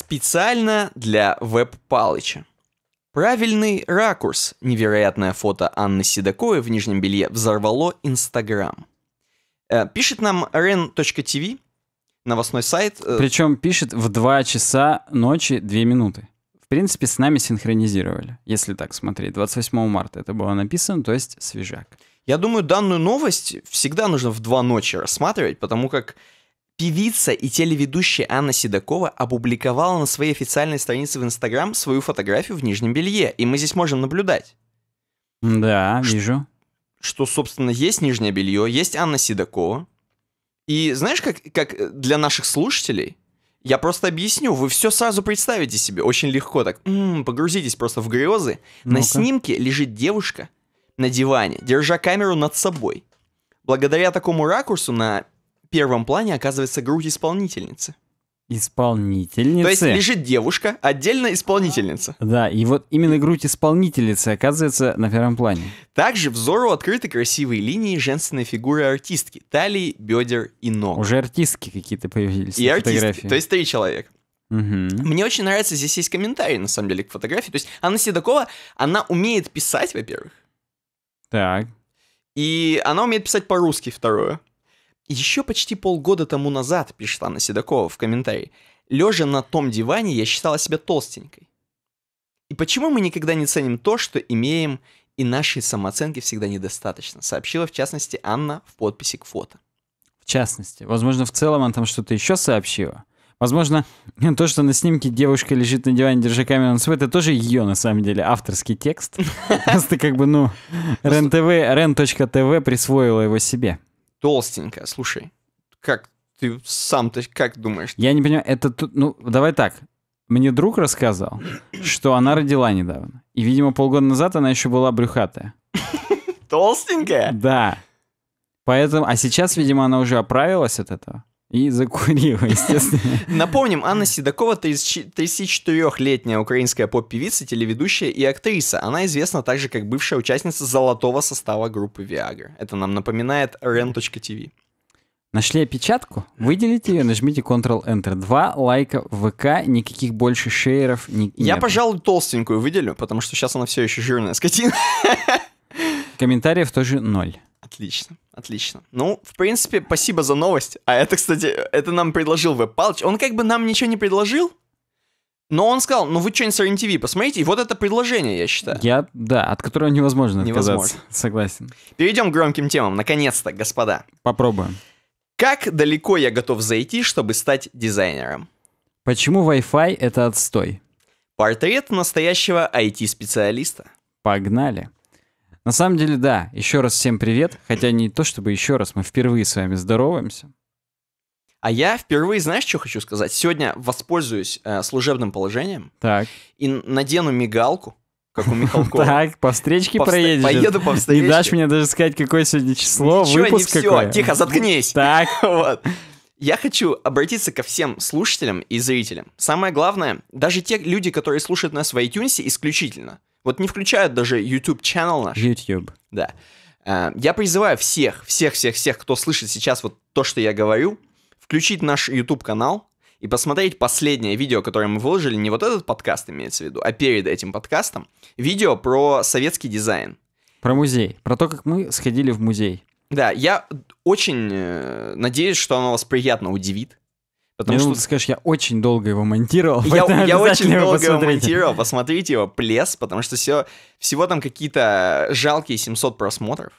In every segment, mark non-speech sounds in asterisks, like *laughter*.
Специально для Веб Палыча. Правильный ракурс. Невероятное фото Анны Седоковой в нижнем белье взорвало Инстаграм. Э, пишет нам ren.tv, новостной сайт. Э, Причем пишет в 2 часа ночи 2 минуты. В принципе, с нами синхронизировали, если так смотреть. 28 марта это было написано, то есть свежак. Я думаю, данную новость всегда нужно в 2 ночи рассматривать, потому как Певица и телеведущая Анна Седокова опубликовала на своей официальной странице в Инстаграм свою фотографию в нижнем белье, и мы здесь можем наблюдать. Да, Ш- вижу. Что, собственно, есть нижнее белье, есть Анна Седокова. И знаешь, как, как для наших слушателей, я просто объясню, вы все сразу представите себе, очень легко так, м-м, погрузитесь просто в грезы. ну -ка. На снимке лежит девушка на диване, держа камеру над собой. Благодаря такому ракурсу на первом плане оказывается грудь исполнительницы. Исполнительницы. То есть лежит девушка, отдельно исполнительница. Да, и вот именно грудь исполнительницы оказывается на первом плане. Также взору открыты красивые линии женственной фигуры артистки. Талии, бедер и ног. Уже артистки какие-то появились и на артистки, фотографии. то есть три человека. Угу. Мне очень нравится, здесь есть комментарии на самом деле, к фотографии. То есть Анна Седокова, она умеет писать, во-первых. Так. И она умеет писать по-русски, второе. Еще почти полгода тому назад, пишет Анна Седокова в комментарии, лежа на том диване, я считала себя толстенькой. И почему мы никогда не ценим то, что имеем, и нашей самооценки всегда недостаточно, сообщила в частности Анна в подписи к фото. В частности, возможно, в целом она там что-то еще сообщила. Возможно, *laughs* то, что на снимке девушка лежит на диване, держа камеру на свой, это тоже ее, на самом деле, авторский текст. *laughs* Просто как бы, ну, ну рен.тв, рен.тв присвоила его себе толстенькая. Слушай, как ты сам ты как думаешь? Я не понимаю, это тут, ну, давай так. Мне друг рассказал, что она родила недавно. И, видимо, полгода назад она еще была брюхатая. *laughs* Толстенькая? Да. Поэтому, а сейчас, видимо, она уже оправилась от этого. И закурила, *laughs* естественно. Напомним, Анна Седокова 34-летняя украинская поп-певица, телеведущая и актриса. Она известна также как бывшая участница золотого состава группы Viagra. Это нам напоминает ren.tv. Нашли опечатку? Выделите ее, нажмите Ctrl-Enter. Два лайка в ВК, никаких больше шейеров. Ни... Я, нет. пожалуй, толстенькую выделю, потому что сейчас она все еще жирная скотина. Комментариев тоже ноль. Отлично. Отлично. Ну, в принципе, спасибо за новость. А это, кстати, это нам предложил Веб Палыч. Он как бы нам ничего не предложил, но он сказал, ну вы что-нибудь с РНТВ посмотрите, и вот это предложение, я считаю. Я, да, от которого невозможно отказаться. *laughs* Согласен. Перейдем к громким темам, наконец-то, господа. Попробуем. Как далеко я готов зайти, чтобы стать дизайнером? Почему Wi-Fi — это отстой? Портрет настоящего IT-специалиста. Погнали. На самом деле, да. Еще раз всем привет. Хотя не то чтобы еще раз, мы впервые с вами здороваемся. А я впервые, знаешь, что хочу сказать? Сегодня воспользуюсь э, служебным положением. Так. И надену мигалку, как у Михалкова. *laughs* Так, по встречке проедешь. Поеду по встречке. Не дашь мне даже сказать, какое сегодня число, выпуск какой. Тихо, заткнись. Так. *laughs* Вот. Я хочу обратиться ко всем слушателям и зрителям. Самое главное, даже те люди, которые слушают нас в iTunes исключительно, вот не включают даже YouTube канал наш. YouTube. Да. А, я призываю всех, всех, всех, всех, кто слышит сейчас вот то, что я говорю, включить наш YouTube канал и посмотреть последнее видео, которое мы выложили, не вот этот подкаст имеется в виду, а перед этим подкастом, видео про советский дизайн. Про музей, про то, как мы сходили в музей. Да, я очень э, надеюсь, что оно вас приятно удивит. Потому я ну, что... ты скажешь, я очень долго его монтировал. Я, я очень его долго посмотрите. его монтировал. Посмотрите его, плес, потому что все, всего там какие-то жалкие 700 просмотров.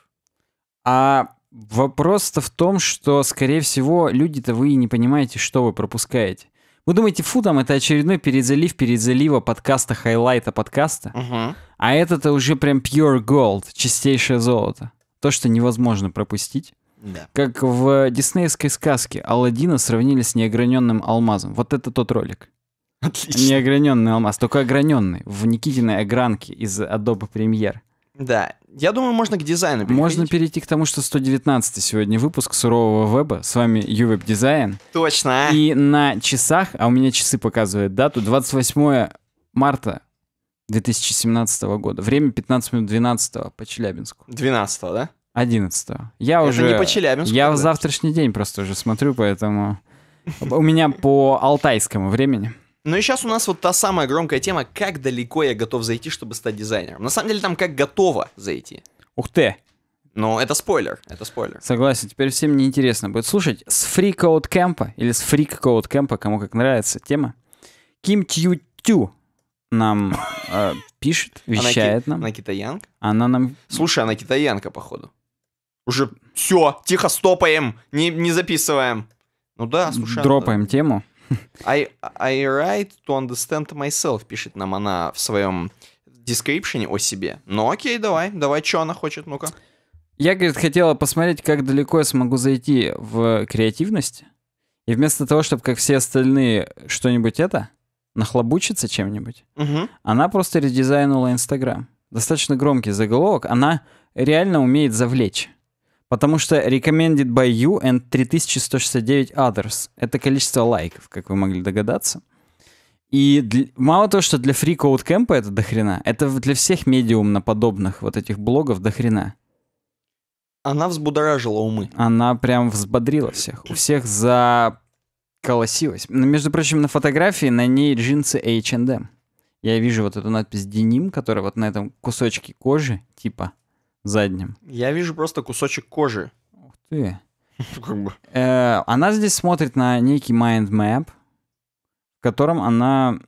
А вопрос-то в том, что, скорее всего, люди-то вы не понимаете, что вы пропускаете. Вы думаете, фу, там это очередной перезалив перезалива подкаста, хайлайта подкаста. Угу. А это-то уже прям pure gold, чистейшее золото. То, что невозможно пропустить. Да. Как в диснеевской сказке Алладина сравнили с неограненным алмазом. Вот это тот ролик. Отлично. Неограненный алмаз, только ограненный, в Никитиной огранке из Adobe Premiere. Да, я думаю, можно к дизайну перейти. Можно перейти к тому, что 119 сегодня выпуск сурового веба. С вами Ювеб Дизайн. Точно. А? И на часах, а у меня часы показывают дату, 28 марта 2017 года. Время 15 минут 12 по Челябинску. 12, да? 11 Я Это уже... не по Челябинску. Я в завтрашний день просто уже смотрю, поэтому... *laughs* У меня по алтайскому времени. Ну и сейчас у нас вот та самая громкая тема, как далеко я готов зайти, чтобы стать дизайнером. На самом деле там как готово зайти. Ух ты! Но это спойлер, это спойлер. Согласен, теперь всем неинтересно будет слушать с Free Code Camp или с Freak Code Camp, кому как нравится тема. Ким Тью Тю нам э, *laughs* пишет, вещает она нам. Она китаянка? Она нам... Слушай, она китаянка, походу. Уже все, тихо стопаем, не, не записываем. Ну да, слушай. Дропаем это... тему. I, I write to understand myself, пишет нам она в своем description о себе. Ну окей, давай, давай, что она хочет, ну-ка. Я, говорит, хотела посмотреть, как далеко я смогу зайти в креативность. И вместо того, чтобы, как все остальные, что-нибудь это, нахлобучиться чем-нибудь, угу. она просто редизайнула Инстаграм. Достаточно громкий заголовок. Она реально умеет завлечь. Потому что recommended by you and 3169 others. Это количество лайков, как вы могли догадаться. И для, мало того, что для Free Code Camp это дохрена, это для всех медиум на вот этих блогов дохрена. Она взбудоражила умы. Она прям взбодрила всех. У всех заколосилась. Между прочим, на фотографии на ней джинсы H&M. Я вижу вот эту надпись «Деним», которая вот на этом кусочке кожи, типа, задним. Я вижу просто кусочек кожи. Ух ты. *laughs* Э, она здесь смотрит на некий mind map, в котором она...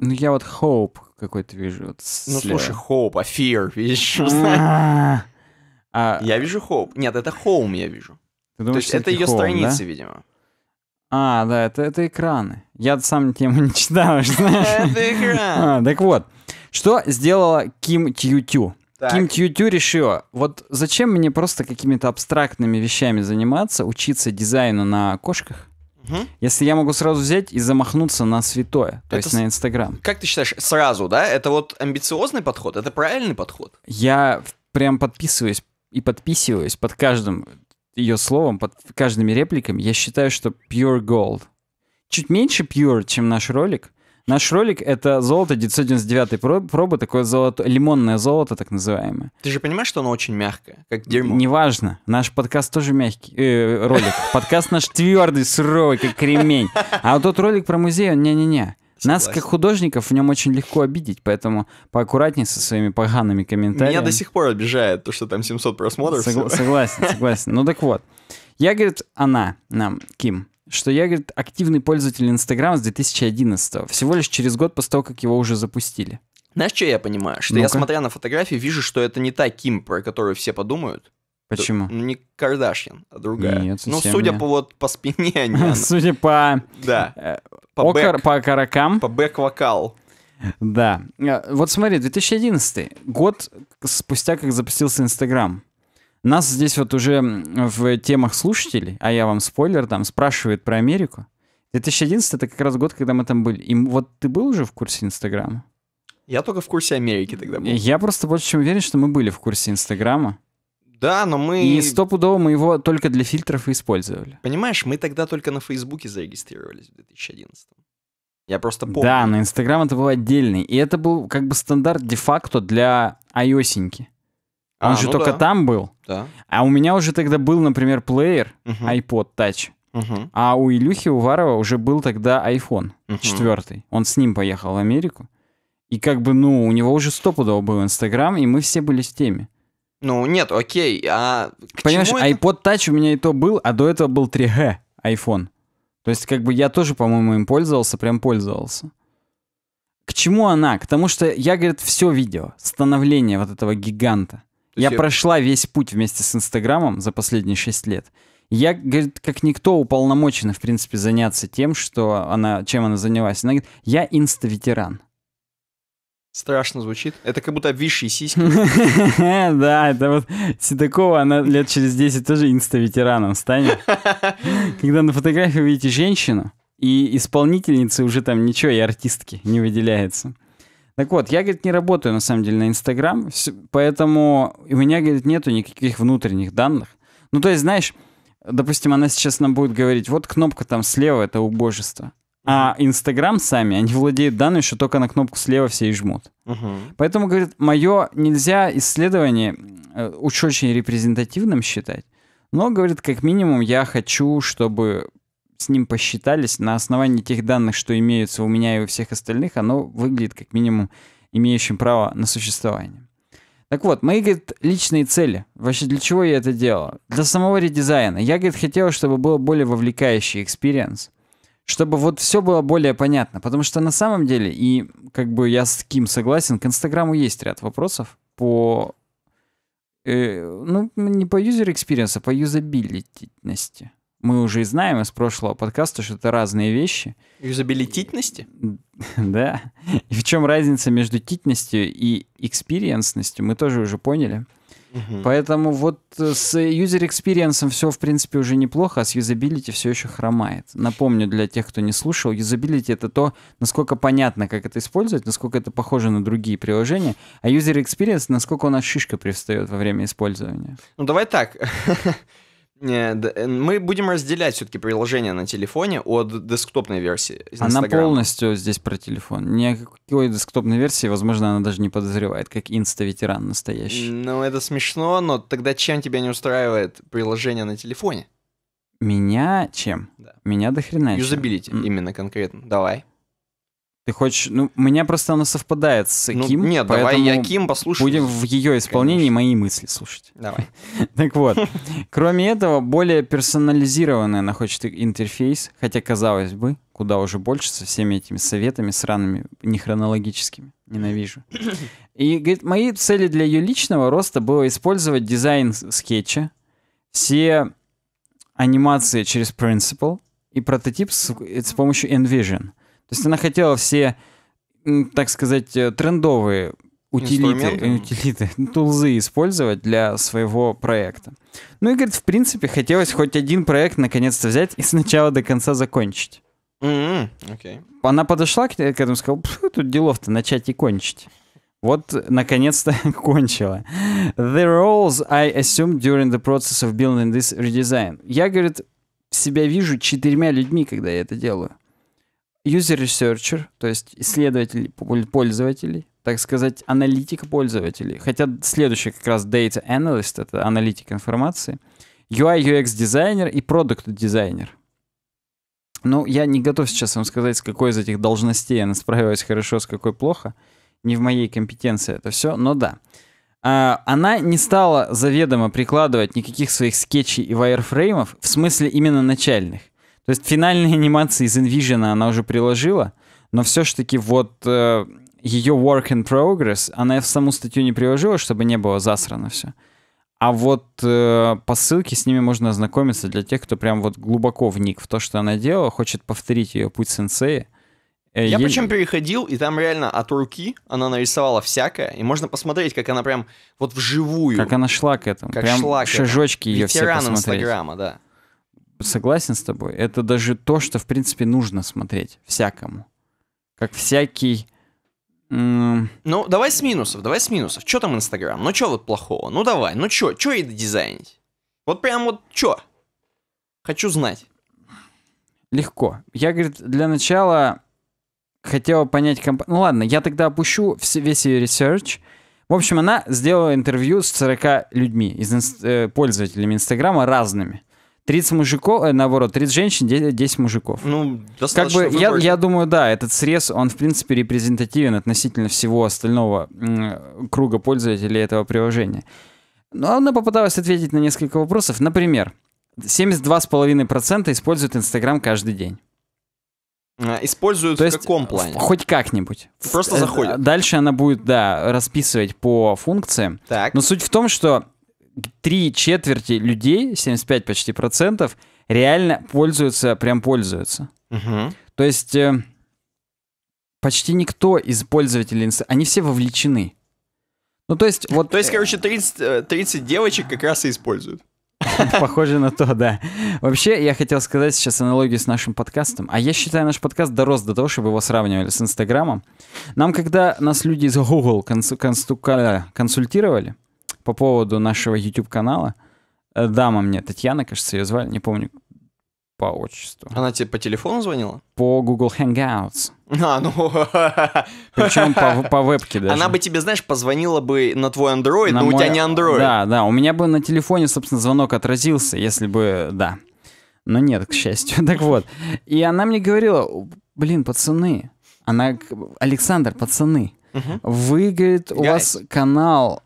Ну, я вот hope какой-то вижу. Вот ну, слушай, hope, а fear, видишь? А. *laughs* А. Я вижу hope. Нет, это home я вижу. То есть это ее страницы, видимо. А, да, это, это экраны. Я сам тему не *laughs* читал, знаешь. Это экран. А, так вот, что сделала Ким Тью Тю? Так. Ким Тьютю решила, вот зачем мне просто какими-то абстрактными вещами заниматься, учиться дизайну на кошках, угу. если я могу сразу взять и замахнуться на святое, то это есть на Инстаграм. Как ты считаешь, сразу, да? Это вот амбициозный подход, это правильный подход? Я прям подписываюсь и подписываюсь под каждым ее словом, под каждыми репликами. Я считаю, что pure gold. Чуть меньше pure, чем наш ролик, Наш ролик — это золото 999 проб, пробы, такое золото, лимонное золото, так называемое. Ты же понимаешь, что оно очень мягкое, как дерьмо? Неважно. Наш подкаст тоже мягкий. Э, ролик. Подкаст наш твердый, суровый, как кремень. А вот тот ролик про музей, он не-не-не. Нас, Согласен. как художников, в нем очень легко обидеть, поэтому поаккуратнее со своими погаными комментариями. Меня до сих пор обижает то, что там 700 просмотров. согласен, согласен. Ну так вот. Я, говорит, она нам, Ким, что я, говорит, активный пользователь Инстаграма с 2011 -го, всего лишь через год после того, как его уже запустили. Знаешь, что я понимаю? Что ну я, смотря на фотографии, вижу, что это не та Ким, про которую все подумают. Почему? То, ну, не Кардашьян, а другая. Нет, ну, судя не. по вот по спине, они, *laughs* судя по да э, по, Окар, бэк, по каракам, по бэк вокал. Да. Э, вот смотри, 2011 год спустя, как запустился Инстаграм. Нас здесь вот уже в темах слушателей, а я вам спойлер там, спрашивает про Америку. 2011 это как раз год, когда мы там были. И вот ты был уже в курсе Инстаграма? Я только в курсе Америки тогда был. Я просто больше чем уверен, что мы были в курсе Инстаграма. Да, но мы... И стопудово мы его только для фильтров использовали. Понимаешь, мы тогда только на Фейсбуке зарегистрировались в 2011 я просто помню. Да, но Инстаграм это был отдельный. И это был как бы стандарт де-факто для ios -еньки. А, Он а, же ну только да. там был. Да. А у меня уже тогда был, например, плеер угу. iPod Touch. Угу. А у Илюхи Уварова уже был тогда iPhone угу. 4. Он с ним поехал в Америку. И как бы, ну, у него уже стопудово был Инстаграм, и мы все были с теми. Ну, нет, окей, а... Понимаешь, это? iPod Touch у меня и то был, а до этого был 3G iPhone. То есть, как бы, я тоже, по-моему, им пользовался, прям пользовался. К чему она? К тому, что я, говорит, все видео Становление вот этого гиганта. Я, я прошла весь путь вместе с Инстаграмом за последние 6 лет. Я, говорит, как никто уполномочена, в принципе, заняться тем, что она, чем она занялась. Она говорит, я инста-ветеран. Страшно звучит. Это как будто обвисшие сиськи. *laughs* Да, это вот Седокова, она лет через 10 тоже инста-ветераном станет. *laughs* Когда на фотографии видите женщину, и исполнительницы уже там ничего, и артистки не выделяется. Так вот, я, говорит, не работаю на самом деле на Инстаграм, поэтому у меня, говорит, нету никаких внутренних данных. Ну, то есть, знаешь, допустим, она сейчас нам будет говорить, вот кнопка там слева — это убожество. А Инстаграм сами, они владеют данными, что только на кнопку слева все и жмут. Угу. Поэтому, говорит, мое нельзя исследование э, уж очень репрезентативным считать. Но, говорит, как минимум я хочу, чтобы с ним посчитались, на основании тех данных, что имеются у меня и у всех остальных, оно выглядит как минимум имеющим право на существование. Так вот, мои, говорит, личные цели. Вообще, для чего я это делал? Для самого редизайна. Я, говорит, хотел, чтобы было более вовлекающий экспириенс. Чтобы вот все было более понятно. Потому что на самом деле, и как бы я с Ким согласен, к Инстаграму есть ряд вопросов по... Э, ну, не по юзер экспириенсу, а по юзабилитности мы уже знаем из прошлого подкаста, что это разные вещи. Юзабилититности? *laughs* Да. И в чем разница между титностью и экспириенсностью, мы тоже уже поняли. Поэтому вот э, с юзер experience все, в принципе, уже неплохо, а с юзабилити все еще хромает. Напомню для тех, кто не слушал, юзабилити — это то, насколько понятно, как это использовать, насколько это похоже на другие приложения, а юзер experience — насколько у нас шишка привстает во время использования. Ну, давай так. *laughs* Э, э, мы будем разделять все-таки приложение на телефоне от десктопной версии. Она полностью здесь про телефон. Ни о какой десктопной версии, возможно, она даже не подозревает, как инста-ветеран настоящий. Ну, это смешно, но тогда чем тебя не устраивает приложение на телефоне? Меня чем? Да. Меня дохрена. Юзабилити, именно конкретно. Давай. Ты хочешь... Ну, у меня просто оно совпадает с ну, Ким. Нет, давай я Ким послушаю. Будем в ее исполнении Конечно. мои мысли слушать. Давай. *laughs* Так вот. Кроме этого, более персонализированный она хочет интерфейс, хотя, казалось бы, куда уже больше со всеми этими советами сраными, нехронологическими. Ненавижу. И, говорит, мои цели для ее личного роста было использовать дизайн скетча, все анимации через Principle и прототип с, с помощью Envision — то есть она хотела все, так сказать, э, трендовые утилиты, э, утилиты, *laughs* тулзы использовать для своего проекта. Ну и, говорит, в принципе, хотелось хоть один проект наконец-то взять и сначала до конца закончить. Mm-hmm. Okay. Она подошла к, к этому и сказала, тут делов-то начать и кончить. Вот, наконец-то, *laughs* кончила. The roles I assumed during the process of building this redesign. Я, говорит, себя вижу четырьмя людьми, когда я это делаю user researcher, то есть исследователь пользователей, так сказать, аналитик пользователей. Хотя следующий как раз data analyst, это аналитик информации, UI, UX дизайнер и продукт дизайнер. Ну, я не готов сейчас вам сказать, с какой из этих должностей она справилась хорошо, с какой плохо. Не в моей компетенции это все, но да. А, она не стала заведомо прикладывать никаких своих скетчей и вайрфреймов, в смысле именно начальных. То есть финальная *laughs* анимация из InVision она уже приложила, но все ж таки вот э, ее work in progress, она в саму статью не приложила, чтобы не было засрано все. А вот э, по ссылке с ними можно ознакомиться для тех, кто прям вот глубоко вник в то, что она делала, хочет повторить ее путь сенсея. Э, Я е... причем переходил, и там реально от руки она нарисовала всякое, и можно посмотреть, как она прям вот вживую. Как она шла к этому. Как прям шла к шажочки этому. ее Ветеран все посмотреть. Инстаграма, да согласен с тобой. Это даже то, что, в принципе, нужно смотреть всякому. Как всякий... Mm. Ну, давай с минусов, давай с минусов. Чё там Инстаграм? Ну, чё вот плохого? Ну, давай, ну, чё? Чё и дизайнить? Вот прям вот чё? Хочу знать. Легко. Я, говорит, для начала хотел понять комп. Ну, ладно, я тогда опущу весь ее ресерч. В общем, она сделала интервью с 40 людьми, из инст... Э, пользователями Инстаграма разными. 30 мужиков, э, наоборот, 30 женщин, 10 мужиков. Ну, достаточно. Как бы, я, я думаю, да, этот срез, он, в принципе, репрезентативен относительно всего остального круга пользователей этого приложения. Но она попыталась ответить на несколько вопросов. Например, 72,5% используют Инстаграм каждый день. А, используют То в есть, каком плане? Э, хоть как-нибудь. Просто э, заходят. Дальше она будет, да, расписывать по функциям. Так. Но суть в том, что три четверти людей, 75 почти процентов, реально пользуются, прям пользуются. Угу. То есть э, почти никто из пользователей, они все вовлечены. Ну, то есть, вот... То есть, э, короче, 30, 30 э, девочек как раз и используют. *laughs* Похоже на то, да. Вообще, я хотел сказать сейчас аналогию с нашим подкастом. А я считаю, наш подкаст дорос до того, чтобы его сравнивали с Инстаграмом. Нам, когда нас люди из Google консультировали, по поводу нашего YouTube-канала. Э, дама мне, Татьяна, кажется, ее звали, не помню по отчеству. Она тебе по телефону звонила? По Google Hangouts. А, ну... *laughs* Причем по, по вебке даже. Она бы тебе, знаешь, позвонила бы на твой Android, на но мой... у тебя не Android. Да, да, у меня бы на телефоне, собственно, звонок отразился, если бы... Да. Но нет, к счастью. *laughs* так вот. И она мне говорила, блин, пацаны, она... Александр, пацаны, угу. вы, говорит, у Guys. вас канал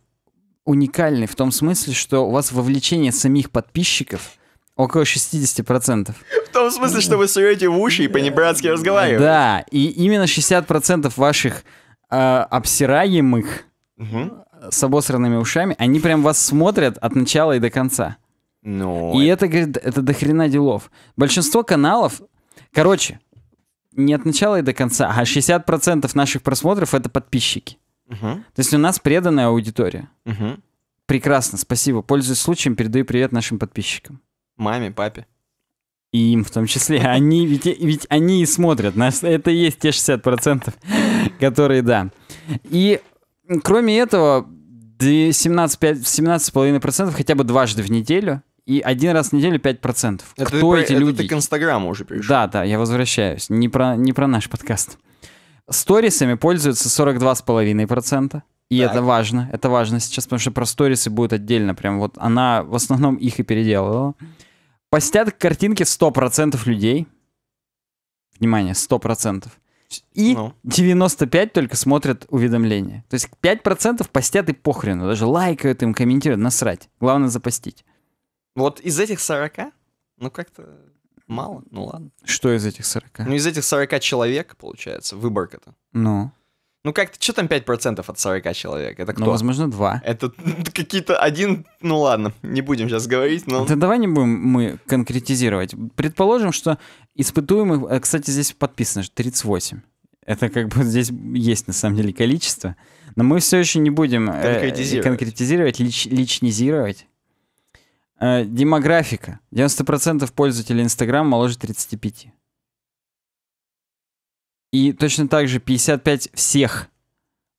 уникальный в том смысле, что у вас вовлечение самих подписчиков около 60%. В том смысле, что вы суете в уши и по-небратски разговариваете. Да, и именно 60% ваших э, обсираемых угу. с обосранными ушами, они прям вас смотрят от начала и до конца. Ну, и это, говорит, это до дохрена делов. Большинство каналов, короче, не от начала и до конца, а 60% наших просмотров это подписчики. То есть у нас преданная аудитория. Угу. Прекрасно, спасибо. Пользуясь случаем, передаю привет нашим подписчикам. Маме, папе. И им в том числе. *laughs* Они ведь, ведь они и смотрят. это и есть те 60%, *laughs* которые, да. И кроме этого, 17,5% 17 хотя бы дважды в неделю. И один раз в неделю 5%. Это Кто ты, эти это люди? Это ты к Инстаграму уже перешел. Да, да, я возвращаюсь. Не про, не про наш подкаст. Сторисами пользуются 42,5%. И так. это важно, это важно сейчас, потому что про сторисы будет отдельно, прям вот она в основном их и переделывала. Постят картинки 100% людей. Внимание, 100%. И ну. 95 только смотрят уведомления. То есть 5% постят и похрену. Даже лайкают им, комментируют, насрать. Главное запостить. Вот из этих 40, ну как-то Мало? Ну ладно. Что из этих 40? Ну из этих 40 человек, получается, выборка-то. Ну. Ну как-то, что там 5% от 40 человек? Это ну, кто? Ну, возможно, 2. Это *laughs* какие-то один... Ну ладно, не будем сейчас говорить, но... Да давай не будем мы конкретизировать. Предположим, что испытуемых... Э, кстати, здесь подписано, что 38. Это как бы здесь есть на самом деле количество. Но мы все еще не будем э, конкретизировать, конкретизировать лич, личнизировать. Э, демографика. 90% пользователей Инстаграма моложе 35. И точно так же 55 всех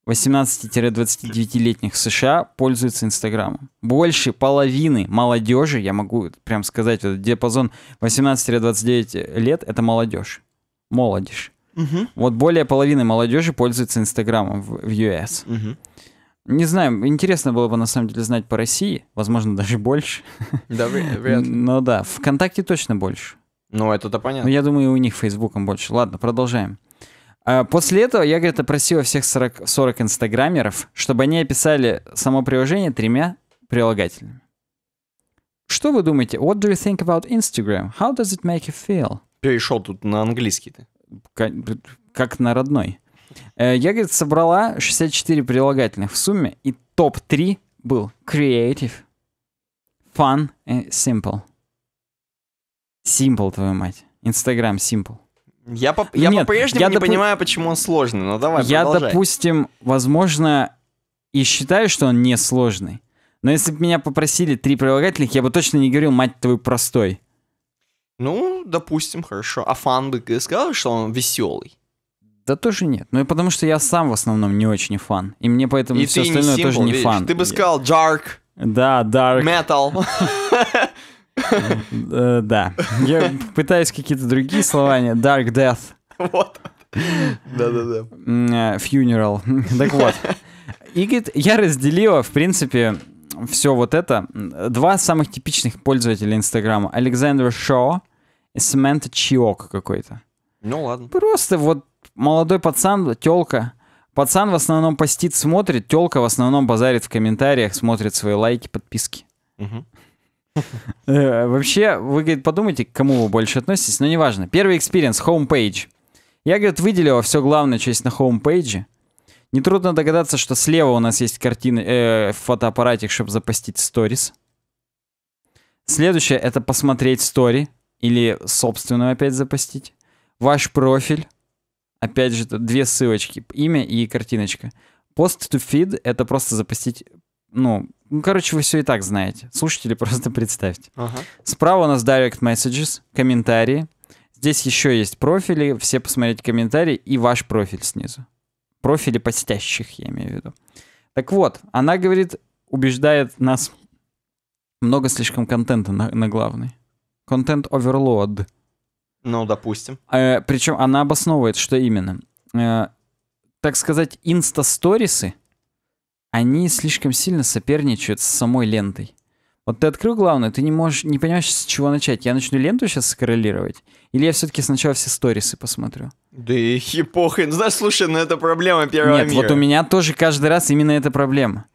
18-29-летних США пользуются Инстаграмом. Больше половины молодежи, я могу прям сказать, вот диапазон 18-29 лет — это молодежь. Молодежь. Угу. Вот более половины молодежи пользуются Инстаграмом в, в US. Угу. Не знаю, интересно было бы на самом деле знать по России, возможно, *laughs* даже больше. Да, вряд ли. Но да, ВКонтакте точно больше. Ну, это-то понятно. Но ну, я думаю, и у них Фейсбуком больше. Ладно, продолжаем. А, после этого я, говорит, опросила всех 40, 40 инстаграмеров, чтобы они описали само приложение тремя прилагательными. Что вы думаете? What do you think about Instagram? How does it make you feel? Перешел тут на английский ты. Как, как на родной. Э, я, говорит, собрала 64 прилагательных в сумме, и топ-3 был creative, fun и simple. Simple, твою мать. Инстаграм simple. Я, по- ну я Нет, по-прежнему я не допу... понимаю, почему он сложный, но давай Я, продолжай. допустим, возможно, и считаю, что он не сложный. Но если бы меня попросили три прилагательных, я бы точно не говорил, мать твою, простой. Ну, допустим, хорошо. А фан бы сказал, что он веселый? Да тоже нет. Ну и потому что я сам в основном не очень фан. И мне поэтому и все остальное не simple, тоже не видишь? фан. Ты бы сказал dark. Да, dark. *laughs* Metal. Э, да. Я пытаюсь какие-то другие слова, не dark death. Вот. Да-да-да. Funeral. Э, *laughs* так вот. Игит, я разделила, в принципе, все вот это. Два самых типичных пользователя Инстаграма. Александр Шоу и Саманта Чиок какой-то. Ну ладно. Просто вот молодой пацан, телка. Пацан в основном постит, смотрит, телка в основном базарит в комментариях, смотрит свои лайки, подписки. *laughs* Э, вообще, вы, подумайте, к кому вы больше относитесь, но неважно. Первый экспириенс, homepage. Я, говорит, выделил все главное, что есть на хоумпейдже. Нетрудно догадаться, что слева у нас есть картины, э, фотоаппаратик, чтобы запостить сторис. Следующее — это посмотреть стори или собственную опять запостить. Ваш профиль. Опять же, две ссылочки. Имя и картиночка. Post to feed — это просто запустить... Ну, ну, короче, вы все и так знаете. Слушатели *laughs* просто представьте. Ага. Справа у нас direct messages, комментарии. Здесь еще есть профили. Все посмотрите комментарии и ваш профиль снизу. Профили постящих, я имею в виду. Так вот, она говорит, убеждает нас много слишком контента на, на главный. Контент overload. Ну, допустим. Э, причем она обосновывает, что именно. Э, так сказать, инста сторисы, они слишком сильно соперничают с самой лентой. Вот ты открыл главное, ты не можешь, не понимаешь, с чего начать. Я начну ленту сейчас скроллировать, Или я все-таки сначала все сторисы посмотрю? Да и *laughs* похуй. Ну, знаешь, слушай, ну это проблема первого Нет, мира. вот у меня тоже каждый раз именно эта проблема.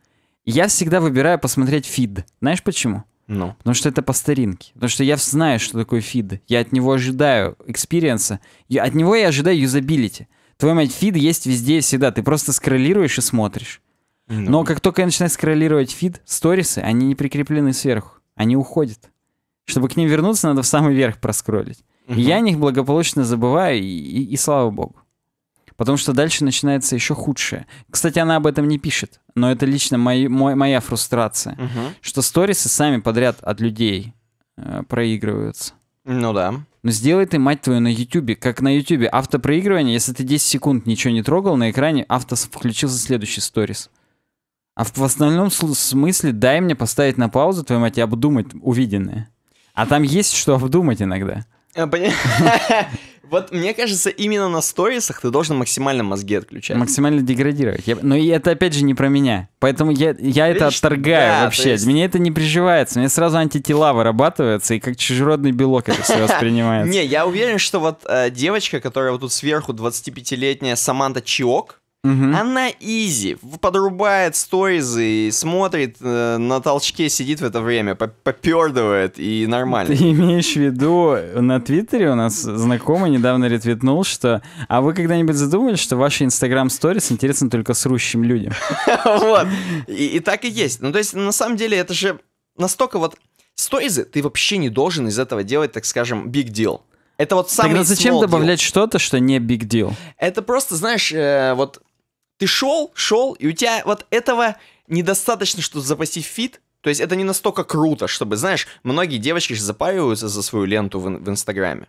Я всегда выбираю посмотреть фид. Знаешь почему? Ну. Потому что это по старинке. Потому что я знаю, что такое фид. Я от него ожидаю экспириенса. От него я ожидаю юзабилити. Твой мать фид есть везде и всегда. Ты просто скроллируешь и смотришь. Ну. Но как только я начинаю скроллировать фид, сторисы, они не прикреплены сверху. Они уходят. Чтобы к ним вернуться, надо в самый верх проскроллить. Угу. И я о них благополучно забываю, и, и, и слава богу. Потому что дальше начинается еще худшее. Кстати, она об этом не пишет но это лично мои, мой, моя фрустрация, угу. что сторисы сами подряд от людей э, проигрываются. Ну да. Но ну, сделай ты, мать твою, на Ютубе, как на Ютубе. Автопроигрывание, если ты 10 секунд ничего не трогал, на экране авто включился следующий сторис. А в основном смысле дай мне поставить на паузу, твою мать, и обдумать увиденное. А там есть что обдумать иногда. А, *laughs* Вот мне кажется, именно на сторисах ты должен максимально мозги отключать. Максимально деградировать. Я, но ну и это опять же не про меня. Поэтому я, я Видишь, это отторгаю да, вообще. Есть... Мне это не приживается. Мне сразу антитела вырабатываются, и как чужеродный белок это все *laughs* воспринимается. Не, я уверен, что вот э, девочка, которая вот тут сверху 25-летняя Саманта Чиок, Угу. Она изи, подрубает сторизы и смотрит э, на толчке, сидит в это время, попердывает и нормально. Ты имеешь в виду, на Твиттере у нас знакомый недавно ретвитнул, что «А вы когда-нибудь задумывались, что ваши инстаграм сторис интересны только срущим людям?» *laughs* Вот, и так и есть. Ну, то есть, на самом деле, это же настолько вот... Сторизы ты вообще не должен из этого делать, так скажем, big deal. Это вот ну самый Тогда зачем добавлять что-то, что не big deal? Это просто, знаешь, э, вот ты шел, шел, и у тебя вот этого недостаточно, чтобы запасти фит, то есть это не настолько круто, чтобы, знаешь, многие девочки же запариваются за свою ленту в, в Инстаграме.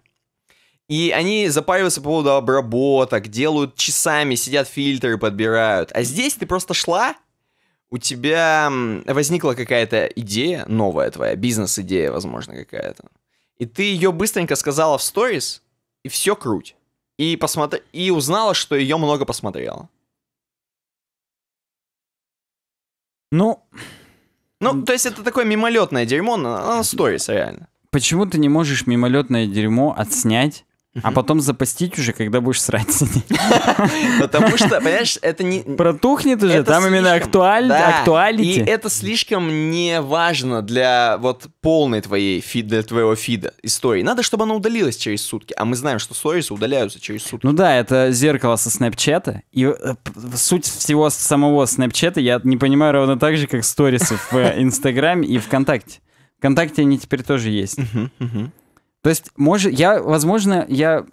И они запариваются по поводу обработок, делают часами, сидят фильтры подбирают. А здесь ты просто шла, у тебя возникла какая-то идея новая твоя, бизнес-идея, возможно, какая-то. И ты ее быстренько сказала в сторис, и все круть. И, посмотр... и узнала, что ее много посмотрела. Ну... Ну, то есть это такое мимолетное дерьмо на, сторис, реально. Почему ты не можешь мимолетное дерьмо отснять а потом запастить уже, когда будешь срать с *laughs* ней. Потому что, понимаешь, это не... Протухнет уже, там именно актуалити. И это слишком не важно для вот полной твоей фид, для твоего фида истории. Надо, чтобы она удалилась через сутки. А мы знаем, что сторисы удаляются через сутки. Ну да, это зеркало со снэпчата. И э, суть всего самого снэпчата я не понимаю ровно так же, как сторисы в э, Инстаграме и ВКонтакте. ВКонтакте они теперь тоже есть. То есть, может, я, возможно, я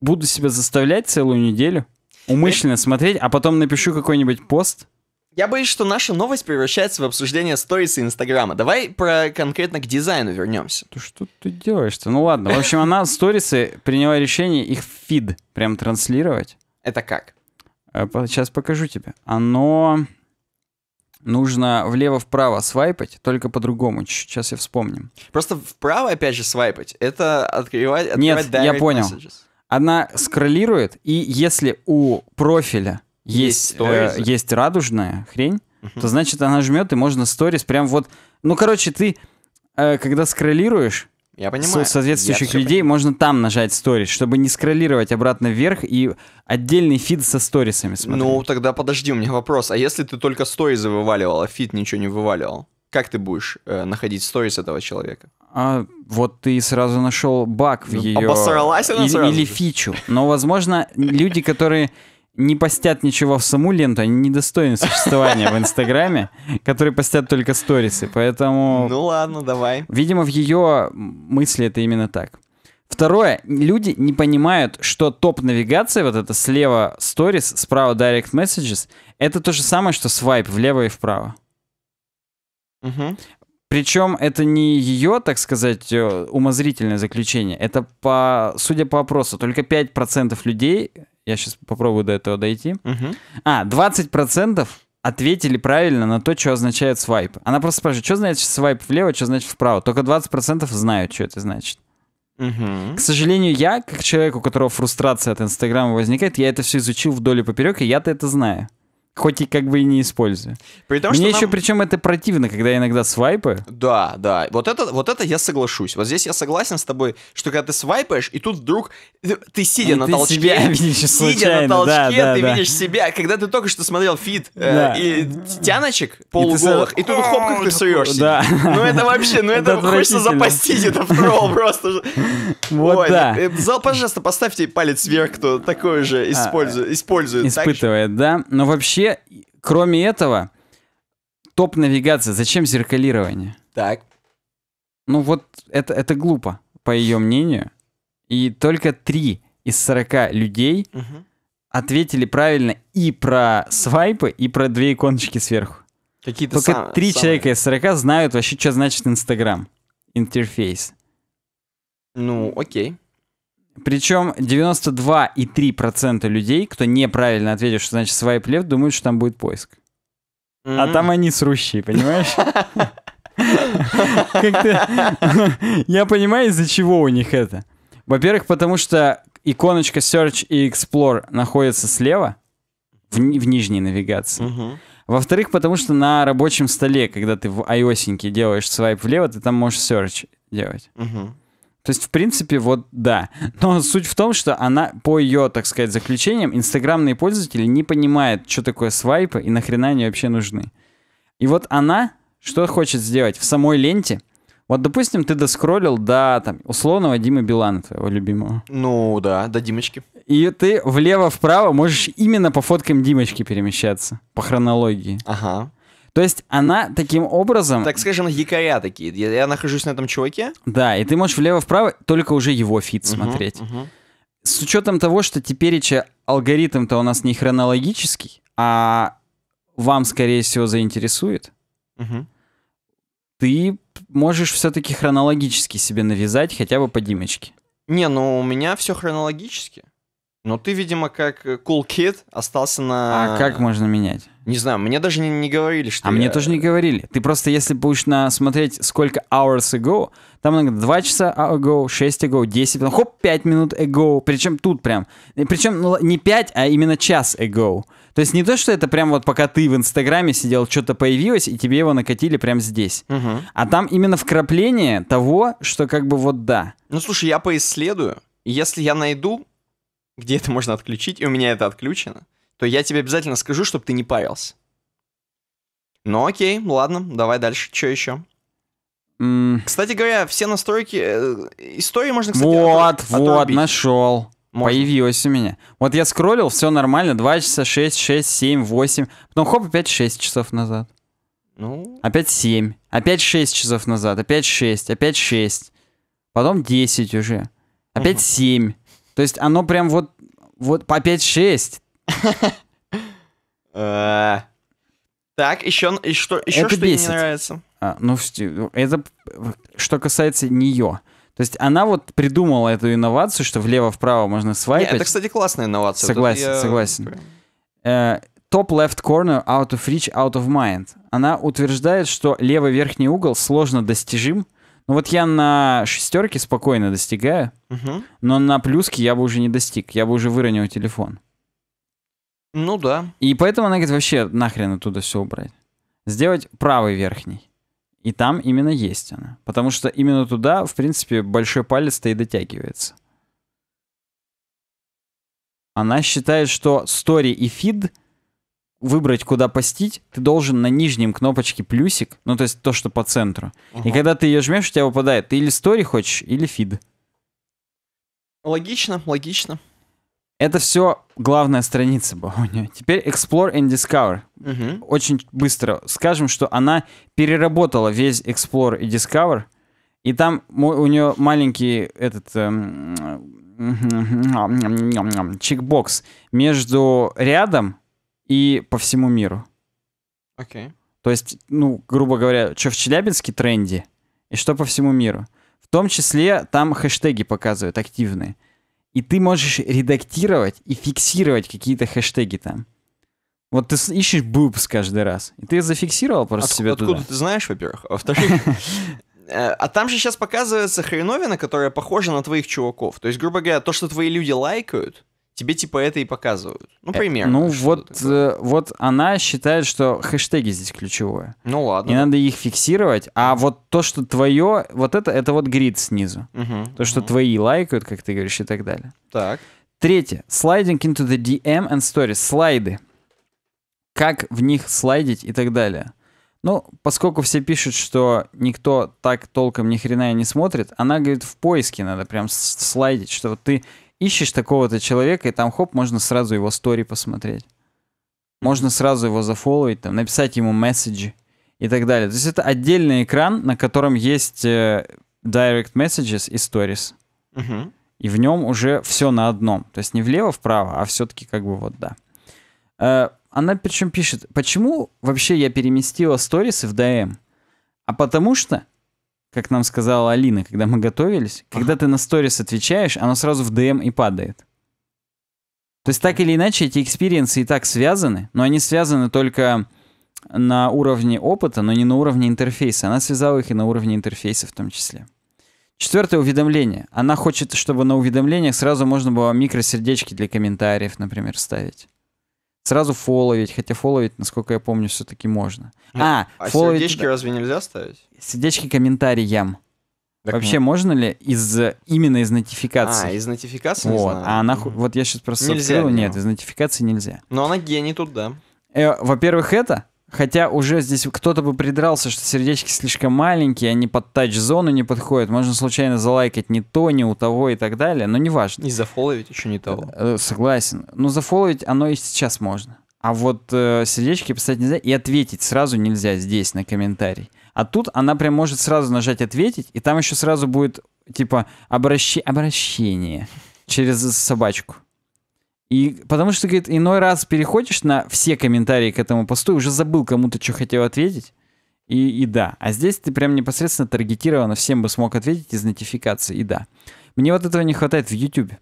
буду себя заставлять целую неделю умышленно э, смотреть, а потом напишу э, какой-нибудь пост. Я боюсь, что наша новость превращается в обсуждение сторис и Инстаграма. Давай про конкретно к дизайну вернемся. Ты что ты делаешь-то? Ну ладно. В общем, она сторисы приняла решение их фид прям транслировать. Это как? Сейчас э, покажу тебе. Оно нужно влево-вправо свайпать, только по-другому. Сейчас я вспомню. Просто вправо, опять же, свайпать, это открывать, открывать Нет, я понял. Messages. Она скроллирует, и если у профиля есть, есть, э, есть радужная хрень, uh-huh. то значит она жмет, и можно сторис прям вот... Ну, короче, ты, э, когда скроллируешь, я понимаю. соответствующих я людей можно там нажать сторис, чтобы не скроллировать обратно вверх и отдельный фид со сторисами смотреть. Ну, тогда подожди, у меня вопрос. А если ты только сторисы вываливал, а фид ничего не вываливал? Как ты будешь э, находить сторис этого человека? А, вот ты сразу нашел баг в ну, ее... Обосралась она или, сразу? Или фичу. Но, возможно, люди, которые не постят ничего в саму ленту, они недостойны существования в Инстаграме, которые постят только сторисы, поэтому... Ну ладно, давай. Видимо, в ее мысли это именно так. Второе, люди не понимают, что топ-навигация, вот это слева сторис, справа direct messages, это то же самое, что свайп влево и вправо. Угу. Причем это не ее, так сказать, э, умозрительное заключение. Это, по, судя по опросу, только 5% людей я сейчас попробую до этого дойти. Угу. А, 20% ответили правильно на то, что означает свайп. Она просто спрашивает, что значит свайп влево, что значит вправо. Только 20% знают, что это значит. Угу. К сожалению, я, как человек, у которого фрустрация от Инстаграма возникает, я это все изучил вдоль и поперек, и я-то это знаю хоть и как бы и не использую. При том, Мне еще нам... причем это противно, когда я иногда свайпаю. Да, да. Вот это, вот это я соглашусь. Вот здесь я согласен с тобой, что когда ты свайпаешь, и тут вдруг э, ты сидя и на ты толчке, себя *laughs* видишь сидя случайно. на толчке, да, да, ты да. видишь себя. Когда ты только что смотрел фит э, да. и тяночек полуголых, и, ты... и тут хоп, как ты *laughs* суешься. Да. Ну это вообще, ну *laughs* это, это хочется запастить это в тролл просто. Вот Ой, да. Э, зал, пожалуйста, поставьте палец вверх, кто такое же а, использует. А, использует. Испытывает, так. да? Но вообще кроме этого, топ-навигация, зачем зеркалирование? Так. Ну вот это, это глупо, по ее мнению. И только три из 40 людей угу. ответили правильно и про свайпы, и про две иконочки сверху. Какие-то Только три сам... человека из 40 знают вообще, что значит Инстаграм. Интерфейс. Ну, окей. Причем 92,3% людей, кто неправильно ответил, что значит свайп лев, думают, что там будет поиск. Mm-hmm. А там они срущие, понимаешь? *laughs* Я понимаю, из-за чего у них это. Во-первых, потому что иконочка Search и Explore находится слева, в, в нижней навигации. Угу. Во-вторых, потому что на рабочем столе, когда ты в iOS делаешь свайп влево, ты там можешь Search делать. Угу. То есть, в принципе, вот да. Но суть в том, что она, по ее, так сказать, заключениям, инстаграмные пользователи не понимают, что такое свайпы и нахрена они вообще нужны. И вот она что хочет сделать в самой ленте? Вот, допустим, ты доскроллил до, там, условного Димы Билана, твоего любимого. Ну, да, до Димочки. И ты влево-вправо можешь именно по фоткам Димочки перемещаться, по хронологии. Ага. То есть она таким образом... Так скажем, якоря такие. Я, я нахожусь на этом чуваке. Да, и ты можешь влево-вправо только уже его фит угу, смотреть. Угу. С учетом того, что теперь алгоритм-то у нас не хронологический, а вам, скорее всего, заинтересует, угу. ты можешь все-таки хронологически себе навязать хотя бы по Димочке. Не, ну у меня все хронологически. Но ты, видимо, как э, cool kid остался на... А как можно менять? Не знаю, мне даже не, не говорили, что А я... мне тоже не говорили. Ты просто, если будешь на смотреть, сколько hours ago, там иногда 2 часа а, ago, 6 ago, 10, потом хоп, 5 минут ago. Причем тут прям. Причем ну, не 5, а именно час ago. То есть не то, что это прям вот пока ты в Инстаграме сидел, что-то появилось, и тебе его накатили прям здесь. Угу. А там именно вкрапление того, что как бы вот да. Ну, слушай, я поисследую. Если я найду, где это можно отключить, и у меня это отключено, то я тебе обязательно скажу, чтобы ты не парился. Ну окей, ладно, давай дальше, что еще? Mm. Кстати говоря, все настройки... Э, истории можно, кстати, Вот, отрубить. вот, нашел. Можно. Появилось у меня. Вот я скроллил, все нормально, 2 часа, 6, 6, 7, 8. Потом хоп, опять 6 часов назад. Ну... Опять 7, опять 6 часов назад, опять 6, опять 6. Потом 10 уже. Опять угу. 7. То есть оно прям вот, вот по 5-6. Э, так, еще, еще, еще что бесит. нравится. А, ну, это что касается нее. То есть она вот придумала эту инновацию, что влево-вправо можно свайпать. Нет, это, кстати, классная инновация. Согласен, я... согласен. Э, top left corner out of reach, out of mind. Она утверждает, что левый верхний угол сложно достижим, ну вот я на шестерке спокойно достигаю, угу. но на плюске я бы уже не достиг, я бы уже выронил телефон. Ну да. И поэтому она говорит, вообще нахрен оттуда все убрать. Сделать правый верхний. И там именно есть она. Потому что именно туда, в принципе, большой палец-то и дотягивается. Она считает, что story и feed — выбрать, куда постить, ты должен на нижнем кнопочке плюсик, ну то есть то, что по центру. Ага. И когда ты ее жмешь, у тебя выпадает, ты или стори хочешь, или фид. Логично, логично. Это все главная страница была у нее. Теперь Explore and Discover. Угу. Очень быстро скажем, что она переработала весь Explore и Discover. И там у нее маленький этот эм, чекбокс между рядом и по всему миру. Окей. Okay. То есть, ну, грубо говоря, что в Челябинске тренде и что по всему миру. В том числе там хэштеги показывают активные. И ты можешь редактировать и фиксировать какие-то хэштеги там. Вот ты ищешь бупс каждый раз. И ты зафиксировал просто От, себя откуда туда. ты знаешь, во-первых? А во-вторых, *laughs* э, а там же сейчас показывается хреновина, которая похожа на твоих чуваков. То есть, грубо говоря, то, что твои люди лайкают, тебе типа это и показывают. Ну, э, примерно. Э, ну, вот, такое. Э, вот она считает, что хэштеги здесь ключевое. Ну, ладно. И надо их фиксировать. А вот то, что твое, вот это, это вот грид снизу. Угу, то, что угу. твои лайкают, как ты говоришь, и так далее. Так. Третье. Слайдинг, into the DM and stories. Слайды. Как в них слайдить и так далее. Ну, поскольку все пишут, что никто так толком ни хрена и не смотрит, она говорит, в поиске надо прям слайдить, что вот ты ищешь такого-то человека, и там хоп, можно сразу его стори посмотреть. Можно сразу его зафолловить, там, написать ему месседжи и так далее. То есть это отдельный экран, на котором есть э, direct messages и stories. Угу. И в нем уже все на одном. То есть не влево-вправо, а все-таки как бы вот да. Э, она причем пишет, почему вообще я переместила сторисы в DM? А потому что как нам сказала Алина, когда мы готовились, когда ты на сторис отвечаешь, оно сразу в DM эм и падает. То есть так или иначе эти экспириенсы и так связаны, но они связаны только на уровне опыта, но не на уровне интерфейса. Она связала их и на уровне интерфейса в том числе. Четвертое уведомление. Она хочет, чтобы на уведомлениях сразу можно было микросердечки для комментариев, например, ставить сразу фоловить, хотя фоловить, насколько я помню, все-таки можно. А, а фоловить... сердечки разве нельзя ставить? Сердечки комментариям. Так Вообще нет. можно ли из именно из нотификации? А, из нотификации вот. А она, mm-hmm. вот я сейчас просто нельзя, открыл, нет, из нотификации нельзя. Но ну, она а гений тут, да. Э, во-первых, это, Хотя уже здесь кто-то бы придрался, что сердечки слишком маленькие, они под тач-зону не подходят. Можно случайно залайкать не то, не у того и так далее, но неважно. И зафоловить еще не того. Э, э, согласен. Но зафоловить оно и сейчас можно. А вот э, сердечки писать нельзя и ответить сразу нельзя здесь на комментарий. А тут она прям может сразу нажать ответить, и там еще сразу будет типа обращи... обращение через собачку. И потому что, говорит, иной раз переходишь на все комментарии к этому посту, уже забыл кому-то, что хотел ответить. И, и да. А здесь ты прям непосредственно таргетированно всем бы смог ответить из нотификации. И да. Мне вот этого не хватает в YouTube.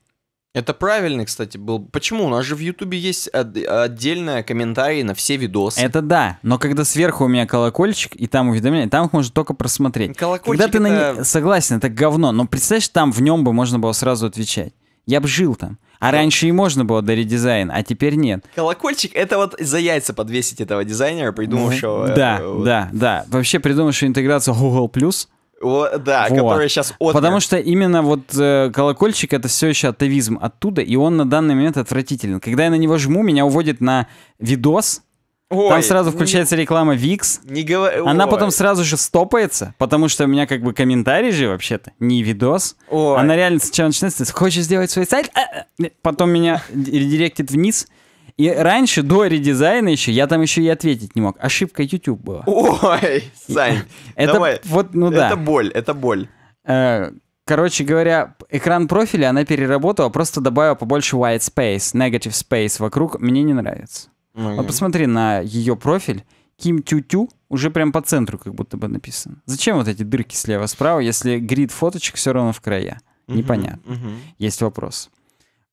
Это правильный, кстати, был. Почему? У нас же в Ютубе есть отдельные комментарии на все видосы. Это да, но когда сверху у меня колокольчик, и там уведомления, там их можно только просмотреть. Колокольчик когда ты это... на... Не... Согласен, это говно, но представляешь, там в нем бы можно было сразу отвечать. Я бы жил там. А раньше и можно было дарить дизайн, а теперь нет. Колокольчик — это вот за яйца подвесить этого дизайнера, придумавшего... да, э, да, да. Вообще придумавший интеграцию Google+. Plus. да, вот. который сейчас Потому что именно вот э, колокольчик это все еще атовизм оттуда, и он на данный момент отвратителен. Когда я на него жму, меня уводит на видос, Ой, Там сразу включается не... реклама VIX. Не говор... Она Ой. потом сразу же стопается, потому что у меня как бы комментарий же вообще-то, не видос. Ой. Она реально сначала начинается, хочешь сделать свой сайт? А, а, а, потом меня редиректит вниз. И раньше, до редизайна еще, я там еще и ответить не мог. Ошибка YouTube была. Ой, Сань, *laughs* это, давай. Вот, ну, да. это боль, это боль. Э, короче говоря, экран профиля она переработала, просто добавила побольше white space, negative space вокруг. Мне не нравится. Ну, вот посмотри на ее профиль. Ким Тю-Тю уже прям по центру как будто бы написано. Зачем вот эти дырки слева-справа, если грид фоточек все равно в края? Угу, Непонятно. Угу. Есть вопрос.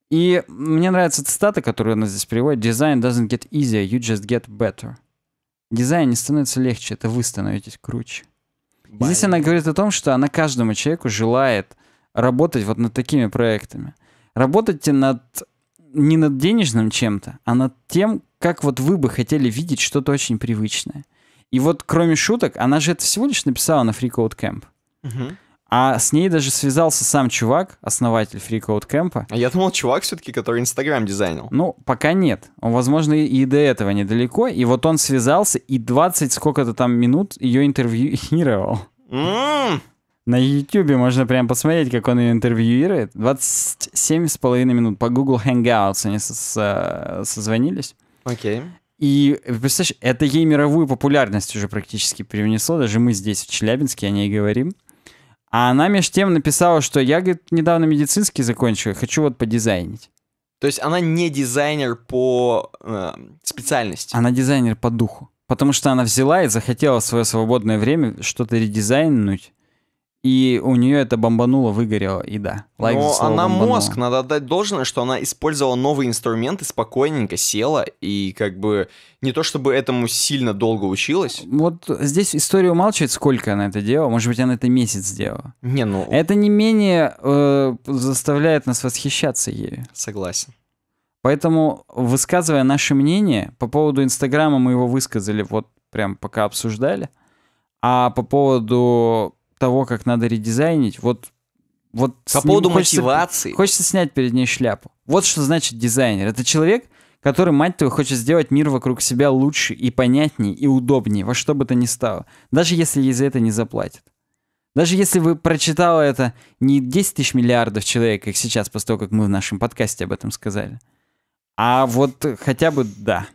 И мне нравится цитата, которую она здесь приводит. «Design doesn't get easier, you just get better». Дизайн не становится легче, это вы становитесь круче. Бай. Здесь она говорит о том, что она каждому человеку желает работать вот над такими проектами. Работайте над не над денежным чем-то, а над тем, как вот вы бы хотели видеть что-то очень привычное. И вот, кроме шуток, она же это всего лишь написала на Free Code Camp. Угу. А с ней даже связался сам чувак, основатель Free Code Camp. А я думал, чувак все-таки, который Инстаграм дизайнил. Ну, пока нет. Он, возможно, и до этого недалеко. И вот он связался и 20 сколько-то там минут ее интервьюировал. Mm. На YouTube можно прям посмотреть, как он ее интервьюирует. 27,5 минут по Google Hangouts они созвонились. Окей. И, представляешь, это ей мировую популярность уже практически привнесло. Даже мы здесь, в Челябинске, о ней говорим. А она, между тем, написала, что я, говорит, недавно медицинский закончила, хочу вот подизайнить. То есть она не дизайнер по э, специальности? Она дизайнер по духу. Потому что она взяла и захотела в свое свободное время что-то редизайнуть и у нее это бомбануло, выгорело, и да. Лайк Но она бомбануло. мозг, надо отдать должное, что она использовала новые инструменты, спокойненько села, и как бы не то чтобы этому сильно долго училась. Вот здесь история умалчивает, сколько она это делала. Может быть, она это месяц сделала. Не, ну... Это не менее э, заставляет нас восхищаться ею. Согласен. Поэтому, высказывая наше мнение, по поводу Инстаграма мы его высказали вот прям пока обсуждали, а по поводу того, как надо редизайнить, вот вот по поводу хочется, мотивации. Хочется снять перед ней шляпу. Вот что значит дизайнер. Это человек, который, мать твою, хочет сделать мир вокруг себя лучше и понятнее, и удобнее, во что бы то ни стало. Даже если ей за это не заплатят. Даже если вы прочитала это не 10 тысяч миллиардов человек, как сейчас, после того, как мы в нашем подкасте об этом сказали, а вот хотя бы да.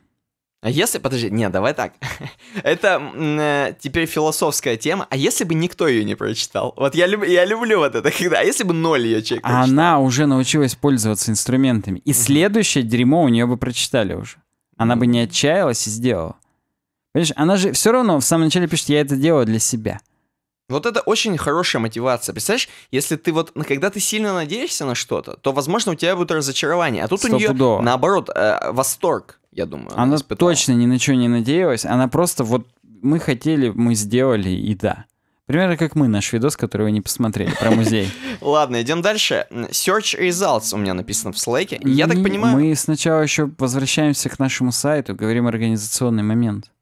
А если, подожди, не, давай так. *laughs* Это э, теперь философская тема. А если бы никто ее не прочитал? Вот я, люб, я люблю вот это, *laughs* когда. А если бы ноль ее человек а прочитал? Она уже научилась пользоваться инструментами. И следующее дерьмо у нее бы прочитали уже. Она бы не отчаялась и сделала. Понимаешь, она же все равно в самом начале пишет, я это делаю для себя. Вот это очень хорошая мотивация. Представляешь, если ты вот, ну, когда ты сильно надеешься на что-то, то, возможно, у тебя будет разочарование. А тут у нее, наоборот, э, восторг я думаю. Она, она точно ни на что не надеялась. Она просто вот мы хотели, мы сделали, и да. Примерно как мы, наш видос, который вы не посмотрели, про музей. *laughs* Ладно, идем дальше. Search results у меня написано в слэке. Я так понимаю... Мы сначала еще возвращаемся к нашему сайту, говорим организационный момент.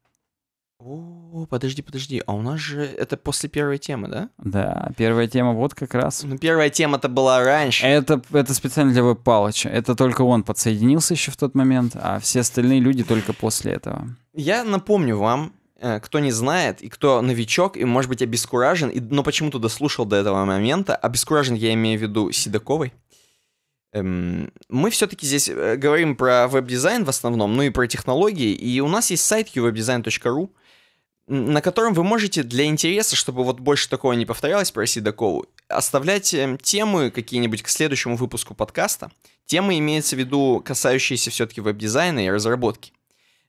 О, о, подожди, подожди, а у нас же это после первой темы, да? Да, первая тема вот как раз. Ну, первая тема-то была раньше. Это, это специально для Веб Палыча. Это только он подсоединился еще в тот момент, а все остальные люди только после этого. Я напомню вам, э, кто не знает, и кто новичок, и, может быть, обескуражен, и, но почему-то дослушал до этого момента, обескуражен я имею в виду Седоковой, эм, мы все-таки здесь э, говорим про веб-дизайн в основном, ну и про технологии, и у нас есть сайт uwebdesign.ru, на котором вы можете для интереса, чтобы вот больше такого не повторялось про Сидакову, оставлять эм, темы какие-нибудь к следующему выпуску подкаста. Темы имеются в виду касающиеся все-таки веб-дизайна и разработки.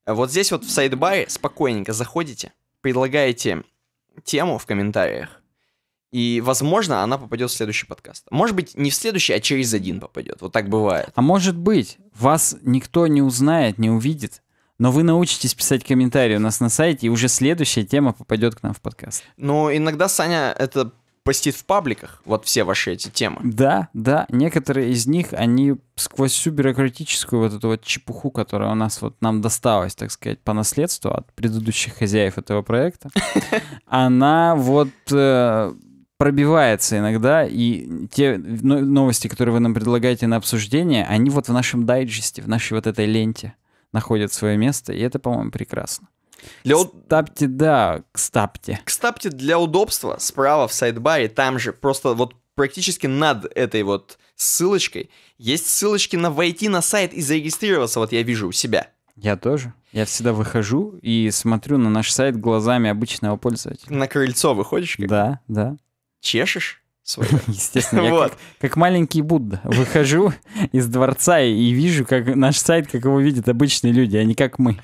Вот здесь вот в сайдбаре спокойненько заходите, предлагаете тему в комментариях, и, возможно, она попадет в следующий подкаст. Может быть, не в следующий, а через один попадет. Вот так бывает. А может быть, вас никто не узнает, не увидит, но вы научитесь писать комментарии у нас на сайте, и уже следующая тема попадет к нам в подкаст. Ну, иногда, Саня, это постит в пабликах, вот все ваши эти темы. Да, да, некоторые из них, они сквозь всю бюрократическую вот эту вот чепуху, которая у нас вот нам досталась, так сказать, по наследству от предыдущих хозяев этого проекта, *laughs* она вот э, пробивается иногда, и те новости, которые вы нам предлагаете на обсуждение, они вот в нашем дайджесте, в нашей вот этой ленте находят свое место, и это, по-моему, прекрасно. Для... Кстапте, да, кстапте. Кстапте для удобства справа в сайдбаре, там же, просто вот практически над этой вот ссылочкой, есть ссылочки на войти на сайт и зарегистрироваться, вот я вижу у себя. Я тоже. Я всегда выхожу и смотрю на наш сайт глазами обычного пользователя. На крыльцо выходишь? Как? Да, да. Чешешь? Свой, *laughs* Естественно, я вот. как, как маленький Будда выхожу из дворца и вижу, как наш сайт, как его видят обычные люди, а не как мы.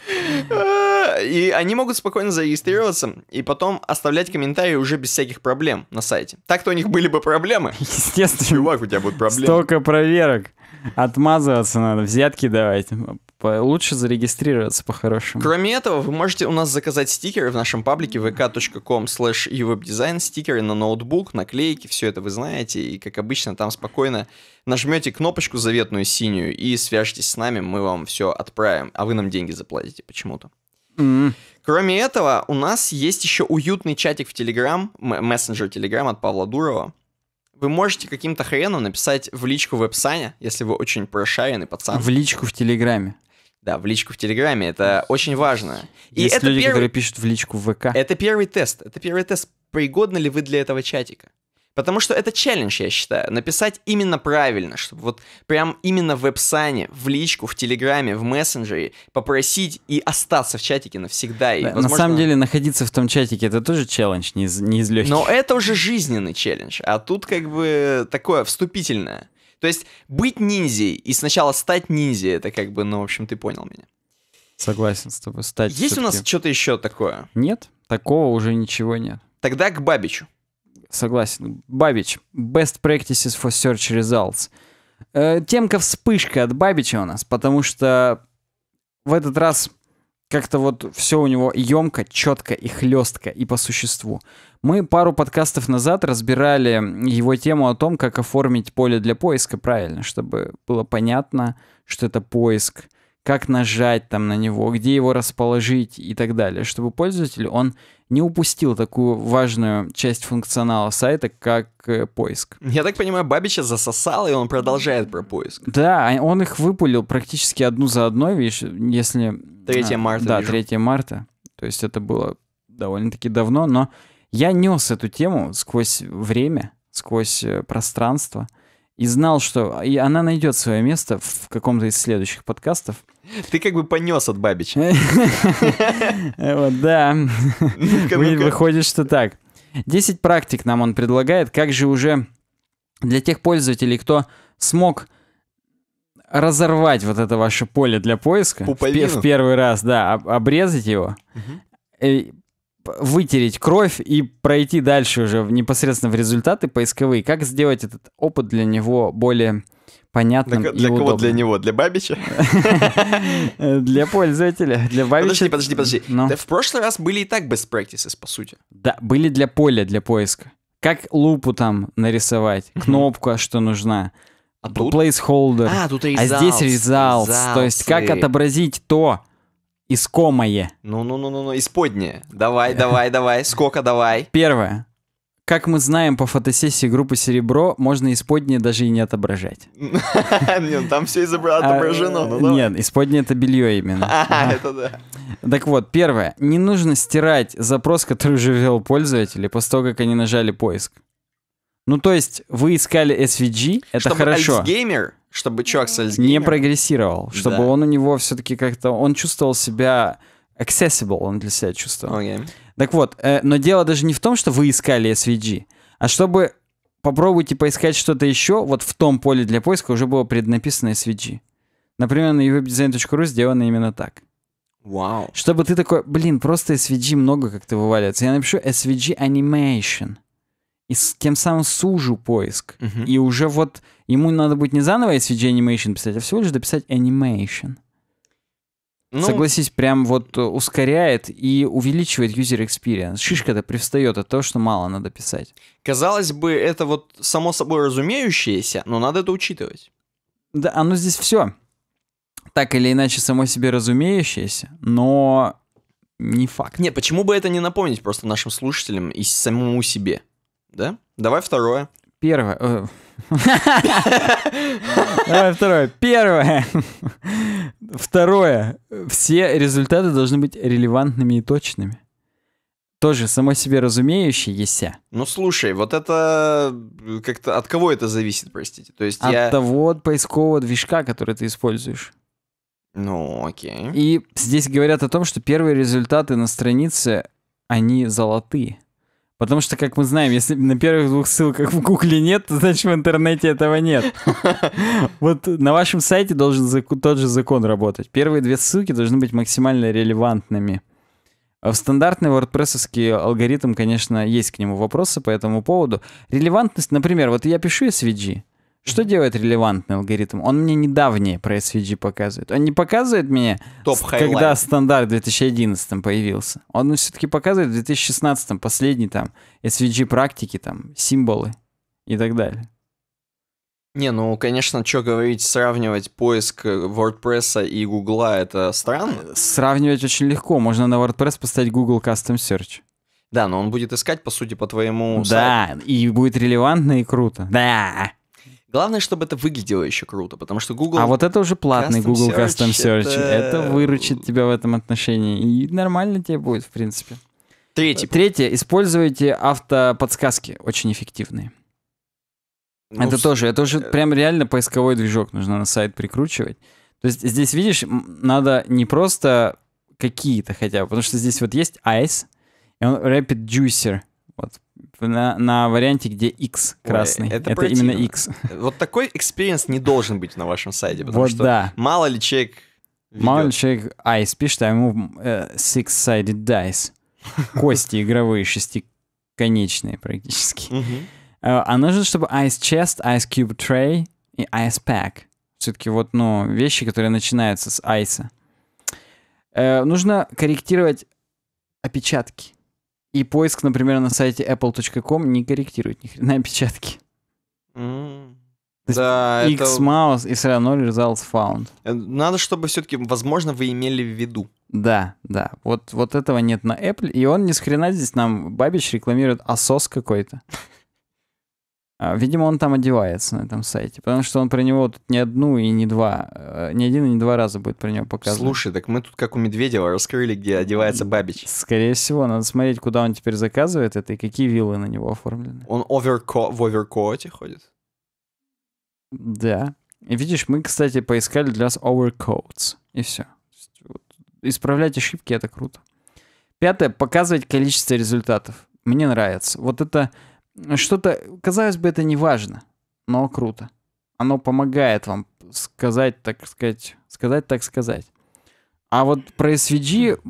И они могут спокойно зарегистрироваться и потом оставлять комментарии уже без всяких проблем на сайте. Так-то у них были бы проблемы. *laughs* Естественно. Чувак, у тебя будут проблемы. Столько проверок. Отмазываться надо, взятки давать лучше зарегистрироваться по-хорошему. Кроме этого, вы можете у нас заказать стикеры в нашем паблике vk.com slash uwebdesign, стикеры на ноутбук, наклейки, все это вы знаете, и как обычно там спокойно нажмете кнопочку заветную синюю и свяжетесь с нами, мы вам все отправим, а вы нам деньги заплатите почему-то. Mm. Кроме этого, у нас есть еще уютный чатик в Телеграм, мессенджер Телеграм от Павла Дурова, вы можете каким-то хреном написать в личку веб-саня, если вы очень прошаренный пацан. В личку в Телеграме. Да, в личку в Телеграме. Это очень важно. И Есть это люди, первый... которые пишут в личку в ВК. Это первый тест. Это первый тест, пригодны ли вы для этого чатика. Потому что это челлендж, я считаю. Написать именно правильно, чтобы вот прям именно в веб в личку, в Телеграме, в мессенджере попросить и остаться в чатике навсегда. И, да, возможно... На самом деле находиться в том чатике это тоже челлендж, не из, не из легких. Но это уже жизненный челлендж, а тут как бы такое вступительное. То есть быть ниндзей и сначала стать ниндзей, это как бы, ну, в общем, ты понял меня. Согласен с тобой. Стать Есть у нас что-то еще такое? Нет, такого уже ничего нет. Тогда к Бабичу. Согласен. Бабич. Best practices for search results. Э, темка вспышка от Бабича у нас, потому что в этот раз как-то вот все у него емко, четко и хлестко, и по существу. Мы пару подкастов назад разбирали его тему о том, как оформить поле для поиска правильно, чтобы было понятно, что это поиск, как нажать там на него, где его расположить и так далее, чтобы пользователь, он не упустил такую важную часть функционала сайта, как э, поиск. Я так понимаю, Бабича засосал, и он продолжает про поиск. Да, а он их выпулил практически одну за одной, видишь, если... 3 а, марта. Да, вижу. 3 марта. То есть это было довольно-таки давно, но я нес эту тему сквозь время, сквозь э, пространство — и знал, что и она найдет свое место в каком-то из следующих подкастов. Ты как бы понес от Бабича. *laughs* Вот, да. Выходит, что так. 10 практик нам он предлагает, как же уже для тех пользователей, кто смог разорвать вот это ваше поле для поиска в, в первый раз, да, об, обрезать его, угу вытереть кровь и пройти дальше уже непосредственно в результаты поисковые. Как сделать этот опыт для него более понятным для, и для удобным. кого для него? Для Бабича? *laughs* Для пользователя. Для Бабича. Подожди, подожди, подожди. Ну. В прошлый раз были и так best practices, по сути. Да, были для поля, для поиска. Как лупу там нарисовать, кнопку, а что нужна. А тут? Placeholder. А, тут results. А здесь results. results. То есть как отобразить то, Искомое. Ну-ну-ну-ну, исподнее. Давай, давай, давай. Сколько давай? Первое. Как мы знаем, по фотосессии группы «Серебро» можно исподнее даже и не отображать. *laughs* Нет, там все отображено. А, ну нет, исподнее — это белье именно. *laughs* это да. Так вот, первое. Не нужно стирать запрос, который уже ввел пользователи после того, как они нажали поиск. Ну, то есть, вы искали SVG, это хорошо. Альцгеймер чтобы чувак Сальцгеймер... Не прогрессировал. Чтобы да. он у него все-таки как-то... Он чувствовал себя accessible, он для себя чувствовал. Okay. Так вот, э, но дело даже не в том, что вы искали SVG, а чтобы попробуйте поискать что-то еще, вот в том поле для поиска уже было преднаписано SVG. Например, на uwebdesign.ru сделано именно так. Вау. Чтобы ты такой, блин, просто SVG много как-то вываливается. Я напишу SVG Animation и с, тем самым сужу поиск. Угу. И уже вот ему надо будет не заново SVG Animation писать, а всего лишь дописать Animation. Ну, Согласись, прям вот э, ускоряет и увеличивает user experience. Шишка-то привстает от того, что мало надо писать. Казалось бы, это вот само собой разумеющееся, но надо это учитывать. Да, оно здесь все. Так или иначе, само себе разумеющееся, но не факт. не почему бы это не напомнить просто нашим слушателям и самому себе? Да? Давай второе. Первое. Э. *laughs* Давай второе. Первое. Второе. Все результаты должны быть релевантными и точными. Тоже само себе разумеющиеся. Ну слушай, вот это э, как-то от кого это зависит, простите? То есть от я... того поискового движка, который ты используешь. Ну, окей. И здесь говорят о том, что первые результаты на странице, они золотые. Потому что, как мы знаем, если на первых двух ссылках в Гугле нет, то *laughs* значит в интернете этого нет. *laughs* Вот на вашем сайте должен тот же закон работать. Первые две ссылки должны быть максимально релевантными. А в стандартный wordpress алгоритм, конечно, есть к нему вопросы по этому поводу. Релевантность, например, вот я пишу SVG, что делает релевантный алгоритм? Он мне недавние про SVG показывает. Он не показывает мне, Топ когда стандарт в 2011 появился. Он все-таки показывает в 2016 последний там SVG практики, там символы и так далее. Не, ну, конечно, что говорить, сравнивать поиск э, WordPress и Google это странно. Сравнивать очень легко. Можно на WordPress поставить Google Custom Search. Да, но он будет искать, по сути, по твоему Да, сайту. и будет релевантно и круто. Да. Главное, чтобы это выглядело еще круто, потому что Google... А вот это уже платный Custom Google Search, Custom Search. Это... это выручит тебя в этом отношении. И нормально тебе будет, в принципе. Третий. Третье. Используйте автоподсказки. Очень эффективные. Ну, это с... тоже, это уже э, прям реально поисковой движок нужно на сайт прикручивать. То есть здесь, видишь, надо не просто какие-то хотя бы, потому что здесь вот есть Ice, и он Rapid Juicer, вот на, на варианте, где X красный. Ой, это это именно X. Вот такой экспириенс не должен быть на вашем сайте, потому вот что да. мало ли человек ведет. Мало ли человек Ice пишет, а ему uh, Six-Sided Dice. *laughs* Кости игровые, шестиконечные практически. А, а нужно, чтобы Ice Chest, Ice Cube Tray и Ice Pack. Все-таки вот, ну, вещи, которые начинаются с айса. Э, нужно корректировать опечатки. И поиск, например, на сайте apple.com не корректирует ни хрена *laughs* опечатки. Mm. Да, X это... mouse и все равно results found. Э, надо, чтобы все-таки, возможно, вы имели в виду. Да, да. Вот, вот этого нет на Apple. И он ни с хрена здесь нам Бабич рекламирует Асос какой-то. А, видимо, он там одевается на этом сайте, потому что он про него тут не одну и не два, э, не один и не два раза будет про него показывать. Слушай, так мы тут как у Медведева раскрыли, где одевается Бабич. Скорее всего, надо смотреть, куда он теперь заказывает это и какие виллы на него оформлены. Он оверко в оверкоте ходит? Да. И видишь, мы, кстати, поискали для нас overcoats, и все. Исправлять ошибки — это круто. Пятое — показывать количество результатов. Мне нравится. Вот это что-то, казалось бы, это не важно, но круто. Оно помогает вам сказать, так сказать, сказать, так сказать. А вот про SVG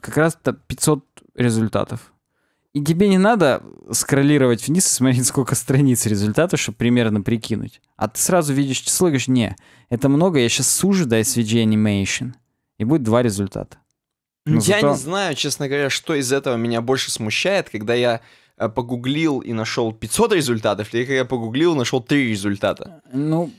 как раз то 500 результатов. И тебе не надо скроллировать вниз и смотреть, сколько страниц результата, чтобы примерно прикинуть. А ты сразу видишь число и говоришь, не, это много, я сейчас сужу до SVG Animation. И будет два результата. Ну, но я зато... не знаю, честно говоря, что из этого меня больше смущает, когда я Э, погуглил и нашел 500 результатов, или я погуглил и нашел 3 результата? Ну,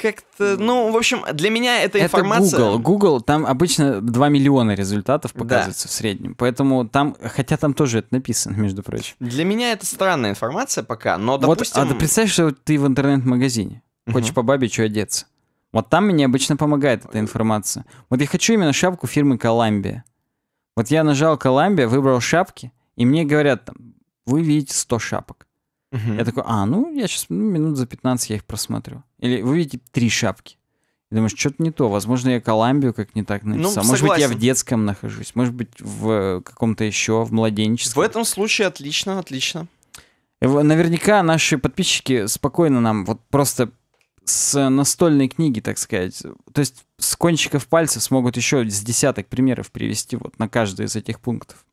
как-то, ну, в общем, для меня эта это информация... Google. Google, там обычно 2 миллиона результатов показывается да. в среднем. Поэтому там, хотя там тоже это написано, между прочим. Для меня это странная информация пока, но, допустим... Вот, а ты представь, что ты в интернет-магазине. Хочешь uh-huh. по бабе что одеться. Вот там мне обычно помогает эта информация. Вот я хочу именно шапку фирмы Columbia. Вот я нажал Columbia, выбрал шапки, и мне говорят там, вы видите 100 шапок. Угу. Я такой, а, ну, я сейчас ну, минут за 15 я их просмотрю. Или вы видите три шапки. И думаешь, что-то не то. Возможно, я Коламбию как не так написал. Ну, Может быть, я в детском нахожусь. Может быть, в э, каком-то еще, в младенческом. В этом случае отлично, отлично. Э, наверняка наши подписчики спокойно нам вот просто с э, настольной книги, так сказать. То есть с кончиков пальцев смогут еще с десяток примеров привести вот на каждый из этих пунктов.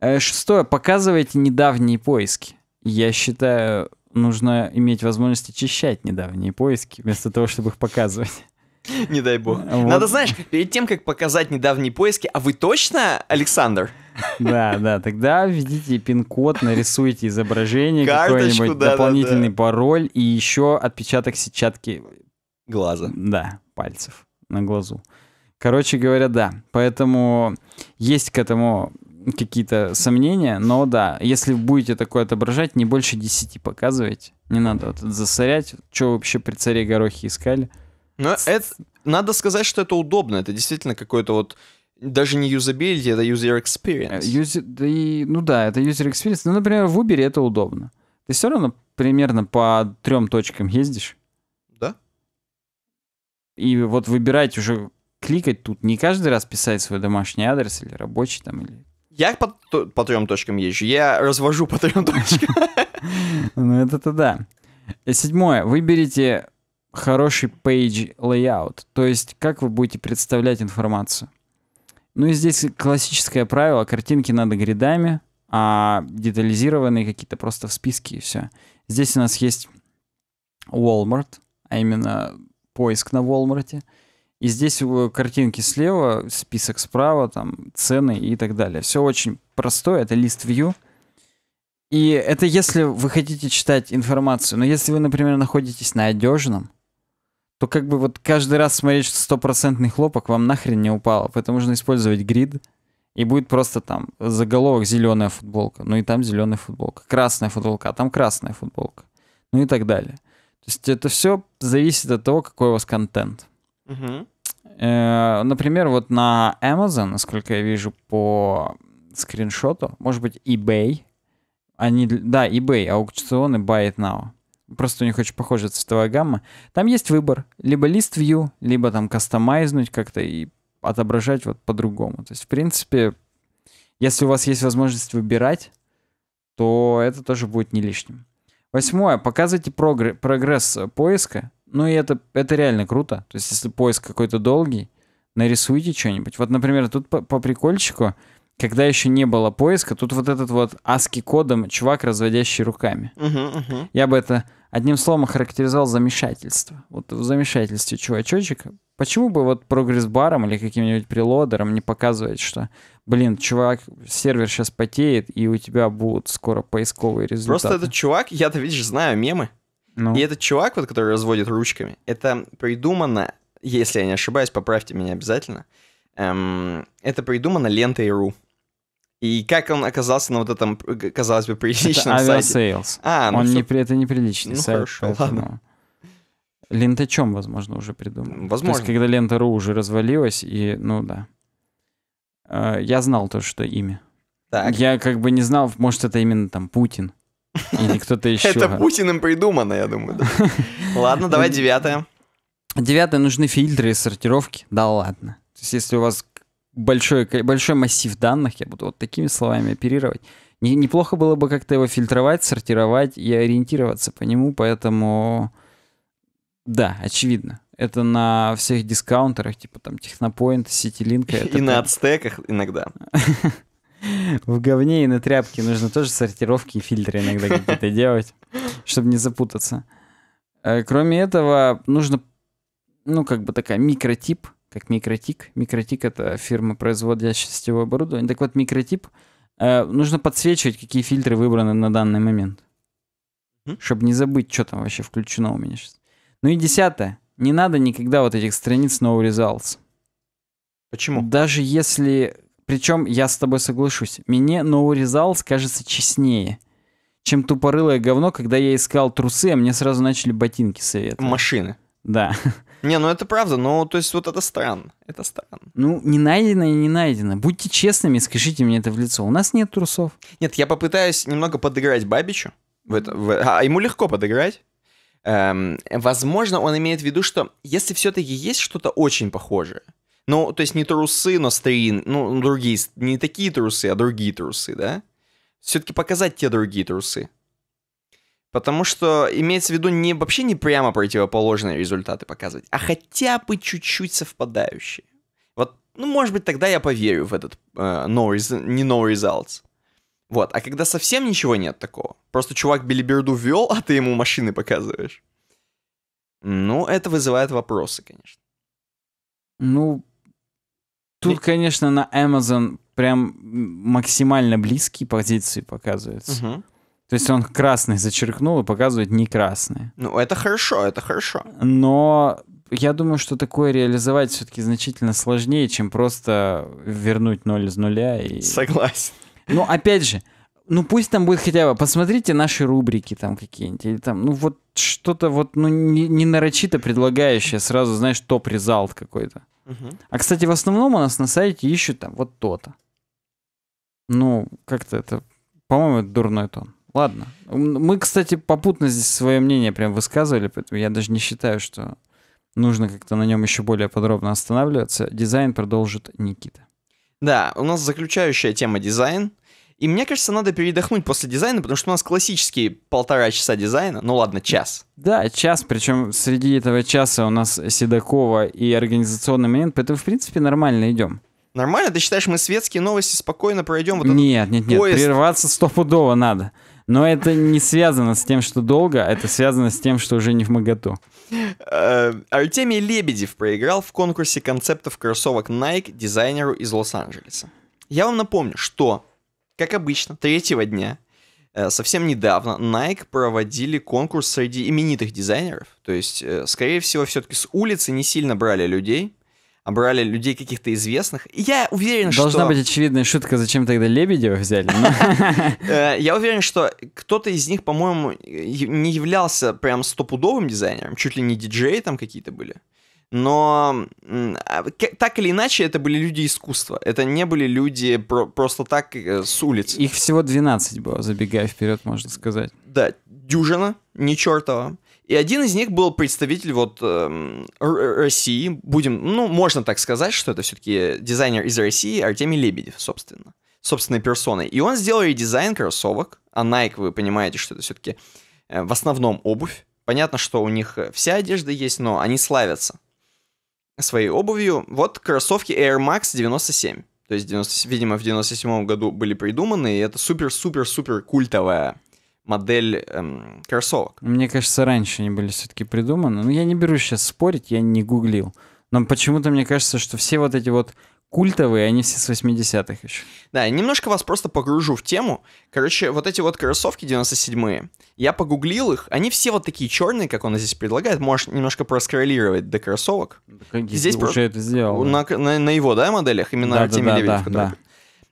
Э, шестое. Показывайте недавние поиски. Я считаю, нужно иметь возможность очищать недавние поиски, вместо того, чтобы их показывать. *laughs* Не дай бог. Вот. Надо, знаешь, перед тем, как показать недавние поиски, а вы точно Александр? *laughs* Да, да, тогда введите пин-код, нарисуйте изображение, какой-нибудь да, дополнительный да, да. пароль и еще отпечаток сетчатки глаза. Да, пальцев на глазу. Короче говоря, да. Поэтому есть к этому какие-то сомнения, но да, если будете такое отображать, не больше 10 показывать, Не надо вот засорять, что вообще при царе горохи искали. Но это, надо сказать, что это удобно, это действительно какое-то вот даже не юзабилити, это user experience. User, э, да и, ну да, это user experience. Ну, например, в Uber это удобно. Ты все равно примерно по трем точкам ездишь. Да. И вот выбирать уже, кликать тут, не каждый раз писать свой домашний адрес или рабочий там, или я по, по трем точкам езжу, я развожу по трем точкам. *laughs* Ну, это-то да. Седьмое. Выберите хороший page layout, то есть как вы будете представлять информацию. Ну и здесь классическое правило, картинки надо гридами, а детализированные какие-то просто в списке и все. Здесь у нас есть Walmart, а именно поиск на Walmart. И здесь э, картинки слева, список справа, там цены и так далее. Все очень простое, это лист view. И это если вы хотите читать информацию. Но если вы, например, находитесь на одежном, то как бы вот каждый раз смотреть, что стопроцентный хлопок вам нахрен не упало. Поэтому нужно использовать грид. И будет просто там заголовок зеленая футболка, ну и там зеленая футболка, красная футболка, а там красная футболка, ну и так далее. То есть это все зависит от того, какой у вас контент. Угу. Например, вот на Amazon, насколько я вижу по скриншоту, может быть, eBay. Они, да, eBay, аукционы Buy It Now. Просто у них очень похожая цветовая гамма. Там есть выбор. Либо лист view, либо там кастомайзнуть как-то и отображать вот по-другому. То есть, в принципе, если у вас есть возможность выбирать, то это тоже будет не лишним. Восьмое. Показывайте прогресс поиска ну и это, это реально круто. То есть если поиск какой-то долгий, нарисуйте что-нибудь. Вот, например, тут по, по прикольчику, когда еще не было поиска, тут вот этот вот ASCII кодом чувак, разводящий руками. Uh-huh, uh-huh. Я бы это одним словом охарактеризовал замешательство. Вот в замешательстве чувачочек. Почему бы вот прогресс-баром или каким-нибудь прилодером не показывать, что, блин, чувак, сервер сейчас потеет, и у тебя будут скоро поисковые результаты. Просто этот чувак, я-то, видишь, знаю мемы. Ну. И этот чувак, вот, который разводит ручками, это придумано, если я не ошибаюсь, поправьте меня обязательно, эм, это придумано лентой.ру. И как он оказался на вот этом, казалось бы, приличном это авиасейлс. сайте? А, ну он все... не, это неприличный ну, сайт. хорошо, ладно. Лента чем, возможно, уже придумал. Возможно. То есть, когда лента.ру уже развалилась, и, ну да. Э, я знал то, что имя. Так. Я как бы не знал, может, это именно там Путин. Или кто-то *laughs* еще. Это Путиным придумано, я думаю. *laughs* Ладно, давай девятое. Девятое, нужны фильтры и сортировки. Да ладно. То есть если у вас большой, большой массив данных, я буду вот такими словами оперировать, не, неплохо было бы как-то его фильтровать, сортировать и ориентироваться по нему, поэтому да, очевидно. Это на всех дискаунтерах, типа там Технопоинт, Ситилинка. И на отстеках иногда. *laughs* В говне и на тряпке нужно тоже сортировки и фильтры иногда какие-то делать, чтобы не запутаться. Э, кроме этого, нужно, ну, как бы такая микротип, как микротик. Микротик — это фирма, производящая сетевое оборудование. Так вот, микротип э, нужно подсвечивать, какие фильтры выбраны на данный момент. Чтобы не забыть, что там вообще включено у меня сейчас. Ну и десятое. Не надо никогда вот этих страниц no results. Почему? Даже если причем, я с тобой соглашусь, мне Ноуризал кажется честнее, чем тупорылое говно, когда я искал трусы, а мне сразу начали ботинки советовать. Машины. Да. Не, ну это правда, но то есть вот это странно. Это странно. Ну, не найдено и не найдено. Будьте честными, скажите мне это в лицо. У нас нет трусов. Нет, я попытаюсь немного подыграть Бабичу. В это, в, а, а ему легко подыграть. Эм, возможно, он имеет в виду, что если все-таки есть что-то очень похожее, ну, то есть не трусы, но стрин, ну, другие, не такие трусы, а другие трусы, да? Все-таки показать те другие трусы. Потому что имеется в виду не вообще не прямо противоположные результаты показывать, а хотя бы чуть-чуть совпадающие. Вот, ну, может быть, тогда я поверю в этот э, no res- не no results. Вот, а когда совсем ничего нет такого, просто чувак билиберду ввел, а ты ему машины показываешь. Ну, это вызывает вопросы, конечно. Ну, Тут, конечно, на Amazon прям максимально близкие позиции показываются. Угу. То есть он красный зачеркнул и показывает не красный. Ну, это хорошо, это хорошо. Но я думаю, что такое реализовать все-таки значительно сложнее, чем просто вернуть ноль из нуля. И... Согласен. Ну, опять же, ну пусть там будет хотя бы, посмотрите наши рубрики там какие-нибудь, или там, ну вот что-то вот, ну не, не нарочито предлагающее, сразу, знаешь, топ-резалт какой-то. А, кстати, в основном у нас на сайте ищут там вот то-то. Ну, как-то это, по-моему, это дурной тон. Ладно. Мы, кстати, попутно здесь свое мнение прям высказывали, поэтому я даже не считаю, что нужно как-то на нем еще более подробно останавливаться. Дизайн продолжит Никита. Да, у нас заключающая тема дизайн — и мне кажется, надо передохнуть после дизайна, потому что у нас классические полтора часа дизайна, ну ладно, час. Да, час, причем среди этого часа у нас Седокова и организационный момент, поэтому, в принципе, нормально идем. Нормально? Ты считаешь, мы светские новости спокойно пройдем? Вот нет, нет, нет, поезд? прерваться стопудово надо. Но это не связано с тем, что долго, а это связано с тем, что уже не в магату. Э, Артемий Лебедев проиграл в конкурсе концептов кроссовок Nike дизайнеру из Лос-Анджелеса. Я вам напомню, что как обычно, третьего дня э, совсем недавно Nike проводили конкурс среди именитых дизайнеров. То есть, э, скорее всего, все-таки с улицы не сильно брали людей, а брали людей каких-то известных. И я уверен, Должна что... Должна быть очевидная шутка, зачем тогда Лебедева взяли. *laughs* Э, я уверен, что кто-то из них, по-моему, не являлся прям стопудовым дизайнером, чуть ли не диджеи там какие-то были но а, так или иначе это были люди искусства, это не были люди про просто так э, с улиц. Их всего 12 было, забегая вперед, можно сказать. Да, дюжина, не чертова. И один из них был представитель вот э, России, будем, ну, можно так сказать, что это все-таки дизайнер из России Артемий Лебедев, собственно, собственной персоной. И он сделал редизайн кроссовок, а Nike, вы понимаете, что это все-таки э, в основном обувь. Понятно, что у них э, вся одежда есть, но они славятся своей обувью. Вот кроссовки Air Max 97. То есть, 90, видимо, в 97 году были придуманы, и это супер-супер-супер культовая модель эм, кроссовок. Мне кажется, раньше они были все-таки придуманы. Но ну, я не берусь сейчас спорить, я не гуглил. Но почему-то мне кажется, что все вот эти вот культовые, они все с 80-х еще. Да, немножко вас просто погружу в тему. Короче, вот эти вот кроссовки 97-е, я погуглил их, они все вот такие черные, как он здесь предлагает, можешь немножко проскроллировать до кроссовок. Да, здесь уже про... это сделал. На, на, на его, да, моделях, именно да, Артемий да, да, да, который...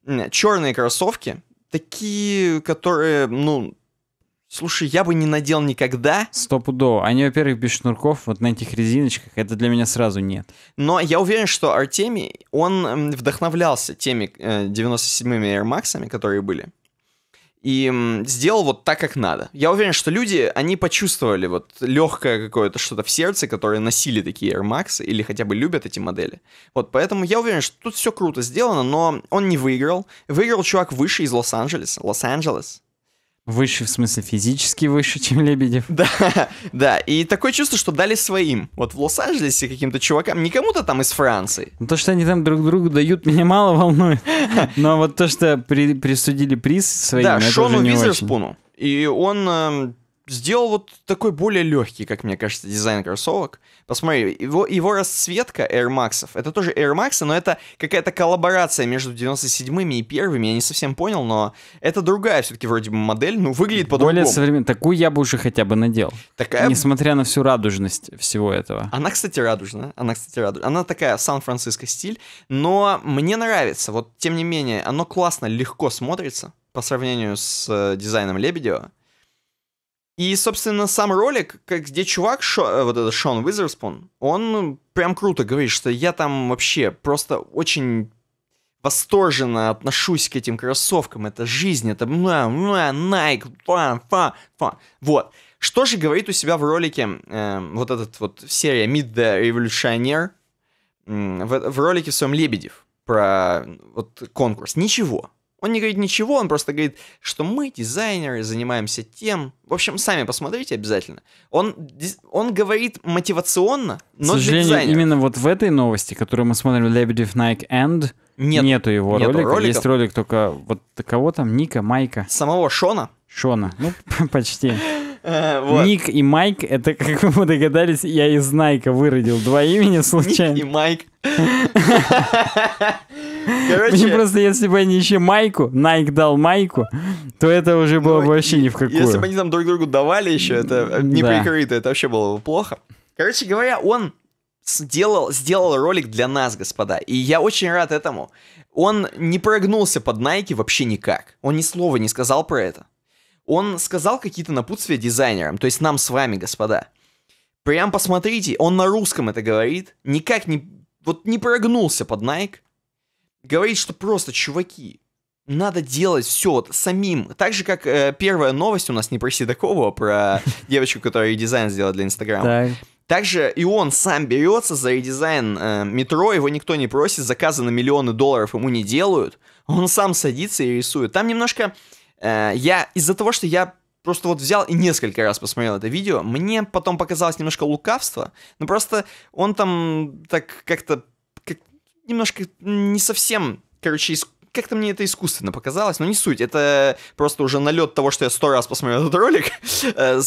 да. Черные кроссовки, такие, которые, ну, Слушай, я бы не надел никогда. Стопудово. Они, во-первых, без шнурков, вот на этих резиночках, это для меня сразу нет. Но я уверен, что Артемий, он вдохновлялся теми 97-ми э, Air Max, которые были. И сделал вот так, как надо. Я уверен, что люди, они почувствовали вот легкое какое-то что-то в сердце, которые носили такие Air Max или хотя бы любят эти модели. Вот поэтому я уверен, что тут все круто сделано, но он не выиграл. Выиграл чувак выше из Лос-Анджелеса. Лос-Анджелес Выше, в смысле, физически выше, *laughs* чем Лебедев. Да, да. И такое чувство, что дали своим. Вот в Лос-Анджелесе каким-то чувакам, не кому-то там из Франции. Ну, то, что они там друг другу дают, меня мало волнует. *laughs* Но вот то, что при, присудили приз своим, Да, Шону Визерспуну. И он эм, сделал вот такой более легкий, как мне кажется, дизайн кроссовок. Посмотри, его, его расцветка Air Max, это тоже Air Max, но это какая-то коллаборация между 97-ми и первыми, я не совсем понял, но это другая все-таки вроде бы модель, ну выглядит по-другому. Более современная, такую я бы уже хотя бы надел. Такая... Несмотря на всю радужность всего этого. Она, кстати, радужная, она, кстати, радужная. Она такая Сан-Франциско стиль, но мне нравится, вот тем не менее, оно классно, легко смотрится по сравнению с э, дизайном Лебедева. И, собственно, сам ролик, как, где чувак, Шо, э, вот этот Шон Уизерспун, он прям круто говорит, что я там вообще просто очень восторженно отношусь к этим кроссовкам, это жизнь, это мна, мна, Nike, фа, фа, фа. Вот. Что же говорит у себя в ролике э, вот этот вот серия Meet the Revolutionaire, э, в, в ролике в своем Лебедев про вот конкурс? Ничего. Он не говорит ничего, он просто говорит, что мы, дизайнеры, занимаемся тем... В общем, сами посмотрите обязательно. Он, он говорит мотивационно, но К сожалению, для именно вот в этой новости, которую мы смотрим, Лебедев, Nike, End, Нет, нету его нету ролика. Роликов. Есть ролик только вот кого там, Ника, Майка. Самого Шона. Шона, ну *laughs* почти. Э, вот. Ник и Майк, это, как вы догадались, я из Найка выродил два имени случайно. Ник и Майк. *laughs* Короче... Мне просто, если бы они еще майку, Найк дал майку, то это уже было ну, бы вообще ни в какую. Если бы они там друг другу давали еще, это э, не да. прикрыто, это вообще было бы плохо. Короче говоря, он сделал, сделал ролик для нас, господа, и я очень рад этому. Он не прогнулся под Найки вообще никак. Он ни слова не сказал про это он сказал какие-то напутствия дизайнерам, то есть нам с вами, господа. Прям посмотрите, он на русском это говорит, никак не, вот не прогнулся под Nike. Говорит, что просто, чуваки, надо делать все вот самим. Так же, как э, первая новость у нас не про Седокова, а про *laughs* девочку, которая дизайн сделала для Инстаграма. Также и он сам берется за редизайн э, метро, его никто не просит, заказы на миллионы долларов ему не делают. Он сам садится и рисует. Там немножко Э, я из-за того, что я просто вот взял и несколько раз посмотрел это видео, мне потом показалось немножко лукавство, но просто он там так как-то как немножко не совсем, короче, иск как-то мне это искусственно показалось, но не суть. Это просто уже налет того, что я сто раз посмотрел этот ролик *laughs* э,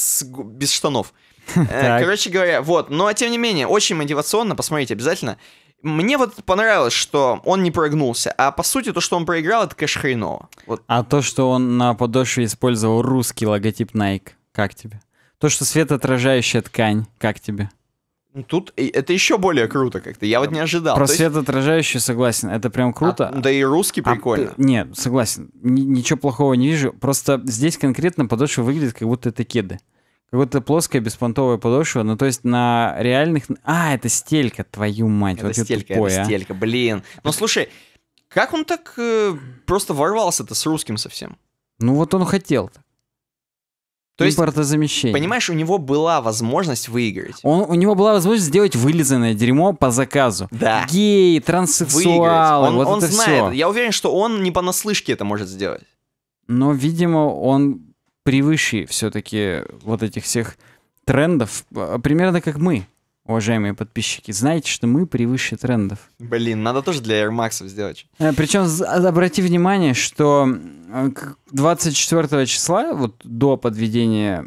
без штанов. *laughs* Э, короче говоря, вот. Но тем не менее, очень мотивационно, посмотрите обязательно. Мне вот понравилось, что он не прогнулся, а по сути то, что он проиграл, это, конечно, хреново. Вот. А то, что он на подошве использовал русский логотип Nike, как тебе? То, что светоотражающая ткань, как тебе? Ну, тут это еще более круто как-то. Я вот не ожидал. Про светоотражающую согласен. Это прям круто. А, да и русский а, прикольно. Ты... Э, нет, согласен. Н- ничего плохого не вижу. Просто здесь конкретно подошва выглядит, как будто это кеды. Как то плоская беспонтовая подошва. Ну, то есть на реальных... А, это стелька, твою мать. Это вот стелька, тупой, это а. стелька, блин. Ну, слушай, как он так э, просто ворвался-то с русским совсем? Ну, вот он хотел -то. То есть, импортозамещение. Понимаешь, у него была возможность выиграть. Он, у него была возможность сделать вылизанное дерьмо по заказу. Да. Гей, транссексуалы, вот он это знает. Все. Я уверен, что он не понаслышке это может сделать. Но, видимо, он превыше все-таки вот этих всех трендов, а, примерно как мы, уважаемые подписчики. Знаете, что мы превыше трендов. Блин, надо тоже для Air Max сделать. Э, Причем а, обрати внимание, что 24 э, числа, вот до подведения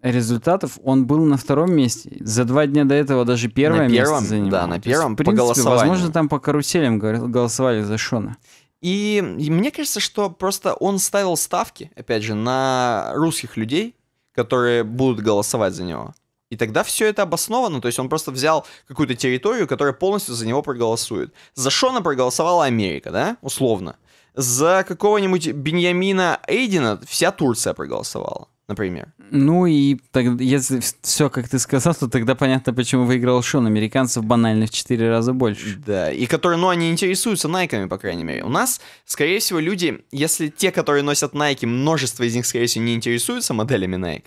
результатов, он был на втором месте. За два дня до этого даже первое на первом, место занимал. Да, на первом есть, в принципе, голосованию. Возможно, там по каруселям голосовали за Шона. И, мне кажется, что просто он ставил ставки, опять же, на русских людей, которые будут голосовать за него. И тогда все это обосновано, то есть он просто взял какую-то территорию, которая полностью за него проголосует. За Шона проголосовала Америка, да, условно. За какого-нибудь Беньямина Эйдина вся Турция проголосовала например. Ну и так, если все, как ты сказал, то тогда понятно, почему выиграл Шон. Американцев банально в 4 раза больше. Да, и которые, ну, они интересуются найками, по крайней мере. У нас, скорее всего, люди, если те, которые носят найки, множество из них, скорее всего, не интересуются моделями Nike.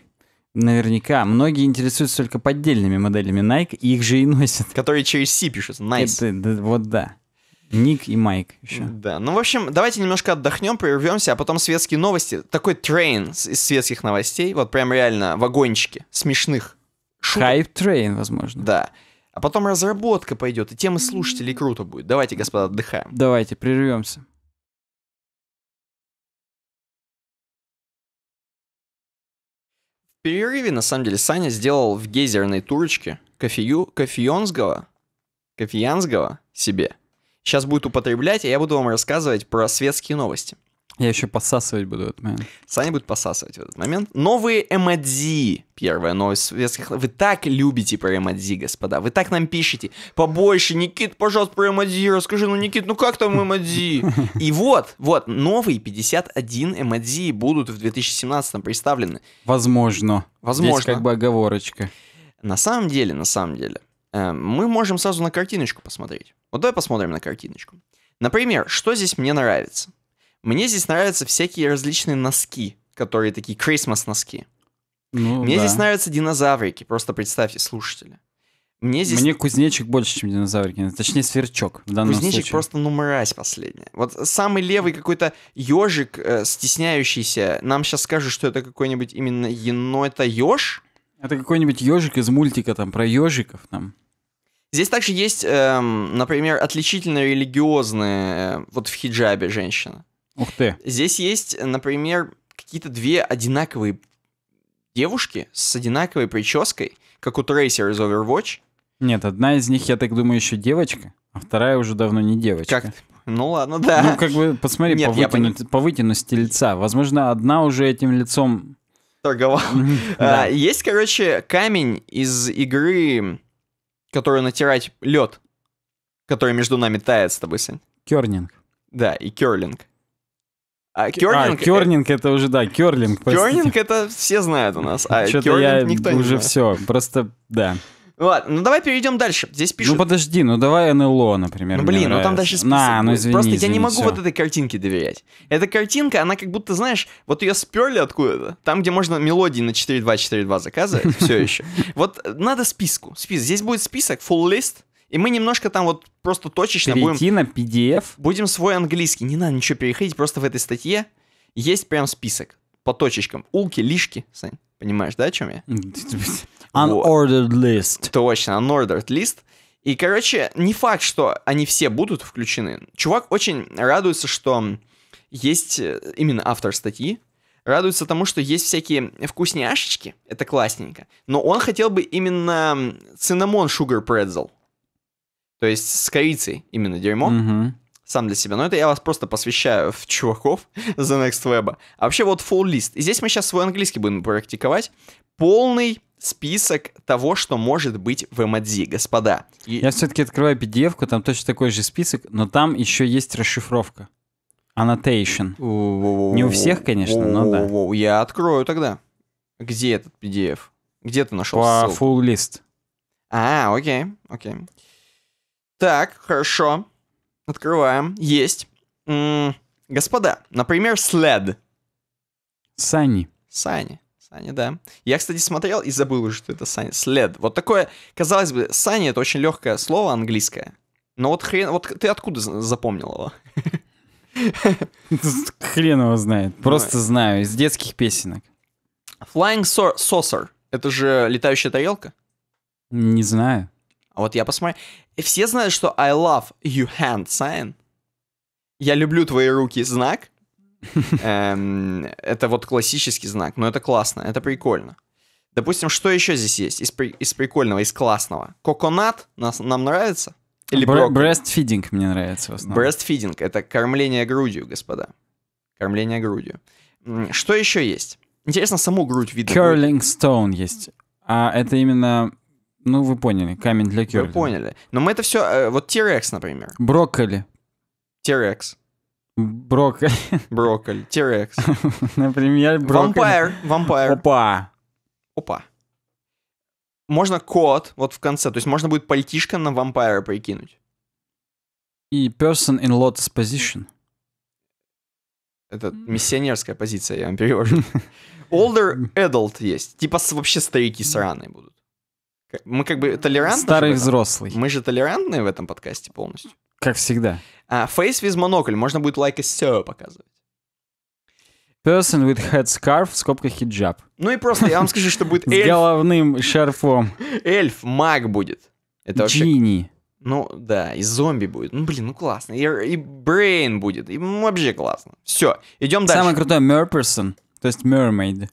Наверняка. Многие интересуются только поддельными моделями Nike, их же и носят. Которые через C пишут, Nice. Это, да, вот да. Ник и Майк еще. Да, ну, в общем, давайте немножко отдохнем, прервемся, а потом светские новости. Такой трейн из светских новостей, вот прям реально вагончики смешных. Хайп-трейн, возможно. Да. А потом разработка пойдет, и темы слушателей круто будет. Давайте, господа, отдыхаем. Давайте, прервемся. В перерыве, на самом деле, Саня сделал в гейзерной турочке кофею кофеенского, кофеянского себе – сейчас будет употреблять, и я буду вам рассказывать про светские новости. Я еще посасывать буду в этот момент. Саня будет посасывать в этот момент. Новые эмодзи. Первая новость светских... Вы так любите про эмодзи, господа. Вы так нам пишете. Побольше, Никит, пожалуйста, про эмодзи расскажи. Ну, Никит, ну как там эмодзи? И вот, вот, новые 51 эмодзи будут в 2017 представлены. Возможно. Возможно. Здесь как бы оговорочка. На самом деле, на самом деле, э, мы можем сразу на картиночку посмотреть. Вот ну, давай посмотрим на картиночку. Например, что здесь мне нравится? Мне здесь нравятся всякие различные носки, которые такие Christmas носки. Ну, мне да. здесь нравятся динозаврики, просто представьте, слушатели. Мне здесь... Мне кузнечик больше, чем динозаврики, точнее сверчок в данном Кузнечик случае. просто ну мразь последняя. Вот самый левый какой-то ежик э, стесняющийся, нам сейчас скажут, что это какой-нибудь именно енота еж. Это какой-нибудь ежик из мультика там про ежиков там. Здесь также есть, эм, например, отличительно религиозные, э, вот в хиджабе женщина. Ух ты. Здесь есть, например, какие-то две одинаковые девушки с одинаковой прической, как у Трейсера из Overwatch. Нет, одна из них, я так думаю, еще девочка, а вторая уже давно не девочка. Как ну ладно, да. Ну как бы, посмотри, Нет, по, вытяну, по вытянности лица. Возможно, одна уже этим лицом... Торговал. Э, есть, короче, камень из игры которую натирать лед, который между нами тает с тобой, Сань. Кернинг. Да, и керлинг. А керлинг... А, керлинг это, уже, да, керлинг. Керлинг это все знают у нас, а керлинг никто не знает. уже все, просто, да. Ну ладно, ну давай перейдем дальше. Здесь ну, пишут... Ну подожди, ну давай НЛО, например. Ну блин, ну там дальше список На, ну извини, Просто извини, я не могу все. вот этой картинке доверять. Эта картинка, она как будто, знаешь, вот ее сперли откуда-то. Там, где можно мелодии на 4.2.4.2 заказывать, *laughs* все еще. Вот надо списку. Список. Здесь будет список, full list, и мы немножко там вот просто точечно Перейти будем... на PDF? Будем свой английский. Не надо ничего переходить, просто в этой статье есть прям список по точечкам. Улки, лишки, Сань, понимаешь, да, о чем я? *laughs* Unordered list. Точно, unordered list. И, короче, не факт, что они все будут включены. Чувак очень радуется, что есть э, именно автор статьи, радуется тому, что есть всякие вкусняшечки, это классненько, но он хотел бы именно цинамон sugar pretzel, то есть с корицей именно дерьмо, mm-hmm. сам для себя. Но это я вас просто посвящаю в чуваков за Next Web. А вообще вот full list. И здесь мы сейчас свой английский будем практиковать. Полный список того, что может быть в MADZ, господа. И... Я все-таки открываю pdf там точно такой же список, но там еще есть расшифровка. Annotation. Не у всех, конечно, но да. Я открою тогда. Где этот PDF? Где ты нашел По ссылку? full list. А, окей, окей. Так, хорошо. Открываем. Есть. М -м господа, например, sled. Сани. Сани. Саня, да. Я, кстати, смотрел и забыл, уже, что это Саня. След. Вот такое, казалось бы, Саня это очень легкое слово английское. Но вот хрен, вот ты откуда запомнил его? *laughs* Хрен его знает. Просто знаю, из детских песенок. Flying Saucer. Это же летающая тарелка? Не знаю. А вот я посмотрю. Все знают, что I love you hand sign. Я люблю твои руки знак. *laughs* Эм, это вот классический знак, но это классно, это прикольно. Допустим, что еще здесь есть из, при, из прикольного, из классного? Коконат нас, нам нравится? Или Бр- брестфидинг мне нравится в основном. Брестфидинг — это кормление грудью, господа. Кормление грудью. Что еще есть? Интересно, саму грудь видно. Curling stone есть. А это именно ну, вы поняли, камень для кёрли. Вы поняли. Но мы это все... Э, вот Терекс, например. Брокколи. Терекс. Брокколи. Брокколи. Терекс. *laughs* Например, брокколи. Вампайр. Вампайр. Опа. Опа. Можно кот, вот в конце. То есть можно будет пальтишка на вампайра прикинуть. И person in lotus position. Это миссионерская позиция, я вам перевожу. *laughs* Older adult есть. Типа вообще старики сраные будут. Мы как бы толерантны. Старый взрослый. Мы же толерантные в этом подкасте полностью. Как всегда. А, face with monocle. Можно будет like a sir показывать. Person with headscarf, в скобках хиджаб. Ну и просто я вам скажу, что будет *laughs* эльф. С головным шарфом. Эльф, маг будет. Это вообще... Джинни. Ну да, и зомби будет. Ну блин, ну классно. И, и Брейн будет. И вообще классно. Все, идем дальше. Самое крутое, Мерперсон, то есть Mermaid,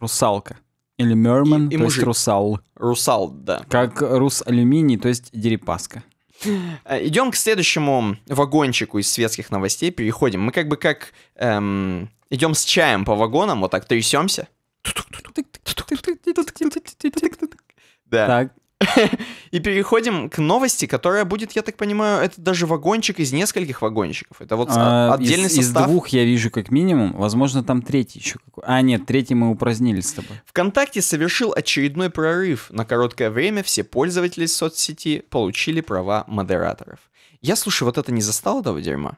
русалка. Или Мерман, то мужик. есть русал. Русал, да. Как рус алюминий, то есть дерипаска. Э, идем к следующему вагончику из светских новостей, переходим. Мы как бы как эм, идем с чаем по вагонам, вот так трясемся. Да. Так. *laughs* И переходим к новости, которая будет, я так понимаю, это даже вагончик из нескольких вагончиков. Это вот а, отдельный из, состав. Из двух я вижу как минимум. Возможно, там третий еще какой. А, нет, третий мы упразднили с тобой. ВКонтакте совершил очередной прорыв. На короткое время все пользователи соцсети получили права модераторов. Я, слушай, вот это не застал этого дерьма?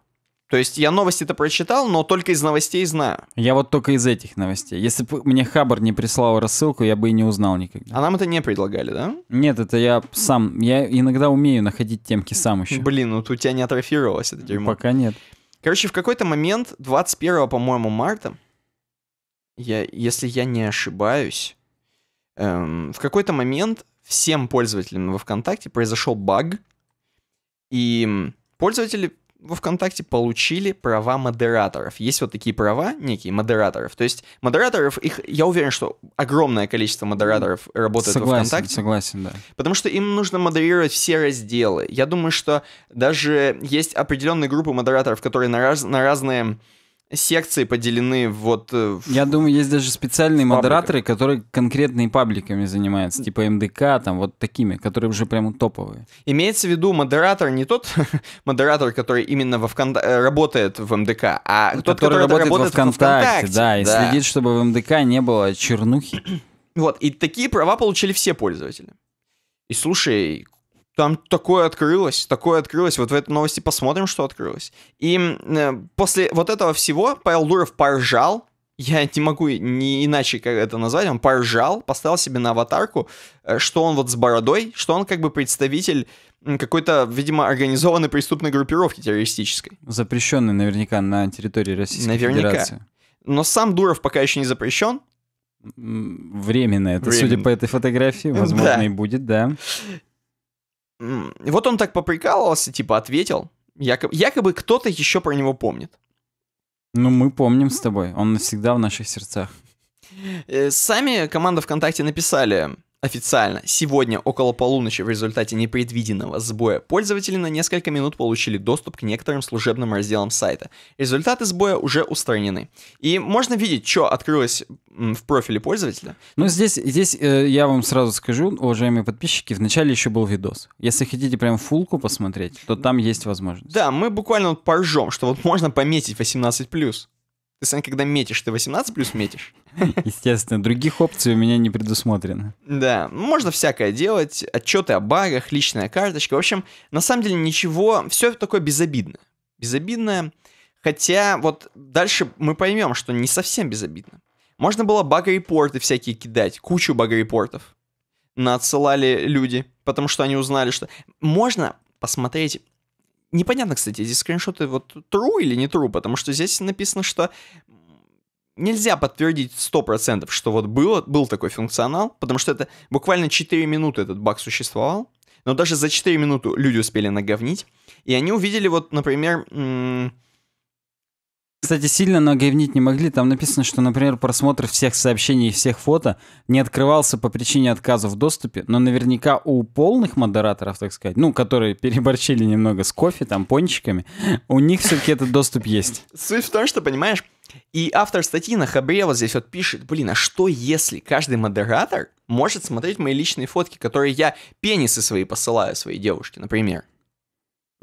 То есть я новости-то прочитал, но только из новостей знаю. Я вот только из этих новостей. Если бы мне Хабар не прислал рассылку, я бы и не узнал никогда. А нам это не предлагали, да? Нет, это я сам. Я иногда умею находить темки сам еще. Блин, ну вот у тебя не атрофировалось это дерьмо. Пока нет. Короче, в какой-то момент, 21, по-моему, марта, я, если я не ошибаюсь, эм, в какой-то момент всем пользователям во ВКонтакте произошел баг, и пользователи во ВКонтакте получили права модераторов. Есть вот такие права, некие модераторов. То есть модераторов, их, я уверен, что огромное количество модераторов работает согласен, во ВКонтакте. Согласен, да. Потому что им нужно модерировать все разделы. Я думаю, что даже есть определенные группы модераторов, которые на, раз, на разные секции поделены вот... Э, в... Я думаю, есть даже специальные модераторы, которые конкретными пабликами занимаются, типа МДК, там вот такими, которые уже прямо топовые. Имеется в виду модератор не тот *laughs* модератор, который именно во Вкон... Э, работает в МДК, а ну, тот, который, который работает, работает во ВКонтакте, ВКонтакте. Да, и да. следит, чтобы в МДК не было чернухи. Вот, и такие права получили все пользователи. И слушай, там такое открылось, такое открылось. Вот в этой новости посмотрим, что открылось. И э, после вот этого всего Павел Дуров поржал. Я не могу не иначе как это назвать. Он поржал, поставил себе на аватарку, э, что он вот с бородой, что он как бы представитель какой-то, видимо, организованной преступной группировки террористической. Запрещенной наверняка на территории Российской наверняка. Федерации. Но сам Дуров пока еще не запрещен, Временно это, Временно. судя по этой фотографии, возможно, да. и будет, да. Вот он так поприкалывался, типа ответил. Якобы, якобы кто-то еще про него помнит. Ну, мы помним с тобой. Он навсегда в наших сердцах. Э, сами команда ВКонтакте написали Официально, сегодня около полуночи в результате непредвиденного сбоя пользователи на несколько минут получили доступ к некоторым служебным разделам сайта. Результаты сбоя уже устранены. И можно видеть, что открылось в профиле пользователя. Ну, здесь, здесь э, я вам сразу скажу, уважаемые подписчики, вначале еще был видос. Если хотите прям фулку посмотреть, то там есть возможность. Да, мы буквально поржем, что вот можно пометить 18+. Ты, Сань, когда метишь, ты 18 плюс метишь? *laughs* Естественно, других опций у меня не предусмотрено. Да, можно всякое делать, отчеты о багах, личная карточка. В общем, на самом деле ничего, все такое безобидное. Безобидное, хотя вот дальше мы поймем, что не совсем безобидно. Можно было баг-репорты всякие кидать, кучу баг-репортов. Наотсылали люди, потому что они узнали, что... Можно посмотреть Непонятно, кстати, здесь скриншоты вот true или не true, потому что здесь написано, что нельзя подтвердить 100%, что вот было, был такой функционал, потому что это буквально 4 минуты этот баг существовал, но даже за 4 минуты люди успели наговнить, и они увидели вот, например, кстати, сильно ноги гайвнить не могли. Там написано, что, например, просмотр всех сообщений и всех фото не открывался по причине отказа в доступе, но наверняка у полных модераторов, так сказать, ну, которые *laughs* переборчили немного с кофе, там, пончиками, у них все-таки этот доступ есть. Суть в том, что, понимаешь, и автор статьи на Хабре вот здесь вот пишет, блин, а что если каждый модератор может смотреть мои личные фотки, которые я пенисы свои посылаю своей девушке, например?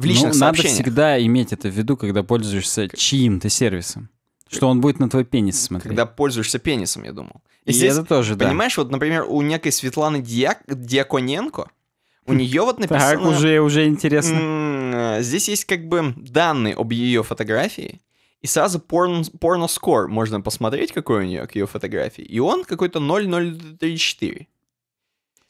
в личных ну, сообщениях. Надо всегда иметь это в виду, когда пользуешься чьим-то сервисом. Что он будет на твой пенис смотреть. Когда пользуешься пенисом, я думал. И, и здесь, это тоже, да. Понимаешь, вот, например, у некой Светланы Дьяк... Дьяконенко, у нее вот написано... Так, уже, уже интересно. Здесь есть как бы данные об ее фотографии, и сразу порно-скор можно посмотреть, какой у нее к ее фотографии, и он какой-то 0,034.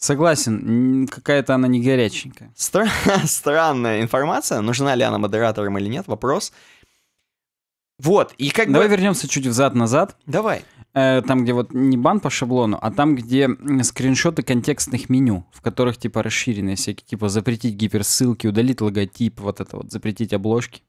Согласен, какая-то она не горяченькая. Стра- *laughs* странная информация, нужна ли она модераторам или нет, вопрос. Вот, и как Давай бы... вернемся чуть взад-назад. Давай. Э, там, где вот не бан по шаблону, а там, где скриншоты контекстных меню, в которых типа расширенные всякие, типа запретить гиперссылки, удалить логотип, вот это вот, запретить обложки.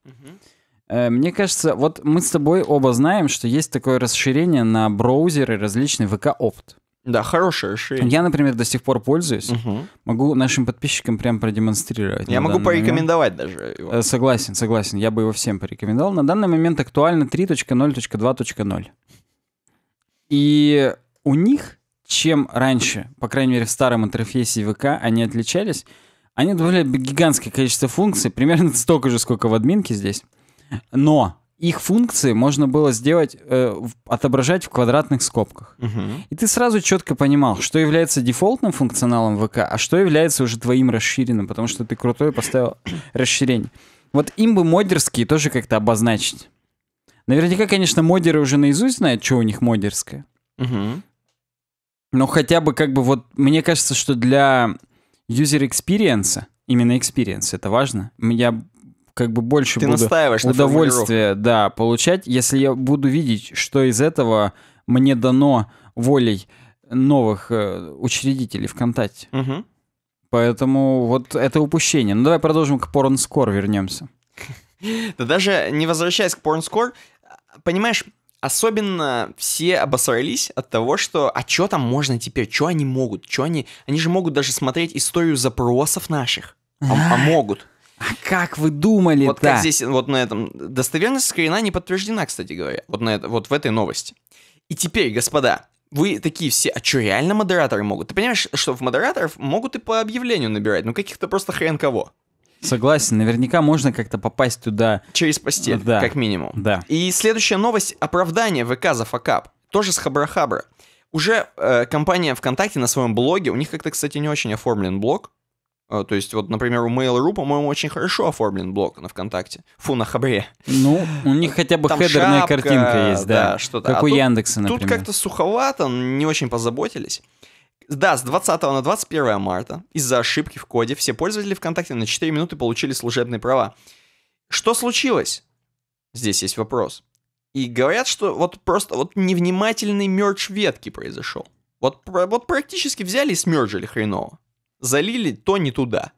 Э, мне кажется, вот мы с тобой оба знаем, что есть такое расширение на браузеры различный VK-опт. Да, хорошее решение. Я, например, до сих пор пользуюсь. Угу. Могу нашим подписчикам прям продемонстрировать. Я могу порекомендовать момент. даже его. Э, согласен, согласен. Я бы его всем порекомендовал. На данный момент актуально 3.0.2.0. И у них, чем раньше, по крайней мере, в старом интерфейсе ВК они отличались, они добавляют гигантское количество функций, примерно столько же, сколько в админке здесь. Но их функции можно было сделать, э, отображать в квадратных скобках. Угу. И ты сразу четко понимал, что является дефолтным функционалом ВК, а что является уже твоим расширенным, потому что ты крутой поставил *coughs* расширение. Вот им бы модерские тоже как-то обозначить. Наверняка, конечно, модеры уже наизусть знают, что у них модерское. Угу. Но хотя бы как бы вот, мне кажется, что для user experience, именно experience, это важно. Я как бы больше Ты буду удовольствия, да, получать, если я буду видеть, что из этого мне дано волей новых э, учредителей ВКонтакте. Угу. Поэтому вот это упущение. Ну давай продолжим к порнскор вернемся. *laughs* Да даже не возвращаясь к порнскор, понимаешь, особенно все обосрались от того, что а что там можно теперь, что они могут, что они... Они же могут даже смотреть историю запросов наших. А, а *laughs* могут. А как вы думали? -то? Вот как здесь, вот на этом. Достоверность скрина не подтверждена, кстати говоря. Вот, на это, вот в этой новости. И теперь, господа, вы такие все, а что, реально модераторы могут? Ты понимаешь, что в модераторов могут и по объявлению набирать, ну каких-то просто хрен кого. Согласен, наверняка можно как-то попасть туда. Через постель, да. как минимум. Да. И следующая новость — оправдание ВК за факап. Тоже с хабра-хабра. Уже э, компания ВКонтакте на своем блоге, у них как-то, кстати, не очень оформлен блог, а, то есть, вот, например, у Mail.ru, по-моему, очень хорошо оформлен блок на ВКонтакте. Фу, на Хабре. Ну, у них э, хотя бы Там хедерная шапка, картинка есть, да. да что-то. Как а у тут, Яндекса, например. Тут как-то суховато, не очень позаботились. Да, с 20 на 21 марта из-за ошибки в коде все пользователи ВКонтакте на 4 минуты получили служебные права. Что случилось? Здесь есть вопрос. И говорят, что вот просто вот невнимательный мерч ветки произошел. Вот, вот практически взяли и смержили хреново залили то не туда.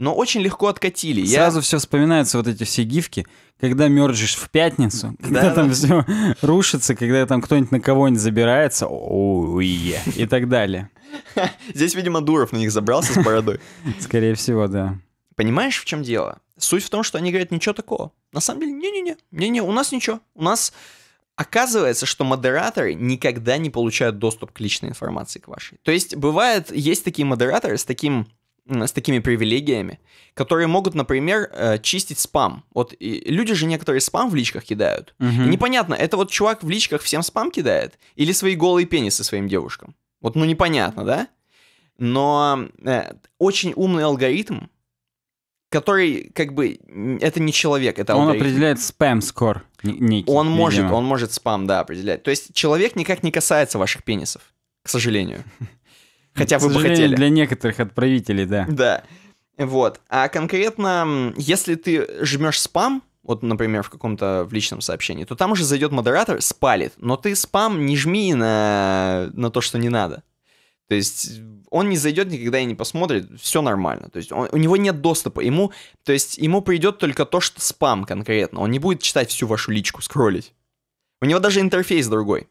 Но очень легко откатили. Сразу Я... все вспоминаются вот эти все гифки, когда мерджишь в пятницу, *laughs* когда да, там да. все *laughs* рушится, когда там кто-нибудь на кого-нибудь забирается, ой, и так далее. *laughs* Здесь, видимо, Дуров на них забрался с бородой. Скорее всего, да. Понимаешь, в чем дело? Суть в том, что они говорят, ничего такого. На самом деле, не-не-не, не-не, у нас ничего. У нас Оказывается, что модераторы никогда не получают доступ к личной информации к вашей. То есть бывает, есть такие модераторы с таким с такими привилегиями, которые могут, например, э, чистить спам. Вот люди же некоторые спам в личках кидают. Угу. непонятно, это вот чувак в личках всем спам кидает или свои голые пенисы своим девушкам. Вот, ну непонятно, да? Но э, очень умный алгоритм который как бы это не человек, это он определяет спам скор Он может, он может спам, да, определять. То есть человек никак не касается ваших пенисов, к сожалению. *laughs* Хотя вы бы хотели. Для некоторых отправителей, да. Да. Вот. А конкретно, если ты жмешь спам, вот, например, в каком-то в личном сообщении, то там уже зайдет модератор, спалит. Но ты спам не жми на, на то, что не надо. То есть он не зайдет никогда и не посмотрит, все нормально. То есть он, у него нет доступа, ему, то есть ему придет только то, что спам конкретно. Он не будет читать всю вашу личку, скроллить. У него даже интерфейс другой.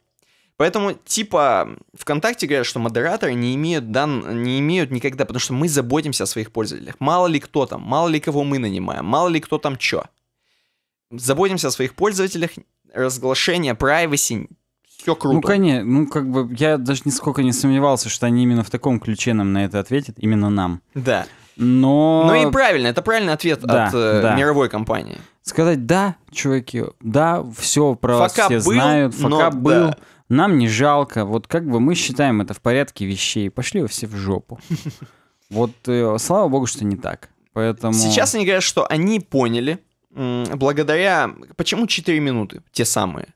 Поэтому, типа, ВКонтакте говорят, что модераторы не имеют дан... не имеют никогда, потому что мы заботимся о своих пользователях. Мало ли кто там, мало ли кого мы нанимаем, мало ли кто там что. Заботимся о своих пользователях, разглашение privacy все ну, круто. Ну, конечно, ну, как бы я даже нисколько не сомневался, что они именно в таком ключе нам на это ответят, именно нам. Да. Но... Ну и правильно, это правильный ответ да, от э, да. мировой компании. Сказать, да, чуваки, да, все про вас все был, знают, факап был, да. нам не жалко, вот как бы мы считаем это в порядке вещей, пошли вы все в жопу. *laughs* Вот, э, слава богу, что не так. Поэтому... Сейчас они говорят, что они поняли, благодаря... Почему 4 минуты? Те самые.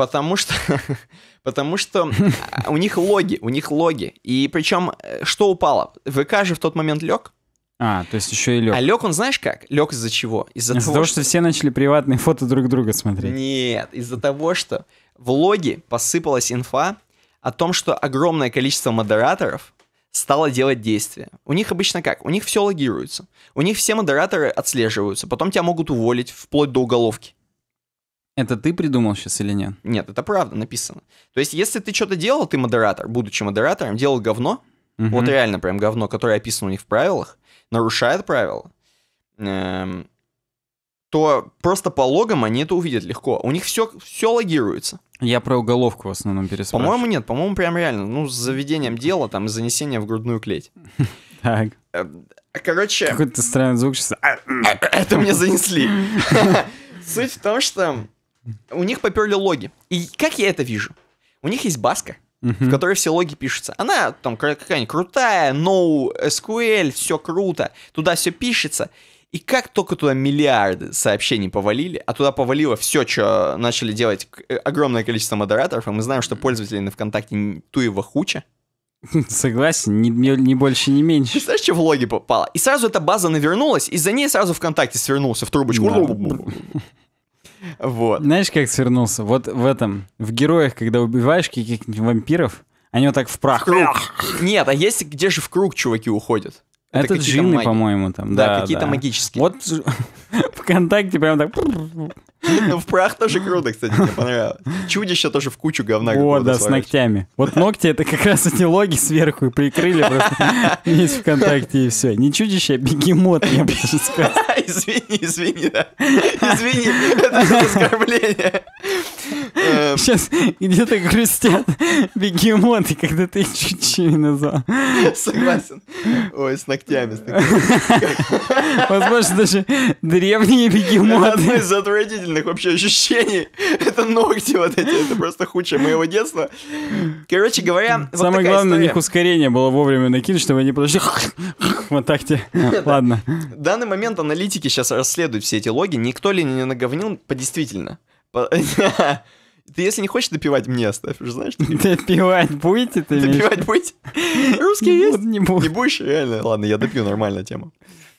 Потому что, *laughs* потому что а, у них логи, у них логи. И причем, э, что упало? ВК же в тот момент лег. А, то есть еще и лег. А лег он, знаешь как? Лег из-за чего? Из-за из того, того, что... что все начали приватные *laughs* фото друг друга смотреть. Нет, из-за того, что в логи посыпалась инфа о том, что огромное количество модераторов стало делать действия. У них обычно как? У них все логируется. У них все модераторы отслеживаются. Потом тебя могут уволить вплоть до уголовки. Это ты придумал сейчас или нет? Нет, это правда написано. То есть, если ты что-то делал, ты модератор, будучи модератором, делал говно, угу. вот реально прям говно, которое описано у них в правилах, нарушает правила, эм, то просто по логам они это увидят легко. У них все, все логируется. Я про уголовку в основном переспрашиваю. По-моему, нет, по-моему, прям реально. Ну, с заведением дела, там, с занесением в грудную клеть. *laughs* Так. Эм, короче... Какой-то странный звук сейчас. *laughs* Это мне занесли. *laughs* Суть в том, что у них поперли логи. И как я это вижу? У них есть баска, uh-huh. в которой все логи пишутся. Она там какая-нибудь крутая, no SQL, все круто, туда все пишется. И как только туда миллиарды сообщений повалили, а туда повалило все, что начали делать э, огромное количество модераторов, и мы знаем, что пользователей на ВКонтакте туева хуча. *laughs* Согласен, не, не, не больше, не меньше. Ты знаешь, что в логи попало? И сразу эта база навернулась, и за ней сразу ВКонтакте свернулся в трубочку. Да. Вот. Знаешь, как свернулся? Вот в этом, в героях, когда убиваешь каких-нибудь вампиров, они вот так в прах. В круг. Нет, а есть где же в круг чуваки уходят? Это, это джинны, маги... по-моему, там. Да, да какие-то да. магические. Вот *laughs* ВКонтакте прям так... Ну, в прах тоже круто, кстати, мне понравилось. Чудище тоже в кучу говна. О, да, с ногтями. Вот ногти это как раз эти логи сверху и прикрыли просто. Есть *laughs* ВКонтакте и все. Не чудище, а бегемот, я бы сказал. Извини, извини, да. Извини, это оскорбление. Эм. Сейчас где-то грустят бегемоты, когда ты чуть-чуть назвал. Согласен. Ой, с ногтями. Возможно, даже древние бегемоты. одно из отвратительных вообще ощущений. Это ногти вот эти, это просто худшее моего детства. Короче говоря, Самое главное, у них ускорение было вовремя накинуть, чтобы они подошли. Вот так тебе. Ладно. В данный момент аналитики аналитики сейчас расследуют все эти логи, никто ли не наговнил по действительно. *laughs* Ты если не хочешь допивать, мне оставь, уже знаешь? *laughs* Допивать будете ты? Допивать будете? *laughs* Русские есть? Не будешь. Не будешь? Реально. Ладно, я допью, нормальная тема.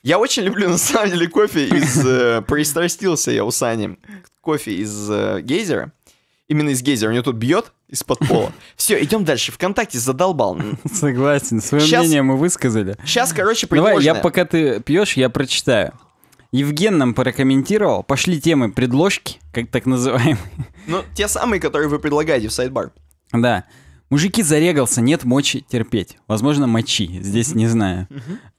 Я очень люблю, на самом деле, кофе из... Э, пристрастился я у Сани. Кофе из э, гейзера. Именно из гейзера. У него тут бьет из-под пола. Все, идем дальше. Вконтакте задолбал. Согласен. Свое мнение мы высказали. Сейчас, короче, предложено. Давай, я пока ты пьешь, я прочитаю. Евген нам прокомментировал. Пошли темы предложки, как так называемые. Ну, те самые, которые вы предлагаете в сайдбар. Да. Мужики зарегался, нет мочи терпеть. Возможно, мочи, здесь не знаю.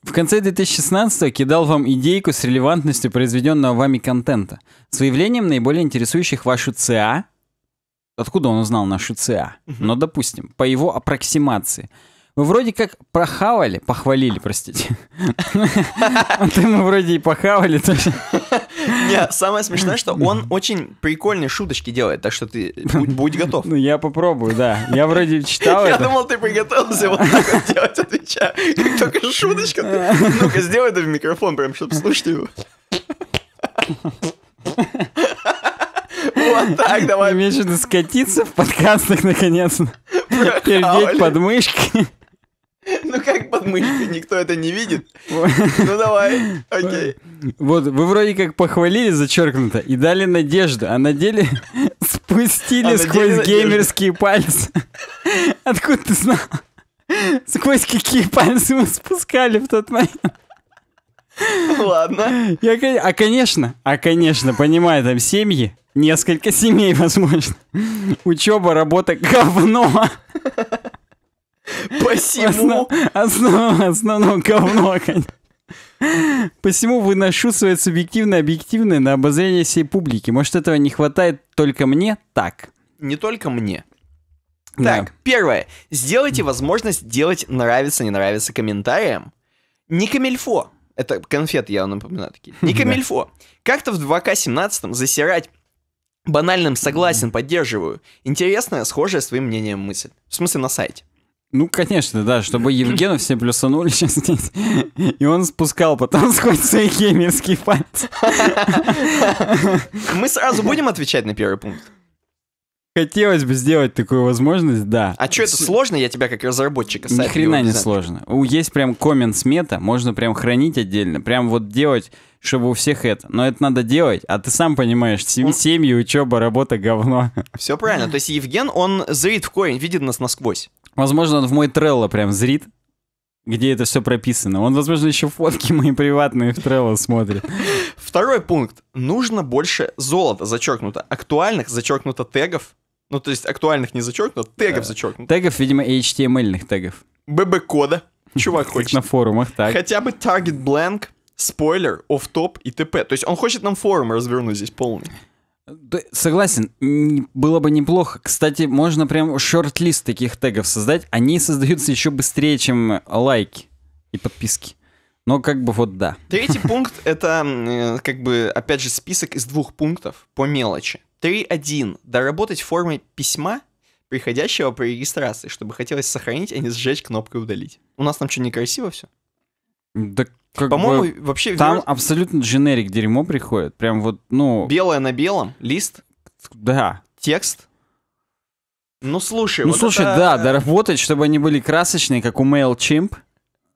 В конце 2016 кидал вам идейку с релевантностью произведенного вами контента, с выявлением наиболее интересующих вашу ЦА. Откуда он узнал нашу ЦА? Но, ну, допустим, по его аппроксимации – мы вроде как прохавали, похвалили, простите. Ты мы вроде и похавали тоже. Не, самое смешное, что он очень прикольные шуточки делает, так что ты будь готов. Ну, я попробую, да. Я вроде читал Я думал, ты приготовился вот так вот делать, отвечаю. Только шуточка. Ну-ка, сделай это в микрофон, прям, чтобы слушать его. Вот так, давай. Мне скатиться в подкастах наконец-то. Пердеть подмышки. *laughs* Ну как подмышки, никто это не видит. Ну давай, окей. *laughs* Вот, вы вроде как похвалили зачеркнуто и дали надежду, а на деле *laughs* спустили а сквозь геймерские пальцы. Откуда ты знал? Сквозь какие пальцы мы спускали в тот момент? Ладно. Я, а конечно, а конечно, понимаю, там семьи, несколько семей, возможно. Учеба, работа, говно. Посему... Основ... Основное говно, Посему выношу свое субъективное-объективное на обозрение всей публики. Может, этого не хватает только мне? Так. Не только мне. Так, да. первое. Сделайте возможность делать нравится, не нравится комментариям. Не камильфо. Это конфеты, я вам напоминаю такие. Не *laughs* камильфо. Как-то в 2К17 засирать банальным согласен, поддерживаю. Интересная, схожая твоим мнением мысль. В смысле, на сайте. Ну, конечно, да, чтобы Евгена все плюсанули сейчас. здесь, И он спускал потом сходит свои химические пальцы. Мы сразу будем отвечать на первый пункт? Хотелось бы сделать такую возможность, да. А что это сложно? Я тебя как разработчика Ни хрена не сложно. Есть прям коммент смета, можно прям хранить отдельно, прям вот делать, чтобы у всех это. Но это надо делать, а ты сам понимаешь, семьи, учеба, работа, говно. Все правильно. То есть Евген, он зрит в корень, видит нас насквозь. Возможно, он в мой Трелло прям зрит, где это все прописано. Он, возможно, еще фотки мои приватные в Трелло смотрит. *laughs* Второй пункт. Нужно больше золота, зачеркнуто. Актуальных, зачеркнуто тегов. Ну, то есть актуальных не зачеркнуто, а тегов да. зачеркнуто. Тегов, видимо, HTML-ных тегов. ББ-кода. Чувак *laughs* хочет. на форумах, так. Хотя бы target blank, спойлер, оф-топ и т.п. То есть он хочет нам форум развернуть здесь полный. Согласен, было бы неплохо. Кстати, можно прям шорт-лист таких тегов создать. Они создаются еще быстрее, чем лайки и подписки. Но как бы вот да. Третий *laughs* пункт — это э, как бы, опять же, список из двух пунктов по мелочи. 3.1. Доработать формы письма, приходящего при регистрации, чтобы хотелось сохранить, а не сжечь кнопкой «Удалить». У нас там что, некрасиво все? Да как По-моему, бы, вообще... Там вирус... абсолютно дженерик дерьмо приходит. Прям вот, ну... Белое на белом? Лист? Да. Текст? Ну, слушай... Ну, вот слушай, это... да, доработать, чтобы они были красочные, как у MailChimp.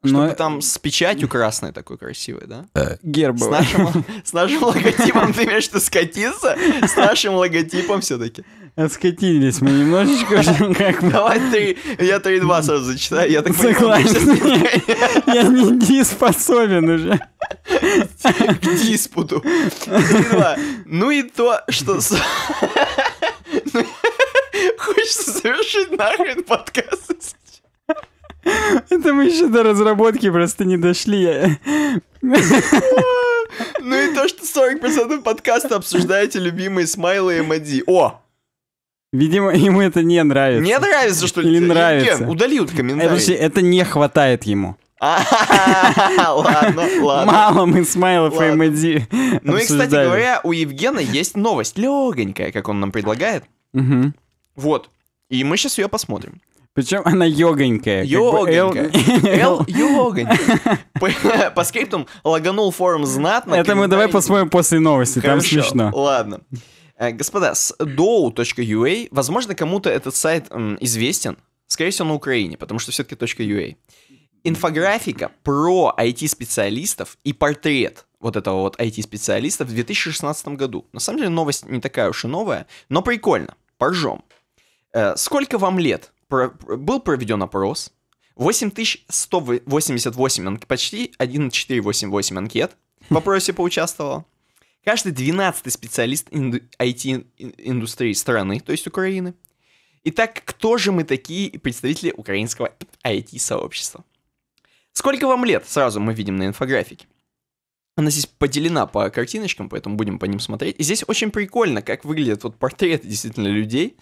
Чтобы но... там с печатью красной такой красивой, да? Э, Гербовой. С нашим, с нашим логотипом ты имеешь что скатиться? С нашим логотипом все-таки. Отскатились мы немножечко. *laughs* Как бы. Давай три, я три два сразу зачитаю. Я так Согласен. *laughs* Я не диспособен уже. К диспуту. Ну и то, что... *laughs* Ну, хочется совершить нахрен подкаст. Это мы еще до разработки просто не дошли. Ну и то, что 40% подкаста обсуждаете любимые смайлы и Мади. О, Видимо, *laughs* ему это не нравится. Не нравится, что ли? Или нравится. Евген, удали вот комментарий. Э, это не хватает ему. А, *laughs* ладно, ладно. Мало мы смайлов и эмодзи Ну и, кстати говоря, у Евгена есть новость, легонькая, как он нам предлагает. Вот. И мы сейчас ее посмотрим. Причем она йогонькая. Йогонькая. Эл *laughs* йогонькая. По скриптам лаганул форум знатно. Это мы давай посмотрим после новости, там смешно. Ладно. Э, господа, с dow.ua, возможно, кому-то этот сайт м, известен, скорее всего, на Украине, потому что все-таки .ua. Инфографика про IT-специалистов и портрет вот этого вот IT-специалиста в 2016 году. На самом деле новость не такая уж и новая, но прикольно, поржем. Э, сколько вам лет? Про... Был проведен опрос, 8188, почти 1488 анкет в вопросе поучаствовало. Каждый 12 специалист IT-индустрии страны, то есть Украины. Итак, кто же мы такие представители украинского IT-сообщества? Сколько вам лет? Сразу мы видим на инфографике. Она здесь поделена по картиночкам, поэтому будем по ним смотреть. И здесь очень прикольно, как выглядят вот портреты действительно людей.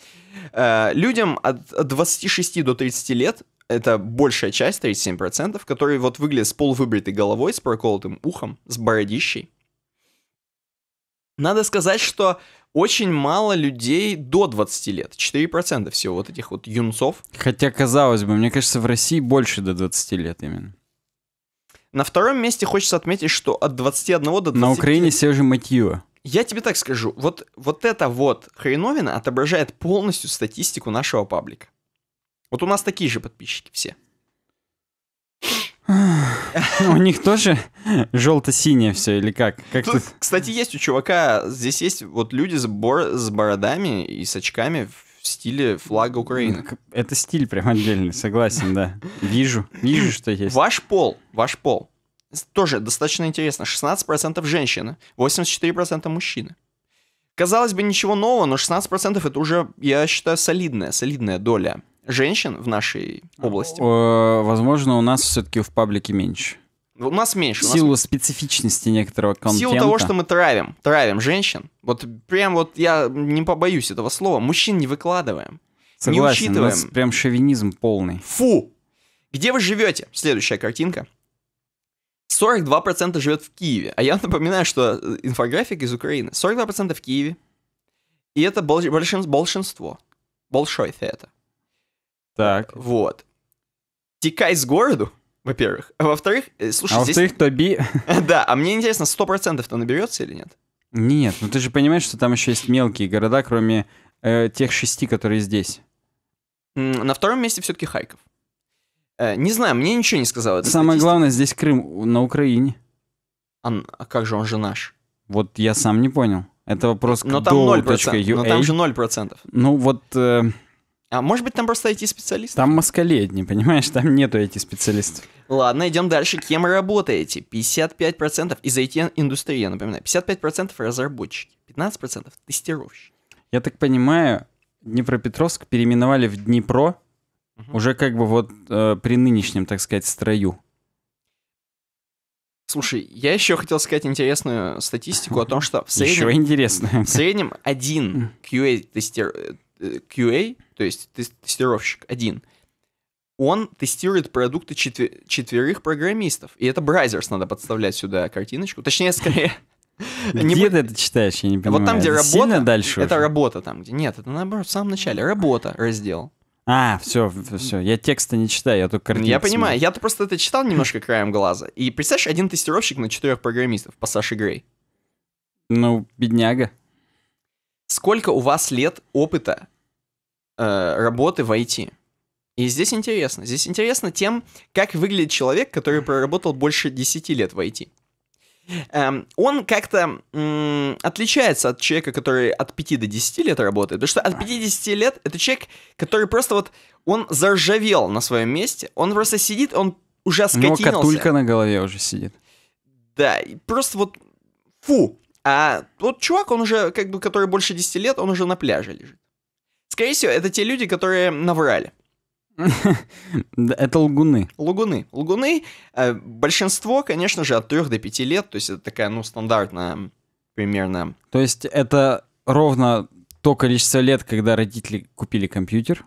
Э, людям от, от 26 до 30 лет, это большая часть, 37%, которые вот выглядят с полувыбритой головой, с проколотым ухом, с бородищей. Надо сказать, что очень мало людей до 20 лет. 4% всего вот этих вот юнцов. Хотя, казалось бы, мне кажется, в России больше до 20 лет именно. На втором месте хочется отметить, что от 21 до 20... На Украине все же матье. Я тебе так скажу, вот, вот эта вот хреновина отображает полностью статистику нашего паблика. Вот у нас такие же подписчики все. У них тоже желто-синее все или как? как тут, Кстати, есть у чувака, здесь есть вот люди с, бор... с бородами и с очками в стиле флага Украины. Это стиль прям отдельный, согласен, да. Вижу, вижу, что есть. Ваш пол, ваш пол. Тоже достаточно интересно. 16% женщины, 84% мужчины. Казалось бы, ничего нового, но 16% это уже, я считаю, солидная, солидная доля женщин в нашей области. Возможно, у нас все-таки в паблике меньше. У нас меньше. В силу нас... специфичности некоторого контента. В силу того, что мы травим, травим женщин. Вот прям вот я не побоюсь этого слова. Мужчин не выкладываем. Согласен, не учитываем. У нас прям шовинизм полный. Фу! Где вы живете? Следующая картинка. 42% живет в Киеве. А я напоминаю, что э, инфографик из Украины. 42% в Киеве. И это большинство. Большое это. Так. Вот. Текай с городу, во-первых. А во-вторых, э, а слушай, а здесь... во-вторых, Тоби... *laughs* *laughs* Да, а мне интересно, сто процентов то наберется или нет? Нет, ну ты же понимаешь, что там еще есть мелкие города, кроме э, тех шести, которые здесь. На втором месте все-таки Хайков. Э, Не знаю, мне ничего не сказал. Самое статистика. главное, здесь Крым на Украине. А А как же он же наш? Вот я сам не понял. Это вопрос к Но там 0%. Но там dow.ua. же 0%. Ну вот э, а может быть, там просто IT-специалист? Там москаледни, понимаешь? Там нету IT-специалистов. Ладно, идем дальше. Кем работаете? 55% из IT-индустрии, я напоминаю. 55% разработчики, 15% тестировщики. Я так понимаю, Днепропетровск переименовали в Днепро угу. уже как бы вот э, при нынешнем, так сказать, строю. Слушай, я еще хотел сказать интересную статистику о том, что в среднем... Еще интересно. В среднем один qa тестировщик. QA, то есть тестировщик один, он тестирует продукты четвер- четверых программистов. И это Бразерс надо подставлять сюда картиночку. Точнее, скорее... Не где ты это читаешь, я не понимаю. Вот там, где работа, дальше это уже? работа там, где нет, это наоборот, в самом начале, работа, раздел. А, все, все, я текста не читаю, я только картинки Я понимаю, я-то просто это читал немножко краем глаза. И представляешь, один тестировщик на четырех программистов по Саше Грей. Ну, бедняга. Сколько у вас лет опыта Э, работы в IT. И здесь интересно. Здесь интересно тем, как выглядит человек, который проработал больше 10 лет в IT. Эм, он как-то отличается от человека, который от 5 до 10 лет работает. Потому что от 50 лет это человек, который просто вот, он заржавел на своем месте, он просто сидит, он уже скотинился. Но катулька на голове уже сидит. Да, и просто вот фу. А вот чувак, он уже, как бы, который больше 10 лет, он уже на пляже лежит. Скорее всего, это те люди, которые наврали. *laughs* Это лгуны. Лгуны. Лгуны. Э, большинство, конечно же, от 3 до 5 лет. То есть это такая, ну, стандартная примерно. То есть это ровно то количество лет, когда родители купили компьютер?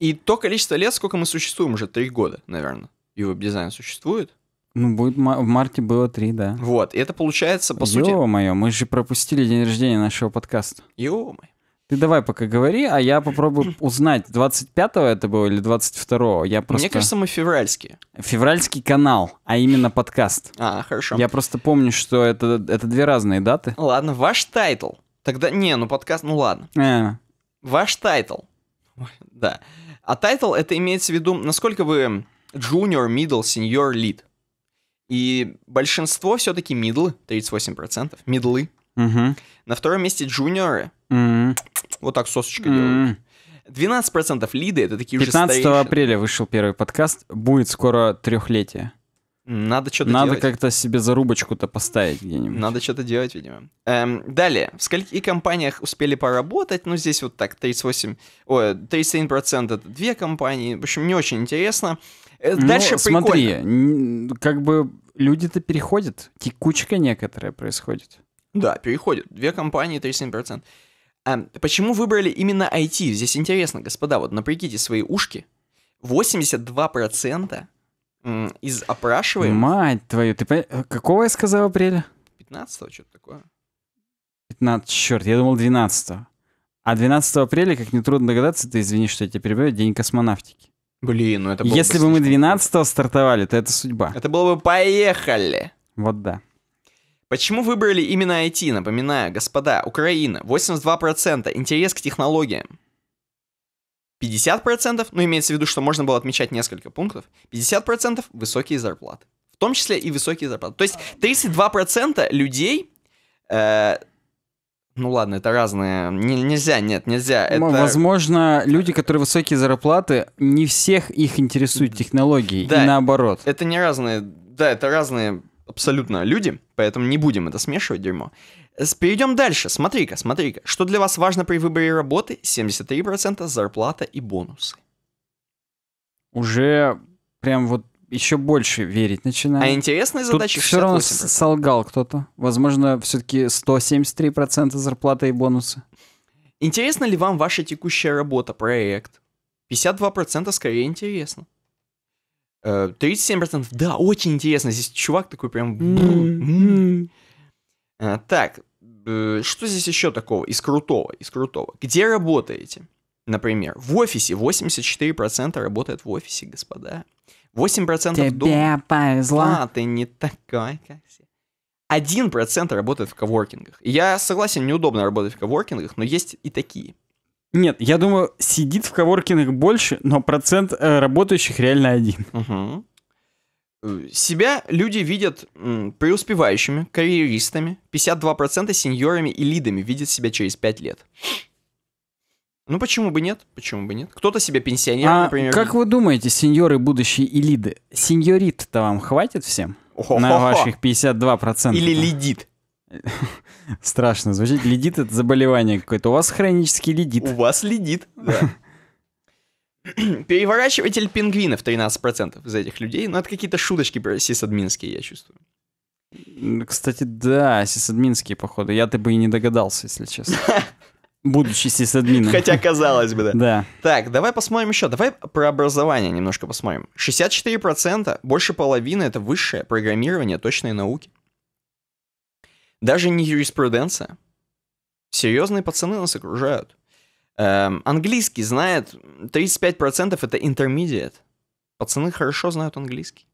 И то количество лет, сколько мы существуем уже, 3 года, наверное. И веб-дизайн существует. Ну, будет в марте было три, да. Вот, и это получается, по Ё сути... Ё-моё, мы же пропустили день рождения нашего подкаста. Ё-моё. Ты давай пока говори, а я попробую *clears throat* узнать, 25-го это было или 22-го. Я просто... Мне кажется, мы февральские. Февральский канал, а именно подкаст. А, хорошо. Я просто помню, что это, это две разные даты. Ну ладно, ваш тайтл. Тогда, не, ну подкаст, ну ладно. А. Ваш тайтл. Да. А тайтл это имеется в виду, насколько вы junior, middle, senior, lead. И большинство все-таки middle, 38%, middle, Угу. На втором месте джуниоры. Угу. Вот так сосочкой угу. делают. 12% лиды это такие 15 уже 15 апреля вышел первый подкаст. Будет скоро трехлетие. Надо что-то Надо делать. как-то себе зарубочку-то поставить где-нибудь. Надо что-то делать, видимо. Эм, далее. В скольких компаниях успели поработать? Ну, здесь вот так, 38... Ой, 37% это две компании. В общем, не очень интересно. Э, ну, дальше ну, прикольно. смотри, как бы люди-то переходят. Текучка некоторая происходит. Да, переходят. Две компании, 37%. А, почему выбрали именно IT? Здесь интересно, господа, вот напрягите свои ушки. 82% из опрашиваемых... Мать твою, ты Какого я сказал апреля? 15 что-то такое. 15, черт, я думал 12 -го. А 12 апреля, как нетрудно догадаться, ты извини, что я тебя перебью, день космонавтики. Блин, ну это было Если бы, мы 12 стартовали, то это судьба. Это было бы поехали. Вот да. Почему выбрали именно IT? Напоминаю, господа, Украина, 82%, интерес к технологиям. 50%, ну имеется в виду, что можно было отмечать несколько пунктов, 50% высокие зарплаты. В том числе и высокие зарплаты. То есть 32% людей э, ну ладно, это разные. Не, нельзя, нет, нельзя. Это... Возможно, люди, которые высокие зарплаты, не всех их интересуют технологии, да, и наоборот. Это не разные, да, это разные абсолютно люди, поэтому не будем это смешивать, дерьмо. Перейдем дальше. Смотри-ка, смотри-ка. Что для вас важно при выборе работы? 73% зарплата и бонусы. Уже прям вот еще больше верить начинаю. А интересные задачи Тут все равно солгал кто-то. Возможно, все-таки 173% зарплата и бонусы. Интересна ли вам ваша текущая работа, проект? 52% скорее интересно. 37%, э, да, очень интересно. Здесь чувак такой прям... Э, так, э, что здесь еще такого из крутого, из крутого? Где работаете? Например, в офисе 84% работает в офисе, господа. 8% Тебе дома. повезло. А, ты не такой, как все. 1% работает в коворкингах. Я согласен, неудобно работать в коворкингах, но есть и такие. Нет, я думаю, сидит в коворкингах больше, но процент э, работающих реально один. Угу. Себя люди видят преуспевающими, карьеристами. 52% сеньорами и лидами видят себя через 5 лет. Ну почему бы нет? Почему бы нет? Кто-то себе пенсионер, а например. Как вы думаете, сеньоры будущие и лиды? Сеньорит-то вам хватит всем? О-хо-хо-хо. На ваших 52%. Или лидит. Страшно звучит. Ледит — это заболевание какое-то. У вас хронический ледит. У вас ледит, да. *coughs* Переворачиватель пингвинов 13% из этих людей. Ну, это какие-то шуточки про сисадминские, я чувствую. Кстати, да, сисадминские, походу. Я-то бы и не догадался, если честно. *laughs* Будучи сисадмином. Хотя казалось бы, да. Да. Так, давай посмотрим еще. Давай про образование немножко посмотрим. 64%, больше половины — это высшее программирование точные науки. Даже не юриспруденция. Серьезные пацаны нас окружают. Эм, английский знает 35% это intermediate. Пацаны хорошо знают английский.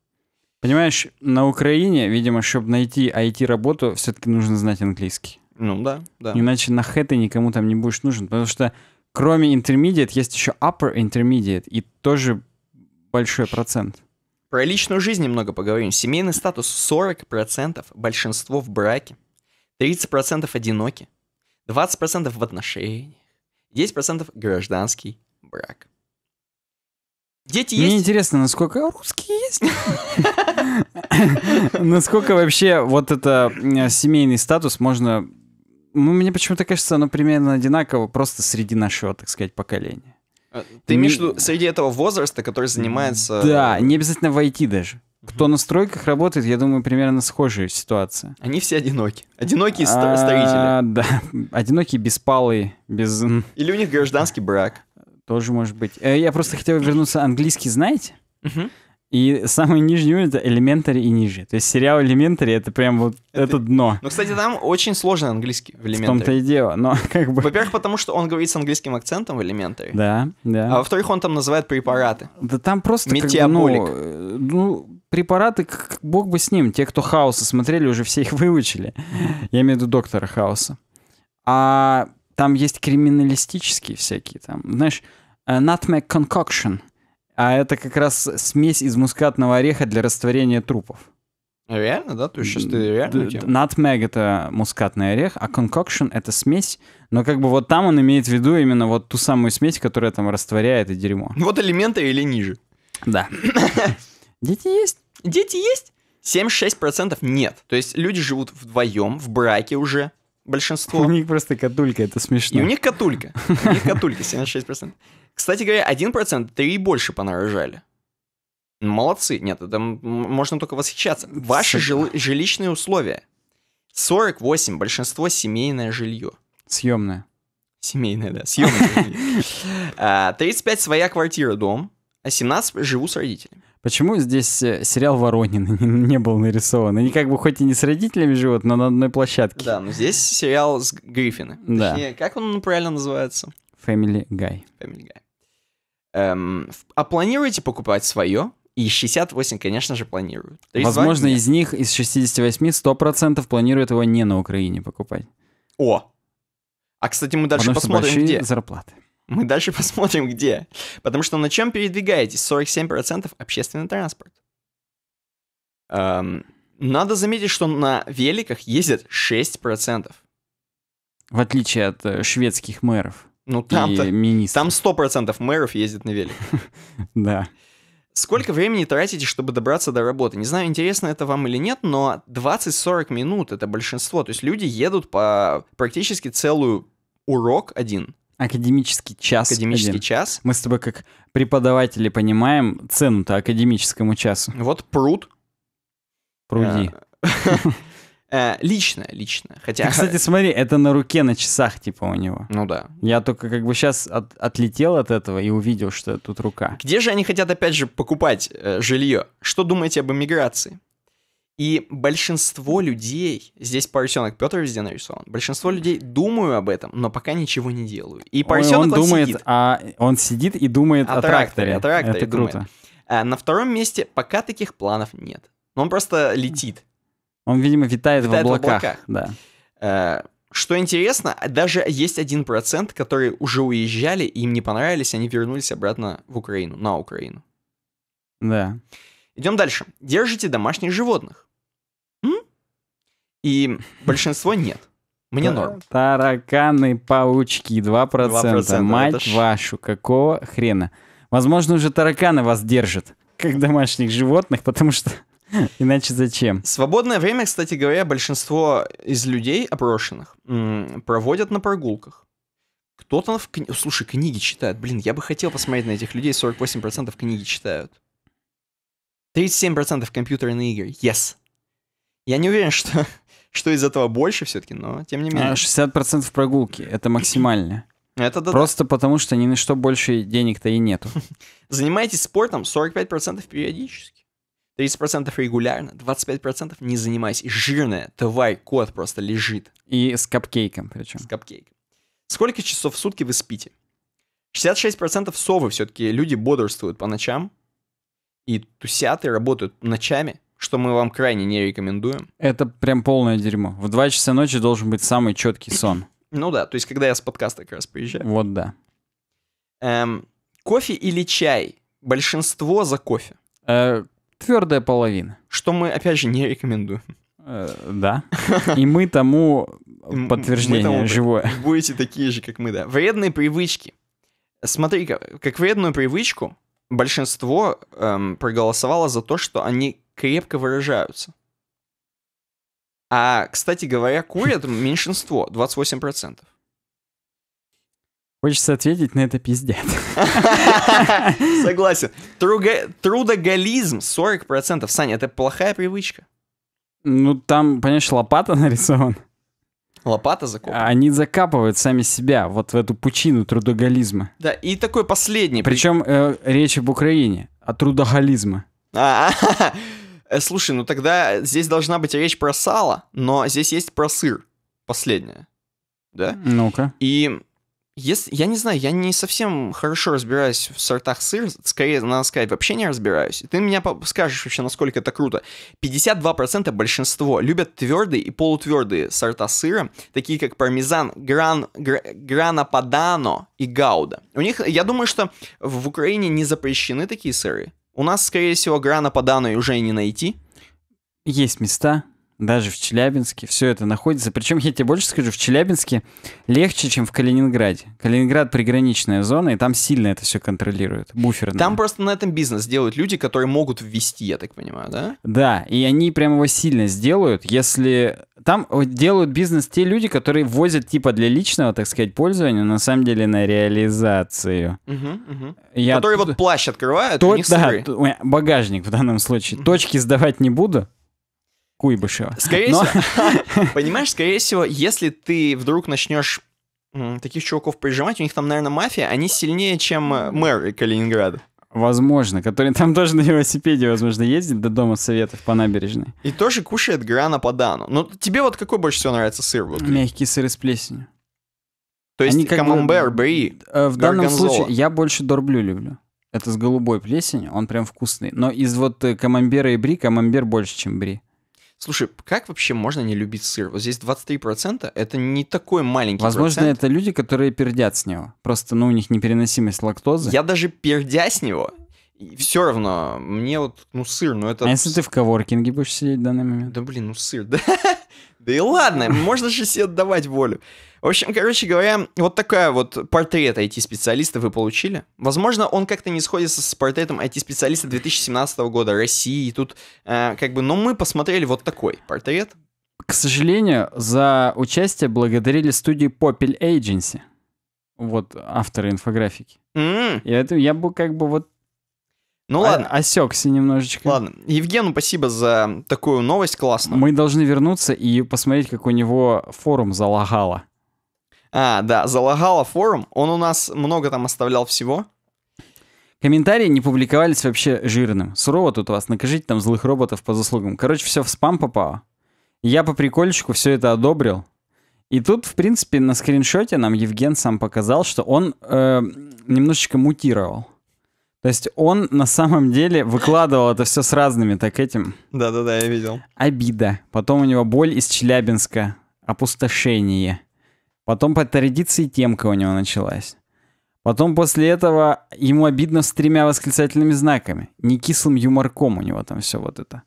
Понимаешь, на Украине, видимо, чтобы найти IT-работу, все-таки нужно знать английский. Ну да, да. Иначе на хэты никому там не будешь нужен, потому что кроме intermediate есть еще upper intermediate, и тоже большой процент. Про личную жизнь немного поговорим. Семейный статус 40%, большинство в браке. 30% одиноки, 20% в отношениях, 10% гражданский брак. Дети есть? Мне интересно, насколько русские есть? *laughs* Насколько вообще вот это семейный статус можно... Ну, мне почему-то кажется, оно примерно одинаково просто среди нашего, так сказать, поколения. А, ты имеешь в виду среди этого возраста, который занимается... Да, э, не обязательно войти даже. Кто на стройках работает, я думаю, примерно схожая ситуация. Они все одиноки. Одинокие а, строители. Да, одинокие, беспалые, без... Или у них гражданский брак. Тоже может быть. Э, я просто хотел вернуться. Английский знаете? И самый нижний уровень — это Elementary и ниже. То есть сериал Elementary — это прям вот это, это дно. Ну, кстати, там очень сложный английский в Elementary. В том-то и дело, но как бы... Во-первых, потому что он говорит с английским акцентом в Elementary. Да, да. А во-вторых, он там называет препараты. Да там просто... Метеополик. Как ну, э, ну, препараты, как бог бы с ним. Те, кто Хауса смотрели, уже все их *laughs* выучили. Я имею в виду доктора Хауса. А там есть криминалистические всякие, там, знаешь, э, nutmeg concoction. А это как раз смесь из мускатного ореха для растворения трупов. Реально, да? То есть сейчас ты реально... Nutmeg — это мускатный орех, а concoction — это смесь. Но как бы вот там он имеет в виду именно вот ту самую смесь, которая там растворяет и дерьмо. Вот элементы или ниже. Да. *laughs* Дети есть? Дети есть? 76% нет. То есть люди живут вдвоем, в браке уже большинство. У них просто катулька, это смешно. И у них катулька. У них катулька, 76%. Кстати говоря, 1% 3 и больше понарожали. Молодцы. Нет, это можно только восхищаться. Ваши жил жилищные условия. 48, большинство семейное жилье. Съемное. Семейное, да, съемное. 35 *laughs* а, своя квартира, дом, а 17 живу с родителями. Почему здесь э, сериал Воронин *laughs* не был нарисован? Они как бы хоть и не с родителями живут, но на одной площадке. Да, но здесь сериал с Гриффины. Да. Точнее, как он правильно называется? Family Guy. Family Guy. Эм, а планируете покупать свое? И 68, конечно же, планируют. Возможно, нет. из них, из 68, 100% планируют его не на Украине покупать. О! А, кстати, мы дальше посмотрим, где. зарплаты. Мы дальше *laughs* посмотрим, где. Потому что на чем передвигаетесь? 47% общественный транспорт. Эм, надо заметить, что на великах ездят 6%. В отличие от э, шведских мэров. Ну, там-то, там 100% мэров ездят на велик. *laughs* Да. Сколько времени тратите, чтобы добраться до работы? Не знаю, интересно это вам или нет, но 20-40 минут — это большинство. То есть люди едут по практически целую урок один — Академический час. Академический один. час. Мы с тобой как преподаватели понимаем цену-то академическому часу. Вот пруд. Пруди. Э, *laughs* э, лично, лично. Хотя... Ты, кстати, смотри, это на руке, на часах, типа, у него. Ну да. Я только как бы сейчас от, отлетел от этого и увидел, что тут рука. Где же они хотят, опять же, покупать э, жилье? Что думаете об эмиграции? И большинство людей, здесь поросенок Петр везде нарисован, большинство людей думают об этом, но пока ничего не делают. И поросенок он, он думает, сидит. А он сидит и думает о, о тракторе. О тракторе Это круто. А на втором месте пока таких планов нет. Но Он просто летит. Он, видимо, витает, витает в облаках. В облаках. Да. А, что интересно, даже есть один процент, которые уже уезжали, им не понравились, они вернулись обратно в Украину, на Украину. Да. Идем дальше. Держите домашних животных. И большинство нет. Мне норм. Тараканы, паучки, 2%. 2% Мать ж... вашу, какого хрена? Возможно, уже тараканы вас держат, как домашних животных, потому что *laughs* иначе зачем? Свободное время, кстати говоря, большинство из людей опрошенных проводят на прогулках. Кто-то в кни... Слушай, книги читают. Блин, я бы хотел посмотреть на этих людей. 48% книги читают. 37% компьютерные игры. Yes. Я не уверен, что что из этого больше все-таки, но тем не менее. 60% а, прогулки, это максимально. *clears throat* Это да. Просто да. потому, что ни на что больше денег-то и нету. *laughs* Занимаетесь спортом 45% периодически, 30% регулярно, 25% не занимайся. И жирная тварь, кот просто лежит. И с капкейком причем. С капкейком. Сколько часов в сутки вы спите? 66% совы все-таки люди бодрствуют по ночам и тусят и работают ночами что мы вам крайне не рекомендуем. Это прям полное дерьмо. В 2 часа ночи должен быть самый четкий *clears throat* сон. Ну да, то есть когда я с подкаста как раз приезжаю. Вот да. Эм, кофе или чай? Большинство за кофе. Э, твердая половина. Что мы, опять же, не рекомендуем. Э, да. И мы тому *laughs* подтверждение живое. *laughs* Будете такие же, как мы, да. Вредные привычки. Смотри, как вредную привычку большинство эм, проголосовало за то, что они крепко выражаются. А, кстати говоря, курят *laughs* меньшинство, 28%. Хочется ответить на это пиздец. *laughs* Согласен. Труга... Трудоголизм 40%. Саня, это плохая привычка. Ну, там, понимаешь, лопата *laughs* нарисована. Лопата закопана. А они закапывают сами себя вот в эту пучину трудоголизма. Да, и такой последний. Причем э, речь об Украине, о трудоголизме. А -а -а. Э, слушай, ну тогда здесь должна быть речь про сало, но здесь есть про сыр. Последнее. Да? Ну-ка. И если, я не знаю, я не совсем хорошо разбираюсь в сортах сыр, скорее, надо сказать, вообще не разбираюсь. ты меня скажешь вообще, насколько это круто. 52% большинство любят твердые и полутвердые сорта сыра, такие как пармезан, гран, гр, гранападано и гауда. У них, я думаю, что в Украине не запрещены такие сыры. У нас, скорее всего, грана по данной уже не найти. Есть места, даже в Челябинске все это находится. Причем я тебе больше скажу, в Челябинске легче, чем в Калининграде. Калининград приграничная зона, и там сильно это все контролируют. Буфер. Там просто на этом бизнес делают люди, которые могут ввести, я так понимаю, да? Да, и они прям его сильно сделают, если... Там делают бизнес те люди, которые возят типа для личного, так сказать, пользования, но на самом деле на реализацию. Угу, угу. которые вот плащ открывают, Тот, да, багажник в данном случае. Точки сдавать не буду, Куйбышева. Скорее Но... всего, *laughs* понимаешь, скорее всего, если ты вдруг начнешь таких чуваков прижимать, у них там, наверное, мафия, они сильнее, чем э, мэр Калининграда. Возможно, который там *laughs* тоже на велосипеде, возможно, ездит до Дома Советов по набережной. И тоже кушает грана по дану. Но ну, тебе вот какой больше всего нравится сыр? Вот? Мягкий сыр из плесенью. То есть Они камамбер, бы, бри, э, В данном горгонзола. случае я больше дорблю люблю. Это с голубой плесенью, он прям вкусный. Но из вот камамбера э, и бри, камамбер больше, чем бри. Слушай, как вообще можно не любить сыр? Вот здесь 23% это не такой маленький Возможно, процент. это люди, которые пердят с него. Просто, ну, у них непереносимость лактозы. Я даже пердя с него, все равно, мне вот, ну, сыр, ну это... А если ты в коворкинге будешь сидеть в данный момент? Да, блин, ну сыр, да. *laughs* Да и ладно, можно же себе отдавать волю. В общем, короче говоря, вот такая вот портрет IT-специалиста вы получили. Возможно, он как-то не сходится с портретом IT-специалиста 2017 года России. Тут э, как бы, но мы посмотрели вот такой портрет. К сожалению, за участие благодарили студию Popel Agency. Вот авторы инфографики. mm И это я бы как бы вот ну а, ладно. Осекся немножечко. Ладно. Евгену спасибо за такую новость классную. Мы должны вернуться и посмотреть, как у него форум залагало. А, да, залагало форум. Он у нас много там оставлял всего. Комментарии не публиковались вообще жирным. Сурово тут вас, накажите там злых роботов по заслугам. Короче, все в спам попало. Я по прикольчику все это одобрил. И тут, в принципе, на скриншоте нам Евген сам показал, что он э, немножечко мутировал. То есть он на самом деле выкладывал это все с разными так этим. Да-да-да, я видел. Обида. Потом у него боль из Челябинска. Опустошение. Потом по традиции темка у него началась. Потом после этого ему обидно с тремя восклицательными знаками. Не кислым юморком у него там все вот это.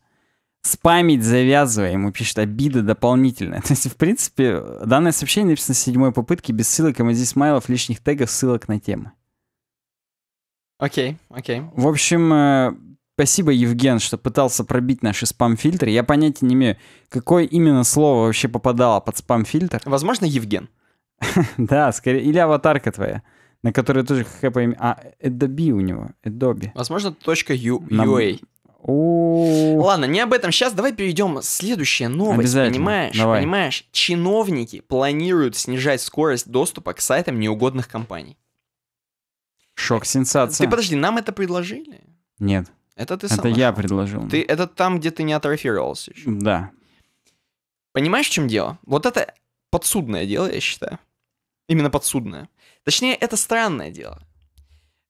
с память завязывая, ему пишет обида дополнительная. *laughs* То есть, в принципе, данное сообщение написано с седьмой попытки без ссылок, эмодзи смайлов, лишних тегов, ссылок на темы. Окей, окей. В общем, э, спасибо, Евген, что пытался пробить наши спам-фильтры. Я понятия не имею, какое именно слово вообще попадало под спам-фильтр. *laughs* Возможно, Евген. да, скорее. Или аватарка твоя, на которой тоже хп... А, Adobe у него, Adobe. Возможно, точка .ua. Нам... Ладно, не об этом. Сейчас давай перейдем. Следующая новость. Понимаешь, понимаешь, чиновники планируют снижать скорость доступа к сайтам неугодных компаний. Шок, сенсация. Ты подожди, нам это предложили? Нет. Это ты сам. Это я предложил. Ты, это там, где ты не атрофировался еще. Да. Понимаешь, в чем дело? Вот это подсудное дело, я считаю. Именно подсудное. Точнее, это странное дело.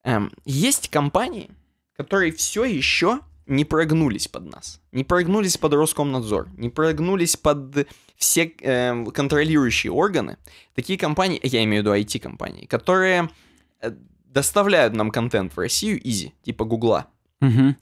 Эм, есть компании, которые все еще не прогнулись под нас, не прогнулись под Роскомнадзор, не прогнулись под все э, контролирующие органы. Такие компании, я имею в виду IT-компании, которые э, доставляют нам контент в Россию изи, типа Гугла. Угу.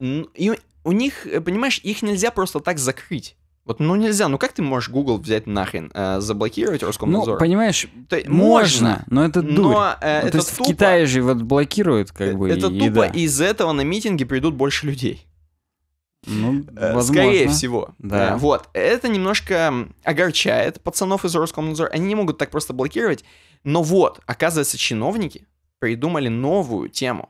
И у них, э, понимаешь, их нельзя просто так закрыть. Вот, ну нельзя, ну как ты можешь Google взять нахрен, э, заблокировать Роскомнадзор? Ну, понимаешь, то, можно, можно, но это дурь. Но, э, ну, это то есть тупо, в Китае же вот блокируют как это бы. Это и, тупо, и из этого на митинги придут больше людей. Ну, э, возможно. Скорее всего. Да. да. Э, вот. Это немножко огорчает пацанов из Роскомнадзора. Они не могут так просто блокировать. Но вот, оказывается, чиновники придумали новую тему.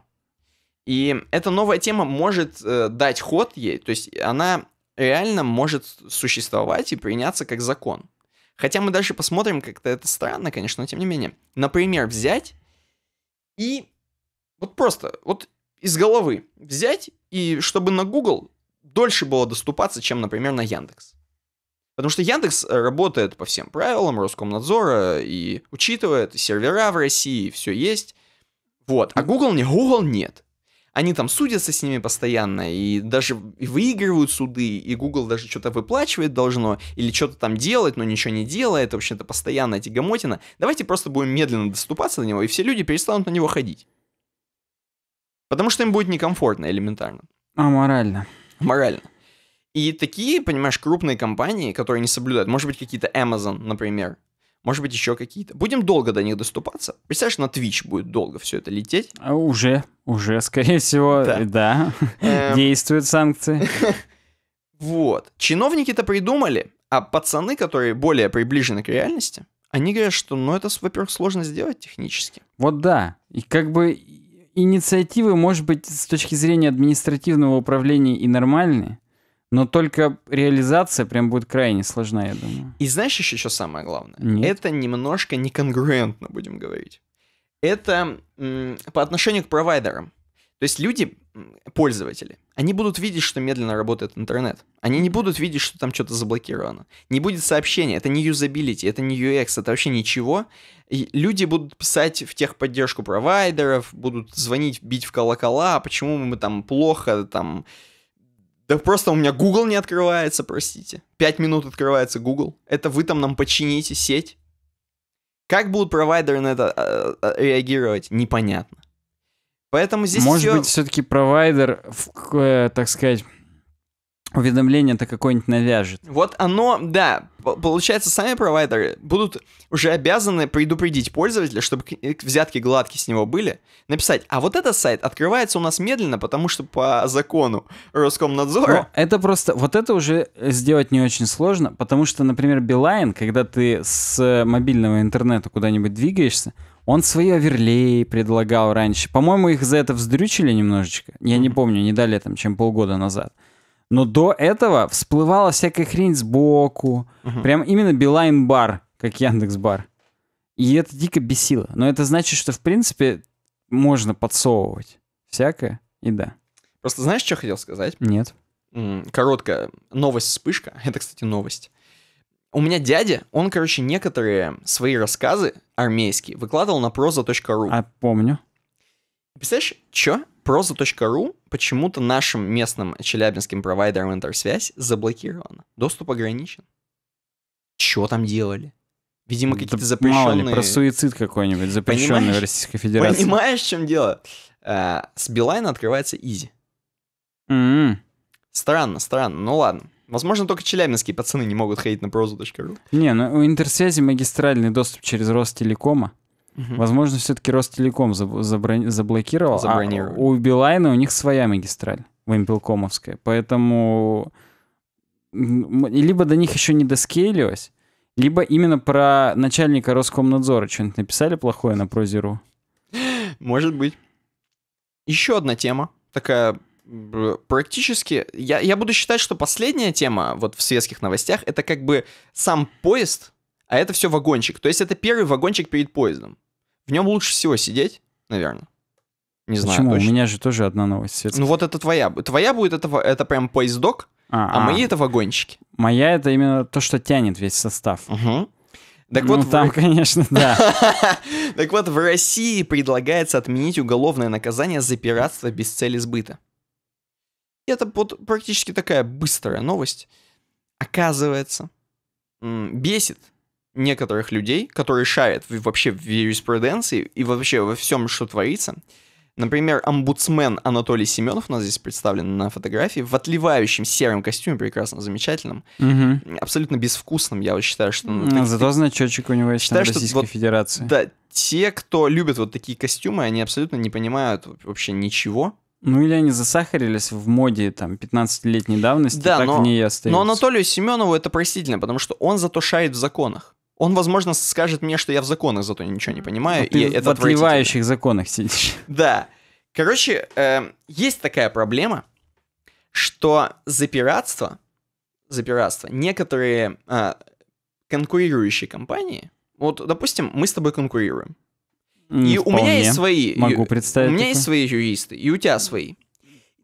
И эта новая тема может э, дать ход ей, то есть она реально может существовать и приняться как закон. Хотя мы дальше посмотрим, как-то это странно, конечно, но тем не менее. Например, взять и вот просто, вот из головы взять, и чтобы на Google дольше было доступаться, чем, например, на Яндекс. Потому что Яндекс э, работает по всем правилам Роскомнадзора и учитывает сервера в России, все есть. Вот. А Google не, Google нет. Они там судятся с ними постоянно, и даже выигрывают суды, и Google даже что-то выплачивает должно, или что-то там делать, но ничего не делает, в общем-то, постоянно эти гамотина. Давайте просто будем медленно доступаться до него, и все люди перестанут на него ходить. Потому что им будет некомфортно элементарно. А морально? Морально. И такие, понимаешь, крупные компании, которые не соблюдают, может быть, какие-то Amazon, например, может быть, еще какие-то. Будем долго до них доступаться. Представляешь, на Twitch будет долго все это лететь. А уже, уже, скорее всего, да. Э, да. Эм. Действуют санкции. *laughs* Вот. Чиновники-то придумали, а пацаны, которые более приближены к реальности, они говорят, что, ну, это, во-первых, сложно сделать технически. Вот да. И как бы инициативы, может быть, с точки зрения административного управления и нормальные, но только реализация прям будет крайне сложна, я думаю. И знаешь еще что самое главное? Нет. Это немножко неконгруентно, будем говорить. Это по отношению к провайдерам. То есть люди, пользователи, они будут видеть, что медленно работает интернет. Они не будут видеть, что там что-то заблокировано. Не будет сообщения, это не юзабилити, это не UX, это вообще ничего. И люди будут писать в техподдержку провайдеров, будут звонить, бить в колокола, «А почему мы там плохо, там да просто у меня Google не открывается, простите. Пять минут открывается Google. Это вы там нам почините сеть. Как будут провайдеры на это э, э, реагировать, непонятно. Поэтому здесь Может все... быть, все-таки провайдер, э, так сказать, уведомление-то какое-нибудь навяжет. Вот оно, да, получается, сами провайдеры будут уже обязаны предупредить пользователя, чтобы э, взятки гладкие с него были, написать, а вот этот сайт открывается у нас медленно, потому что по закону Роскомнадзора... Но это просто, вот это уже сделать не очень сложно, потому что, например, Билайн, когда ты с мобильного интернета куда-нибудь двигаешься, он свои оверлей предлагал раньше. По-моему, их за это вздрючили немножечко. Я не помню, не дали там, чем полгода назад. Но до этого всплывала всякая хрень сбоку. Угу. Прям именно Билайн-бар, как Яндекс-бар. И это дико бесило. Но это значит, что, в принципе, можно подсовывать всякое, и да. Просто знаешь, что хотел сказать? Нет. Короткая новость вспышка. *laughs* Это, кстати, новость. У меня дядя, он, короче, некоторые свои рассказы армейские выкладывал на proza.ru. А помню. Представляешь, чё? Проза.ру почему-то нашим местным челябинским провайдером интерсвязь заблокирована. Доступ ограничен. Чё там делали? Видимо, какие-то запрещенные... Мало ли, про суицид какой-нибудь, запрещенный Понимаешь? в Российской Федерации. Понимаешь, в чем дело? А, с Билайна открывается Изи. Mm-hmm. Странно, странно. Ну ладно. Возможно, только челябинские пацаны не могут ходить на прозу.ру. Не, ну у интерсвязи магистральный доступ через Ростелекома. Угу. Возможно, все-таки Ростелеком заброн... заблокировал. А у Билайна у них своя магистраль, вимпелкомовская. Поэтому либо до них еще не доскейлилось, либо именно про начальника Роскомнадзора что-нибудь написали плохое на Прозеру. *gasps* Может быть. Еще одна тема, такая практически... Я, я буду считать, что последняя тема вот в светских новостях, это как бы сам поезд, а это все вагончик. То есть это первый вагончик перед поездом. В нем лучше всего сидеть, наверное. Не знаю. Точно. У меня же тоже одна новость. Светская. Ну вот это твоя. Твоя будет это, это прям поездок, а, а, мои а. это вагончики. Моя это именно то, что тянет весь состав. Угу. Так ну, вот, там, в... конечно, *laughs* да. так вот, в России предлагается отменить уголовное наказание за пиратство без цели сбыта. Это вот практически такая быстрая новость. Оказывается, бесит некоторых людей, которые шарят вообще в юриспруденции и вообще во всем, что творится. Например, омбудсмен Анатолий Семенов у нас здесь представлен на фотографии в отливающем сером костюме, прекрасно, замечательном, угу. абсолютно безвкусном, я вот считаю, что... Ну, ну так, зато значочек у него есть считаю, Российской что, вот, Федерации. Да, те, кто любит вот такие костюмы, они абсолютно не понимают вообще ничего, ну или они засахарились в моде там 15-летней давности, да, так но, в ней и остаются. Но Анатолию Семенову это простительно, потому что он зато шарит в законах. Он, возможно, скажет мне, что я в законах зато ничего не понимаю. Но ну, и ты это в отливающих законах сидишь. *laughs* Да. Короче, э, есть такая проблема, что за пиратство, за пиратство некоторые э, конкурирующие компании, вот, допустим, мы с тобой конкурируем. И у меня есть свои. Могу представить. У меня такое. есть свои юристы, и у тебя свои.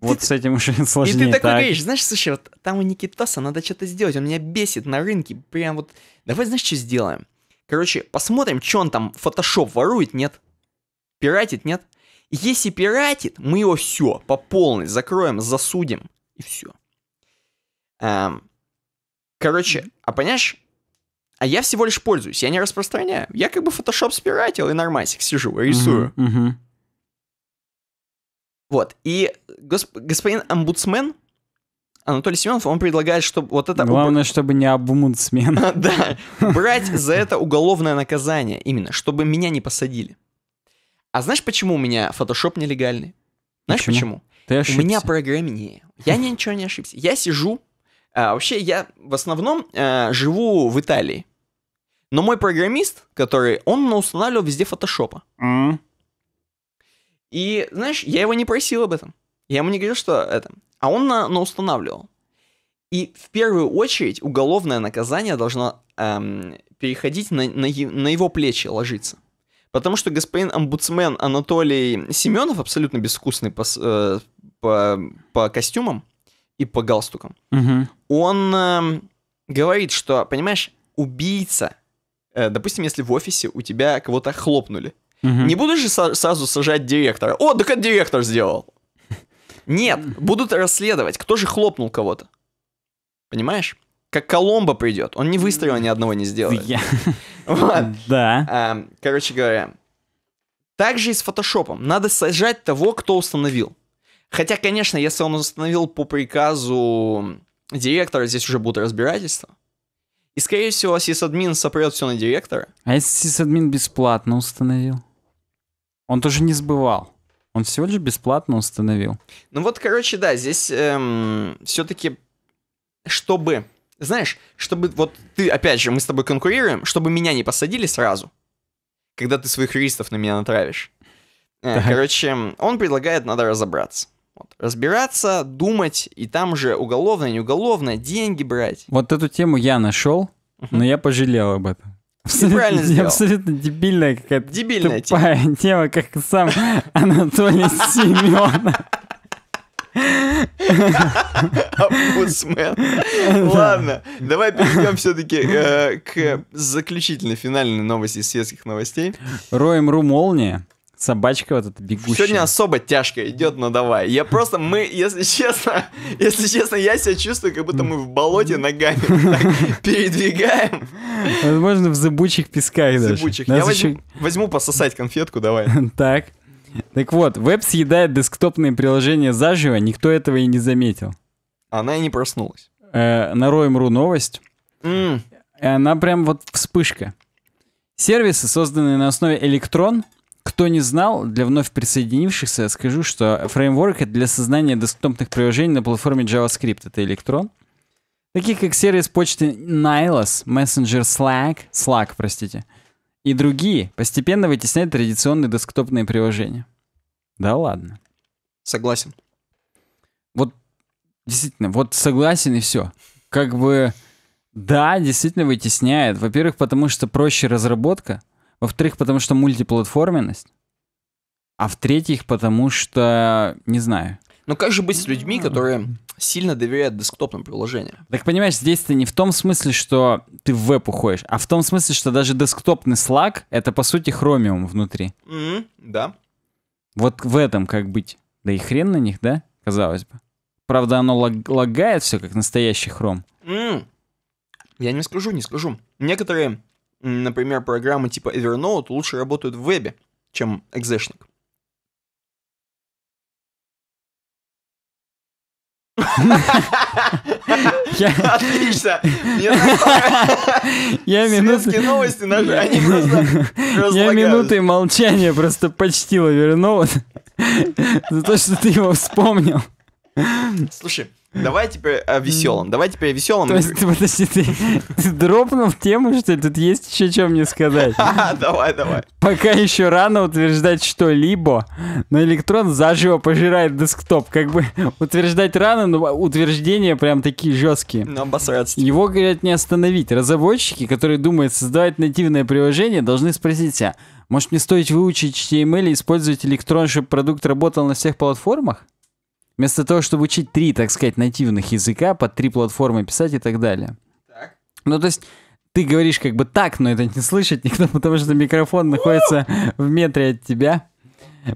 Вот ты, с этим уже *laughs* сложнее. И ты такой так. говоришь, знаешь, слушай, вот там у Никитаса надо что-то сделать, он меня бесит на рынке, прям вот, давай, знаешь, что сделаем? Короче, посмотрим, что он там, фотошоп ворует, нет? Пиратит, нет? Если пиратит, мы его все по полной закроем, засудим, и все. Эм, короче, а понимаешь, а я всего лишь пользуюсь, я не распространяю. Я как бы фотошоп спиратил и нормасик сижу, рисую. Uh-huh, uh-huh. Вот. И госп... господин омбудсмен Анатолий Семенов, он предлагает, чтобы вот это... Главное, чтобы не обумудсмен. *laughs* Да, брать за это уголовное наказание именно, чтобы меня не посадили. А знаешь, почему у меня фотошоп нелегальный? Знаешь, почему? почему? У меня программнее. Я ничего не ошибся. Я сижу... А, вообще, я в основном а, живу в Италии. Но мой программист, который... Он устанавливал везде фотошопа. Mm. И, знаешь, я его не просил об этом. Я ему не говорил, что это. А он на, на устанавливал. И в первую очередь уголовное наказание должно эм, переходить на, на, на его плечи, ложиться. Потому что господин омбудсмен Анатолий Семенов абсолютно безвкусный по, э, по, по костюмам и по галстукам. Угу. Он э, говорит, что, понимаешь, убийца, э, допустим, если в офисе у тебя кого-то хлопнули, Угу. Не буду же сразу сажать директора. О, да как директор сделал. *laughs* Нет, будут расследовать, кто же хлопнул кого-то. Понимаешь? Как Коломбо придет, он не выстрелил ни одного не сделал. Я... *laughs* Вот. Да. Эм, короче говоря, также и с фотошопом. Надо сажать того, кто установил. Хотя, конечно, если он установил по приказу директора, здесь уже будут разбирательства. И, скорее всего, сисадмин сопрет все на директора. А если сисадмин бесплатно установил? Он тоже не сбывал. Он всего лишь бесплатно установил. Ну вот, короче, да, здесь эм, все-таки, чтобы, знаешь, чтобы вот ты, опять же, мы с тобой конкурируем, чтобы меня не посадили сразу, когда ты своих юристов на меня натравишь. Э, короче, он предлагает, надо разобраться. Вот. Разбираться, думать, и там же уголовное, не уголовное, деньги брать. Вот эту тему я нашел, но я пожалел об этом абсолютно, правильно сделал. Абсолютно дебильная какая-то дебильная тупая тема. тема, как сам Анатолий Семенов. Ладно, давай перейдем все-таки э, к заключительной финальной новости из светских новостей. Роем Ру молния собачка вот эта бегущая. Сегодня особо тяжко идет, но давай. Я просто, мы, если честно, *laughs* если честно, я себя чувствую, как будто мы в болоте ногами *laughs* передвигаем. Возможно, в зыбучих песках в даже. Зыбучих. Нас я еще... возьму, возьму пососать конфетку, давай. *laughs* Так. Так вот, веб съедает десктопные приложения заживо, никто этого и не заметил. Она и не проснулась. Э, на Роем.ру новость. Mm. Она прям вот вспышка. Сервисы, созданные на основе Электрон, кто не знал, для вновь присоединившихся скажу, что фреймворк — это для создания десктопных приложений на платформе JavaScript. Это Electron. Таких как сервис почты Nylas, Messenger, Slack, Slack, простите, и другие постепенно вытесняют традиционные десктопные приложения. Да ладно. Согласен. Вот действительно, вот согласен и все. Как бы да, действительно вытесняет. Во-первых, потому что проще разработка, во-вторых, потому что мультиплатформенность. А в-третьих, потому что, не знаю. Ну как же быть с людьми, которые сильно доверяют десктопным приложениям? Так понимаешь, здесь-то не в том смысле, что ты в веб уходишь, а в том смысле, что даже десктопный Slack — это, по сути, хромиум внутри. Mm-hmm, да. Вот в этом как быть. Да и хрен на них, да? Казалось бы. Правда, оно лаг- лагает все, как настоящий хром. Mm. Я не скажу, не скажу. Некоторые Например, программы типа Evernote лучше работают в вебе, чем экзешник. Отлично! *laughs* Я минуты... новости наши, они просто Я минуты молчания просто почтила Evernote *laughs* за то, что ты его вспомнил. Слушай, давай теперь о веселом. Давай теперь о веселом. То есть, подожди, ты, ты дропнул тему, что ли? Тут есть еще чем мне сказать. *laughs* Давай, давай. Пока еще рано утверждать что-либо, но электрон заживо пожирает десктоп. Как бы утверждать рано, но утверждения прям такие жесткие. Ну, обосраться. Его, говорят, не остановить. Разработчики, которые думают создавать нативное приложение, должны спросить себя, может, мне стоить выучить HTML эм и использовать электрон, чтобы продукт работал на всех платформах? Вместо того, чтобы учить три, так сказать, нативных языка, под три платформы писать и так далее. Так. Ну, то есть, ты говоришь как бы так, но это не слышит никто, *laughs* потому что микрофон находится в метре от тебя.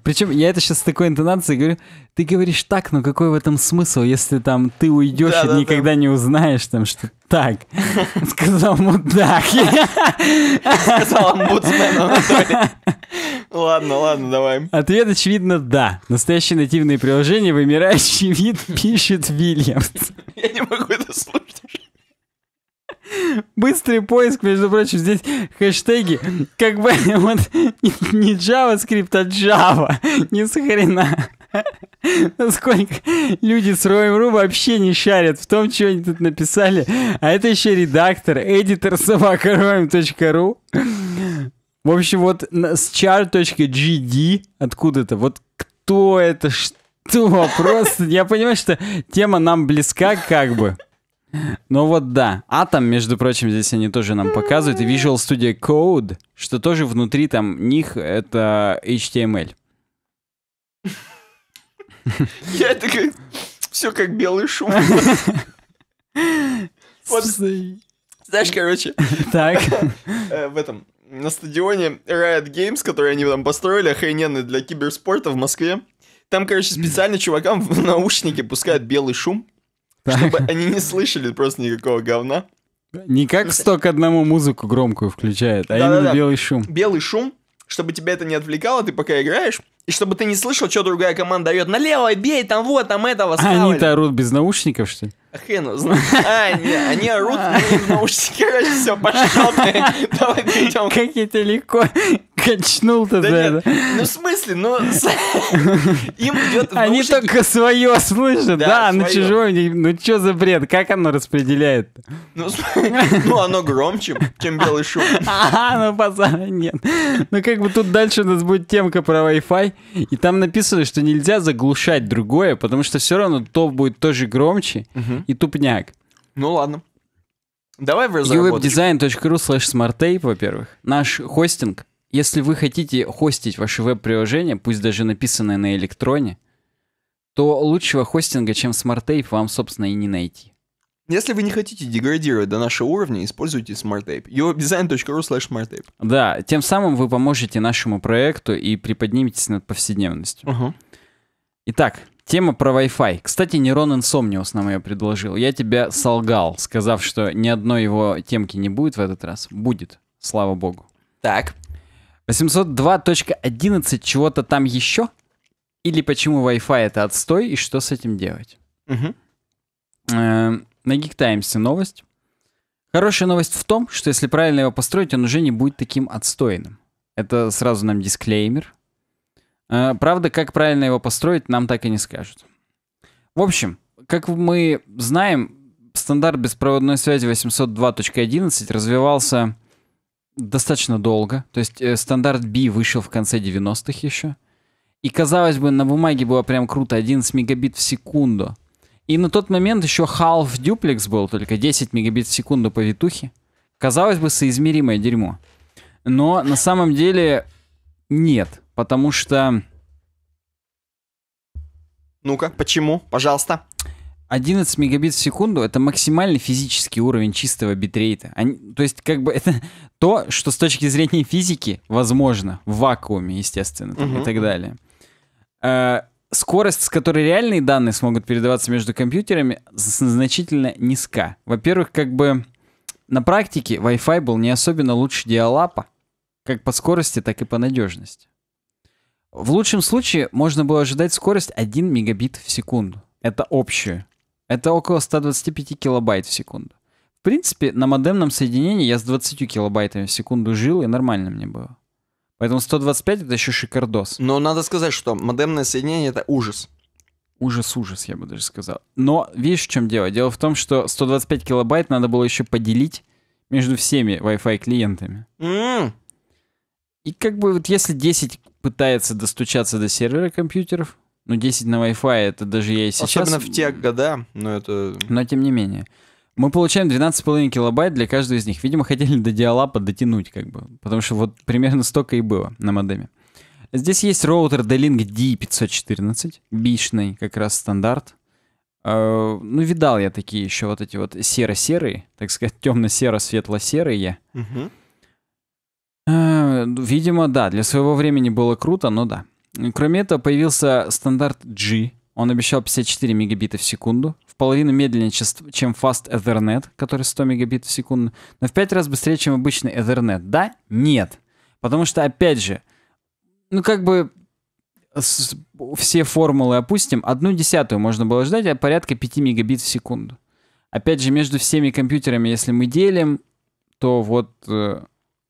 Причем я это сейчас с такой интонацией говорю, ты говоришь так, но какой в этом смысл, если там ты уйдешь да, и да, никогда да. не узнаешь, там, что так, сказал мудак. Сказал омбудсмен Ладно, ладно, давай. Ответ, очевидно, да. Настоящее нативное приложение «Вымирающий вид» пишет Вильямс. Я не могу это слушать *laughs* Быстрый поиск, между прочим, здесь хэштеги, как бы *laughs* вот не JavaScript, а Java, *laughs* ни с хрена. Насколько люди с Roem.ru вообще не шарят в том, что они тут написали. А это еще редактор, эдитор собака В общем, вот с char.gd откуда-то, вот кто это, что, просто, я понимаю, что тема нам близка как бы. Ну вот да. Атом, между прочим, здесь они тоже нам показывают. И Visual Studio Code, что тоже внутри там них это HTML. Я это как... Все как белый шум. Вот, знаешь, короче... Так. Э, в этом... На стадионе Riot Games, который они там построили, охрененный для киберспорта в Москве, там, короче, специально чувакам в наушники пускают белый шум, чтобы они не слышали просто никакого говна. Не как сто к одному музыку громкую включает, а именно белый шум. Белый шум, чтобы тебя это не отвлекало, ты пока играешь, и чтобы ты не слышал, что другая команда орет. Налево бей, там вот, там этого А Они-то орут без наушников, что ли? А хрен А, они орут без *laughs* ну, наушников. Короче, все, пошел. Давай перейдем. Как это легко. Качнул ты да это. Ну, в смысле, ну, им идет Они только свое слышат, да, на чужой, ну, что за бред, как оно распределяет? Ну, *laughs* ну оно громче, чем белый шум. *laughs* А, ну, пацаны нет. Ну, как бы тут дальше у нас будет темка про Wi-Fi, и там написано, что нельзя заглушать другое, потому что все равно то будет тоже громче и тупняк. Ну, ладно. Давай в разработку. uwebdesign.ru slash smarttape, во-первых. Наш хостинг — если вы хотите хостить ваше веб-приложения, пусть даже написанное на электроне, то лучшего хостинга, чем SmartTape, вам, собственно, и не найти. Если вы не хотите деградировать до нашего уровня, используйте SmartTape. eurodesign.ru slash smarttape. Да, тем самым вы поможете нашему проекту и приподниметесь над повседневностью. Угу. Итак, тема про Wi-Fi. Кстати, Нерон Инсомниус нам ее предложил. Я тебя солгал, сказав, что ни одной его темки не будет в этот раз. Будет, слава богу. Так. 802.11 чего-то там еще? Или почему Wi-Fi это отстой и что с этим делать? Угу. Э, на Geek Times новость. Хорошая новость в том, что если правильно его построить, он уже не будет таким отстойным. Это сразу нам дисклеймер. Э, правда, как правильно его построить, нам так и не скажут. В общем, как мы знаем, стандарт беспроводной связи 802.11 развивался достаточно долго. То есть э, стандарт B вышел в конце 90-х еще. И казалось бы, на бумаге было прям круто, 11 мегабит в секунду. И на тот момент еще Half Duplex был, только 10 мегабит в секунду по витухе. Казалось бы, соизмеримое дерьмо. Но на самом деле нет, потому что... Ну-ка, почему? Пожалуйста. 11 мегабит в секунду — это максимальный физический уровень чистого битрейта. Они, то есть, как бы *laughs* это то, что с точки зрения физики возможно, в вакууме, естественно, там, угу. и так далее. А, скорость, с которой реальные данные смогут передаваться между компьютерами, значительно низка. Во-первых, как бы на практике Wi-Fi был не особенно лучше диалапа, как по скорости, так и по надежности. В лучшем случае можно было ожидать скорость 1 мегабит в секунду. Это общее. Это около 125 килобайт в секунду. В принципе, на модемном соединении я с 20 килобайтами в секунду жил, и нормально мне было. Поэтому 125 это еще шикардос. Но надо сказать, что модемное соединение это ужас. Ужас-ужас, я бы даже сказал. Но видишь, в чем дело? Дело в том, что 125 килобайт надо было еще поделить между всеми Wi-Fi клиентами. Mm. И как бы вот если 10 пытается достучаться до сервера компьютеров, ну, 10 на Wi-Fi, это даже я и сейчас... Особенно в те года, но это... Но тем не менее. Мы получаем 12,5 килобайт для каждого из них. Видимо, хотели до диалапа дотянуть, как бы. Потому что вот примерно столько и было на модеме. Здесь есть роутер D-Link D514, бишный как раз стандарт. А, ну, видал я такие еще вот эти вот серо-серые, так сказать, темно-серо-светло-серые. Угу. А, видимо, да, для своего времени было круто, но да. Кроме этого, появился стандарт G. Он обещал 54 мегабита в секунду, в половину медленнее, чем Fast Ethernet, который 100 мегабит в секунду, но в 5 раз быстрее, чем обычный Ethernet. Да? Нет. Потому что, опять же, ну как бы все формулы опустим, одну десятую можно было ждать, а порядка 5 мегабит в секунду. Опять же, между всеми компьютерами, если мы делим, то вот э,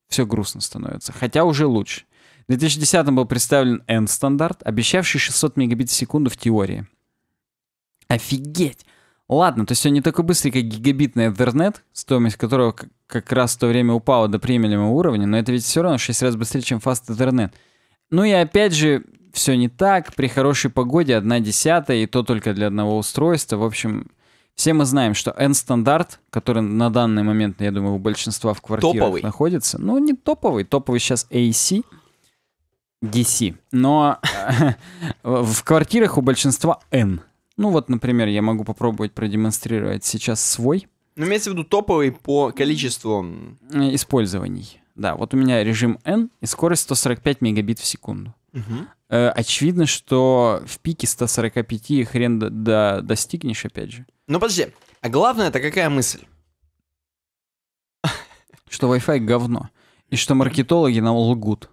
все грустно становится. Хотя уже лучше. В 2010 был представлен N-стандарт, обещавший 600 мегабит в секунду в теории. Офигеть! Ладно, то есть он не такой быстрый, как гигабитный интернет, стоимость которого как раз в то время упала до приемлемого уровня, но это ведь все равно в 6 раз быстрее, чем фаст-интернет. Ну и опять же, все не так. При хорошей погоде 1 десятая, и то только для одного устройства. В общем, все мы знаем, что N-стандарт, который на данный момент, я думаю, у большинства в квартирах топовый. находится, ну не топовый, топовый сейчас AC — DC. Но э, *laughs* в квартирах у большинства N. Ну вот, например, я могу попробовать продемонстрировать сейчас свой. Ну, имеется в виду топовый по количеству... Э, использований. Да, вот у меня режим N и скорость 145 мегабит в секунду. Э, очевидно, что в пике 145 хрен до, до, достигнешь, опять же. Ну подожди, а главное это какая мысль? Что Wi-Fi говно. И что маркетологи нам лгут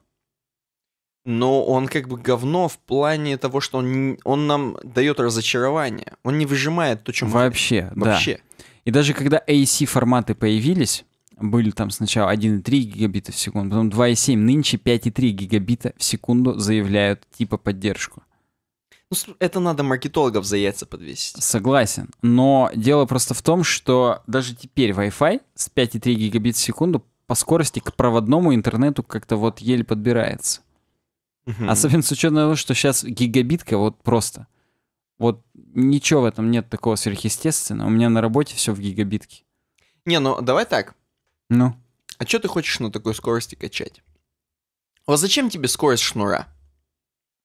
но он как бы говно в плане того, что он, он нам дает разочарование. Он не выжимает то, чем Вообще, мы... да. Вообще. И даже когда AC форматы появились, были там сначала 1,3 гигабита в секунду, потом 2,7, нынче 5,3 гигабита в секунду заявляют типа поддержку. Ну, это надо маркетологов за яйца подвесить. Согласен. Но дело просто в том, что даже теперь Wi-Fi с 5,3 гигабит в секунду по скорости к проводному интернету как-то вот еле подбирается. Угу. Особенно с учетом того, что сейчас гигабитка вот просто. Вот ничего в этом нет такого сверхъестественного. У меня на работе все в гигабитке. Не, ну давай так. Ну. А что ты хочешь на такой скорости качать? Вот зачем тебе скорость шнура?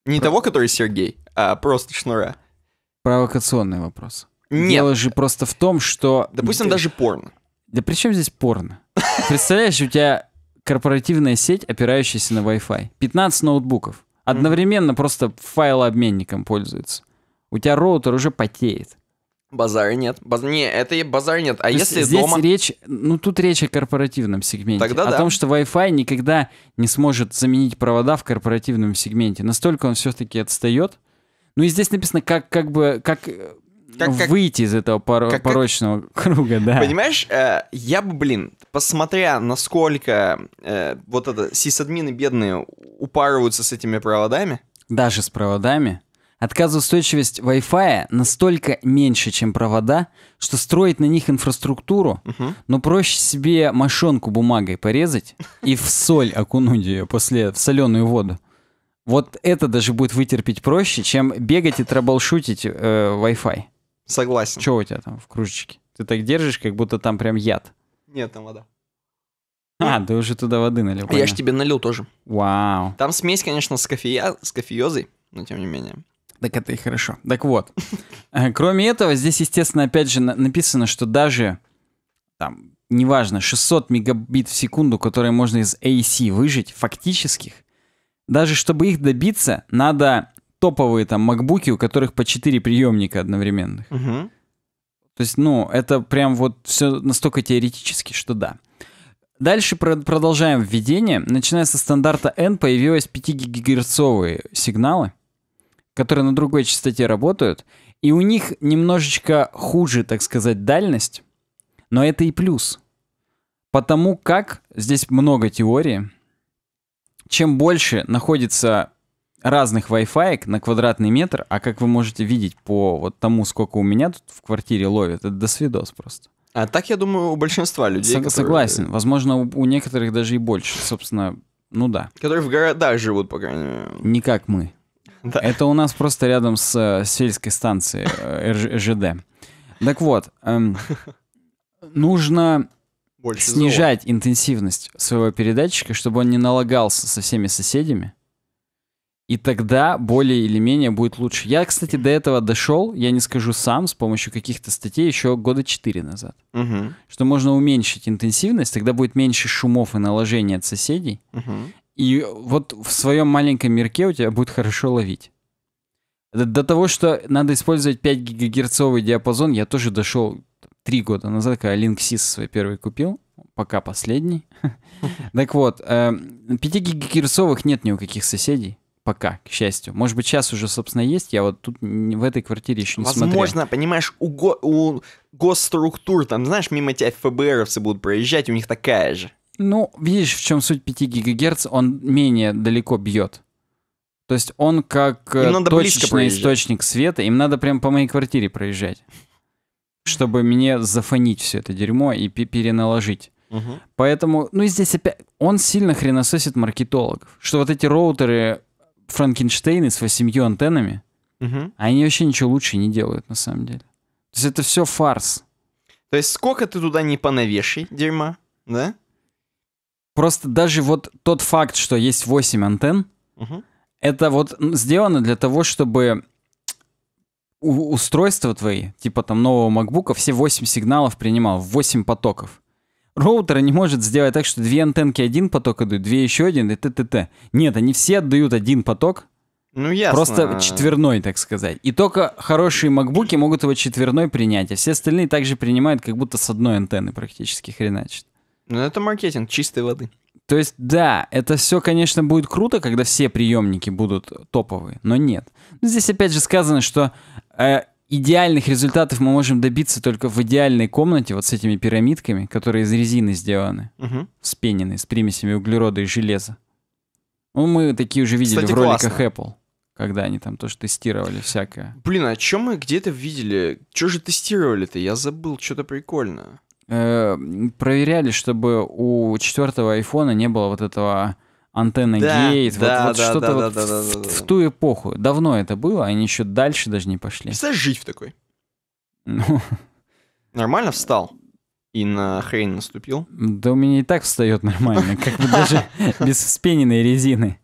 Не Про... того, который Сергей, а просто шнура. Провокационный вопрос. Нет. Дело же просто в том, что... Допустим, даже порно. Да при чем здесь порно? Представляешь, у тебя корпоративная сеть, опирающаяся на Wi-Fi. 15 ноутбуков. Одновременно просто файлообменником пользуются. У тебя роутер уже потеет. базар нет. Баз... Не, это и базар нет. А То если здесь дома... речь, ну тут речь о корпоративном сегменте. Тогда о да. том, что Wi-Fi никогда не сможет заменить провода в корпоративном сегменте. Настолько он все-таки отстает. Ну и здесь написано, как, как бы, как э, как, ну, как, выйти из этого поро- как, порочного как, круга, да. Понимаешь, э, я бы, блин, посмотря, насколько э, вот это сисадмины бедные упарываются с этими проводами. Даже с проводами. Отказоустойчивость Wi-Fi настолько меньше, чем провода, что строить на них инфраструктуру, угу. Ну, но проще себе мошонку бумагой порезать и в соль окунуть ее после в соленую воду. Вот это даже будет вытерпеть проще, чем бегать и траблшутить э, Wi-Fi. Согласен. Что у тебя там в кружечке? Ты так держишь, как будто там прям яд. Нет, там вода. А, ты уже туда воды налил. А я понятно. ж тебе налил тоже. Вау. Там смесь, конечно, с, кофея, с кофеозой, но тем не менее. Так это и хорошо. Так вот. Э, кроме этого, здесь, естественно, опять же написано, что даже там, неважно, 600 мегабит в секунду, которые можно из AC выжить, фактических, даже чтобы их добиться, надо топовые там макбуки, у которых по 4 приемника одновременных. Угу. То есть, ну, это прям вот все настолько теоретически, что да. Дальше про продолжаем введение. Начиная со стандарта N появились 5 гигагерцовые сигналы, которые на другой частоте работают, и у них немножечко хуже, так сказать, дальность, но это и плюс. Потому как, здесь много теории, чем больше находится разных Wi-Fi на квадратный метр, а как вы можете видеть по вот тому, сколько у меня тут в квартире ловит, это до свидос просто. А так, я думаю, у большинства людей. С- которые... Согласен. Возможно, у, у некоторых даже и больше. Собственно, ну да. Которые в городах живут, по крайней мере. Не как мы. Да. Это у нас просто рядом с э, сельской станцией э, РЖД. Так вот, эм, *laughs* нужно Больше снижать зло. интенсивность своего передатчика, чтобы он не налагался со всеми соседями. И тогда более или менее будет лучше. Я, кстати, до этого дошел, я не скажу сам, с помощью каких-то статей еще года 4 назад. Угу. Что можно уменьшить интенсивность, тогда будет меньше шумов и наложений от соседей. Угу. И вот в своем маленьком мирке у тебя будет хорошо ловить. До, того, что надо использовать 5 гигагерцовый диапазон, я тоже дошел 3 года назад, когда Linksys свой первый купил пока последний. *laughs* Так вот, 5 эм, гигагерцовых нет ни у каких соседей. Пока, к счастью. Может быть, сейчас уже, собственно, есть. Я вот тут в этой квартире еще не Возможно, смотрел. Возможно, понимаешь, у, го- у госструктур, там, знаешь, мимо тебя ФБРовцы будут проезжать, у них такая же. Ну, видишь, в чем суть 5 ГГц, он менее далеко бьет. То есть он как им э, точечный источник света, им надо прям по моей квартире проезжать, чтобы мне зафонить все это дерьмо и переналожить. Угу. Поэтому, ну и здесь опять, он сильно хренососит маркетологов, что вот эти роутеры Франкенштейны с восемью антеннами, угу. они вообще ничего лучше не делают, на самом деле. То есть это все фарс. То есть сколько ты туда не понавешай дерьма, да? Просто даже вот тот факт, что есть 8 антенн, угу. это вот сделано для того, чтобы устройство твои, типа там нового Макбука, все 8 сигналов принимал, 8 потоков роутера не может сделать так, что две антенки один поток идут, две еще один и т.т.т. Нет, они все отдают один поток. Ну, ясно. Просто четверной, так сказать. И только хорошие макбуки могут его четверной принять, а все остальные также принимают, как будто с одной антенны практически хреначит. Ну, это маркетинг чистой воды. То есть, да, это все, конечно, будет круто, когда все приемники будут топовые, но нет. Ну, здесь опять же сказано, что э, идеальных результатов мы можем добиться только в идеальной комнате, вот с этими пирамидками, которые из резины сделаны, угу. вспенены, с примесями углерода и железа. Ну, мы такие уже видели Кстати, в роликах классно. Apple, когда они там тоже тестировали всякое. Блин, а чем мы где-то видели? Что же тестировали-то? Я забыл, что-то прикольное. Э -э проверяли, чтобы у четвертого айфона не было вот этого Антенна да, Гейт, да, вот, вот да, что-то да, вот да, да, в, в ту эпоху. Давно это было, они еще дальше даже не пошли. Представляешь, жить в такой. Ну. Нормально встал и на хрень наступил? Да у меня и так встает нормально, как бы даже *laughs* без вспененной резины.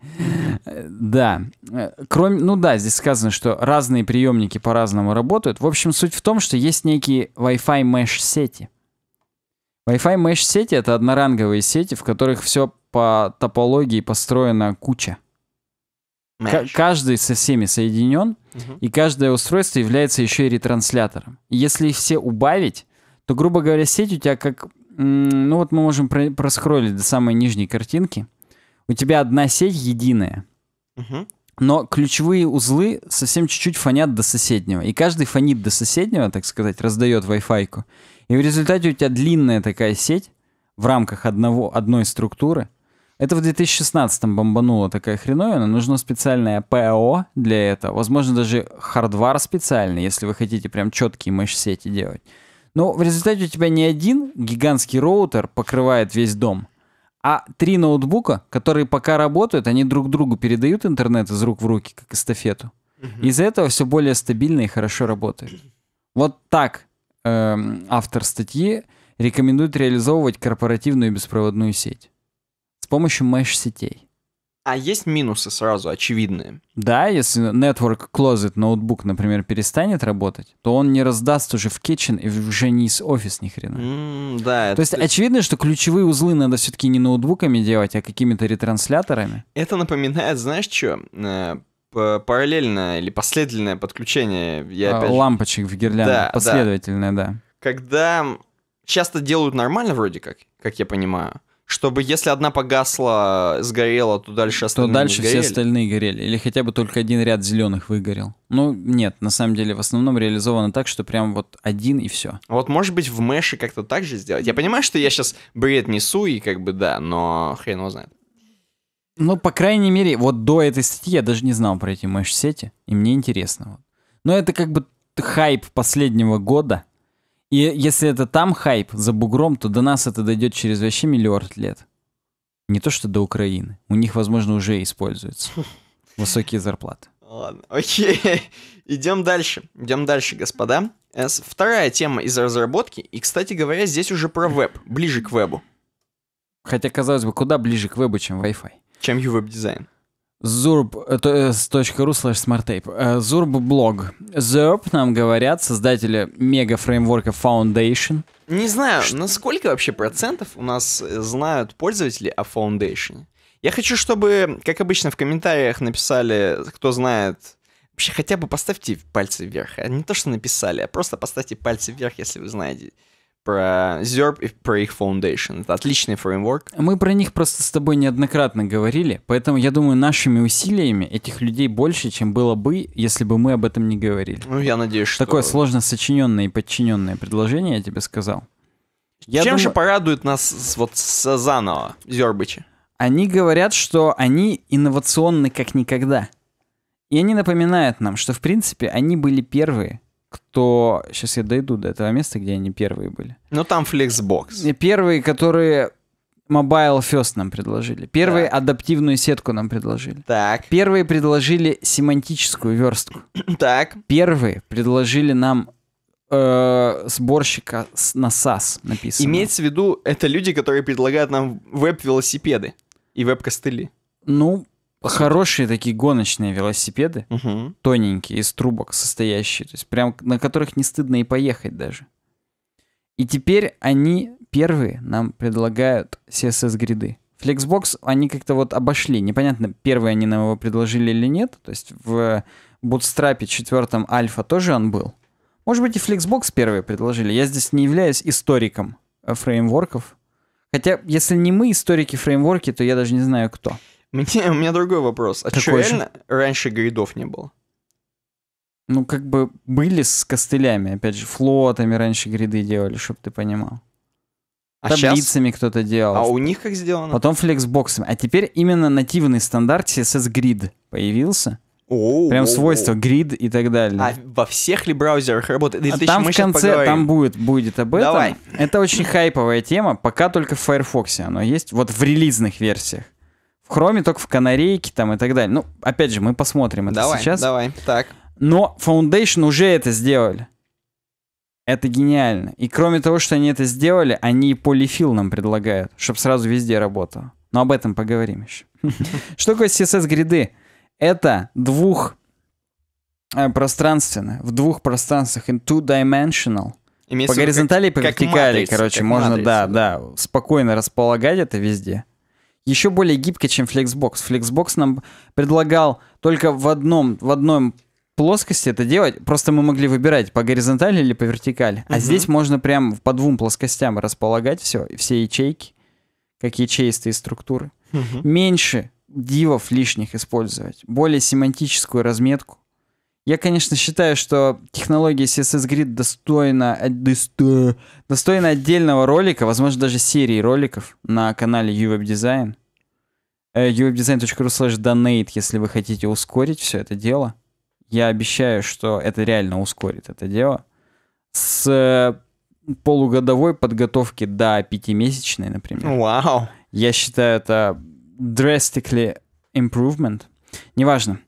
Да. Э, кроме, ну да, здесь сказано, что разные приемники по-разному работают. В общем, суть в том, что есть некие Wi-Fi mesh сети. Wi-Fi mesh сети это одноранговые сети, в которых все по топологии построена куча. К каждый со всеми соединен, угу. и каждое устройство является еще и ретранслятором. Если их все убавить, то, грубо говоря, сеть у тебя как... Ну вот мы можем про проскроллить до самой нижней картинки. У тебя одна сеть единая. Угу. Но ключевые узлы совсем чуть-чуть фонят до соседнего. И каждый фонит до соседнего, так сказать, раздает Wi-Fi. И в результате у тебя длинная такая сеть в рамках одного, одной структуры, это в 2016-м бомбанула такая хреновина. Нужно специальное ПО для этого. Возможно, даже хардвар специальный, если вы хотите прям четкие мощь-сети делать. Но в результате у тебя не один гигантский роутер покрывает весь дом, а три ноутбука, которые пока работают, они друг другу передают интернет из рук в руки, как эстафету. Из-за этого все более стабильно и хорошо работает. Вот так эм, автор статьи рекомендует реализовывать корпоративную беспроводную сеть помощью меш-сетей. А есть минусы сразу очевидные? Да, если Network Closet ноутбук, например, перестанет работать, то он не раздаст уже в Kitchen и уже не из офис ни хрена. Mm, да. То это... есть очевидно, что ключевые узлы надо все-таки не ноутбуками делать, а какими-то ретрансляторами. Это напоминает, знаешь, что? Э, параллельное или последовательное подключение. Я а, опять... Лампочек в гирлянде. Да, последовательное, да. да. Когда часто делают нормально вроде как, как я понимаю чтобы если одна погасла, сгорела, то дальше остальные То дальше все остальные горели. Или хотя бы только один ряд зеленых выгорел. Ну, нет, на самом деле в основном реализовано так, что прям вот один и все. А вот может быть в Мэше как-то так же сделать? Я понимаю, что я сейчас бред несу и как бы да, но хрен его знает. Ну, по крайней мере, вот до этой статьи я даже не знал про эти Мэш-сети, и мне интересно. Но это как бы хайп последнего года, и если это там хайп за бугром, то до нас это дойдет через вообще миллиард лет. Не то что до Украины. У них, возможно, уже используются *laughs* высокие зарплаты. Ладно, окей. *laughs* Идем дальше. Идем дальше, господа. Э, вторая тема из разработки. И, кстати говоря, здесь уже про веб. Ближе к вебу. Хотя, казалось бы, куда ближе к вебу, чем Wi-Fi. Чем ювеб дизайн zurb.ru slash smarttape. Zurb блог. Zurb нам говорят создатели мега фреймворка Foundation. Не знаю, Ш... насколько вообще процентов у нас э, знают пользователи о Foundation. Я хочу, чтобы, как обычно, в комментариях написали, кто знает, вообще хотя бы поставьте пальцы вверх. А не то, что написали, а просто поставьте пальцы вверх, если вы знаете про ZERP и про их Foundation. Это отличный фреймворк. Мы про них просто с тобой неоднократно говорили, поэтому я думаю, нашими усилиями этих людей больше, чем было бы, если бы мы об этом не говорили. Ну, я надеюсь, Такое что... Такое сложно сочиненное и подчиненное предложение, я тебе сказал. Я чем думаю... же порадует нас вот с заново Зербычи? Они говорят, что они инновационны как никогда. И они напоминают нам, что, в принципе, они были первые, кто... Сейчас я дойду до этого места, где они первые были. Ну, там Flexbox. Первые, которые Mobile First нам предложили. Первые так. адаптивную сетку нам предложили. Так. Первые предложили семантическую верстку. *clears throat* Так. Первые предложили нам э, сборщика на SAS написано. Имеется в виду, это люди, которые предлагают нам веб-велосипеды и веб-костыли. Ну, хорошие такие гоночные велосипеды, угу. тоненькие, из трубок состоящие, то есть прям на которых не стыдно и поехать даже. И теперь они первые нам предлагают CSS-гриды. Flexbox они как-то вот обошли. Непонятно, первые они нам его предложили или нет. То есть в Bootstrap четвертом альфа тоже он был. Может быть, и Flexbox первые предложили. Я здесь не являюсь историком э, фреймворков. Хотя, если не мы историки фреймворки, то я даже не знаю, кто. Мне, у меня другой вопрос. А что, реально раньше гридов не было? Ну, как бы были с костылями, опять же, флотами раньше гриды делали, чтобы ты понимал. А Таблицами кто-то делал. А у них как сделано? Потом флексбоксами. А теперь именно нативный стандарт CSS Grid появился. Оу, Прям свойство грид и так далее. А во всех ли браузерах работает? Да а там в конце, там будет, будет об этом. Давай. Это очень хайповая тема, пока только в Firefox оно есть, вот в релизных версиях. В хроме, только в канарейке там и так далее. Ну, опять же, мы посмотрим это давай, сейчас. Давай, так. Но Foundation уже это сделали. Это гениально. И кроме того, что они это сделали, они и полифил нам предлагают, чтобы сразу везде работало. Но об этом поговорим еще. *laughs* Что такое CSS гриды? Это двух э, пространственное, в двух пространствах, in two-dimensional. По горизонтали и по вертикали, короче, можно, да, да, спокойно располагать это везде еще более гибко, чем Flexbox. Flexbox нам предлагал только в одном, в одном плоскости это делать, просто мы могли выбирать по горизонтали или по вертикали. Угу. А здесь можно прям по двум плоскостям располагать все, все ячейки, как ячеистые структуры. Угу. Меньше дивов лишних использовать, более семантическую разметку. Я, конечно, считаю, что технология CSS Grid достойна, э, досто, достойна отдельного ролика, возможно, даже серии роликов на канале uweb Design. Э, uwebdesign.ru slash donate, если вы хотите ускорить все это дело. Я обещаю, что это реально ускорит это дело. С э, полугодовой подготовки до пятимесячной, например. Вау. Я считаю, это drastically improvement. Неважно.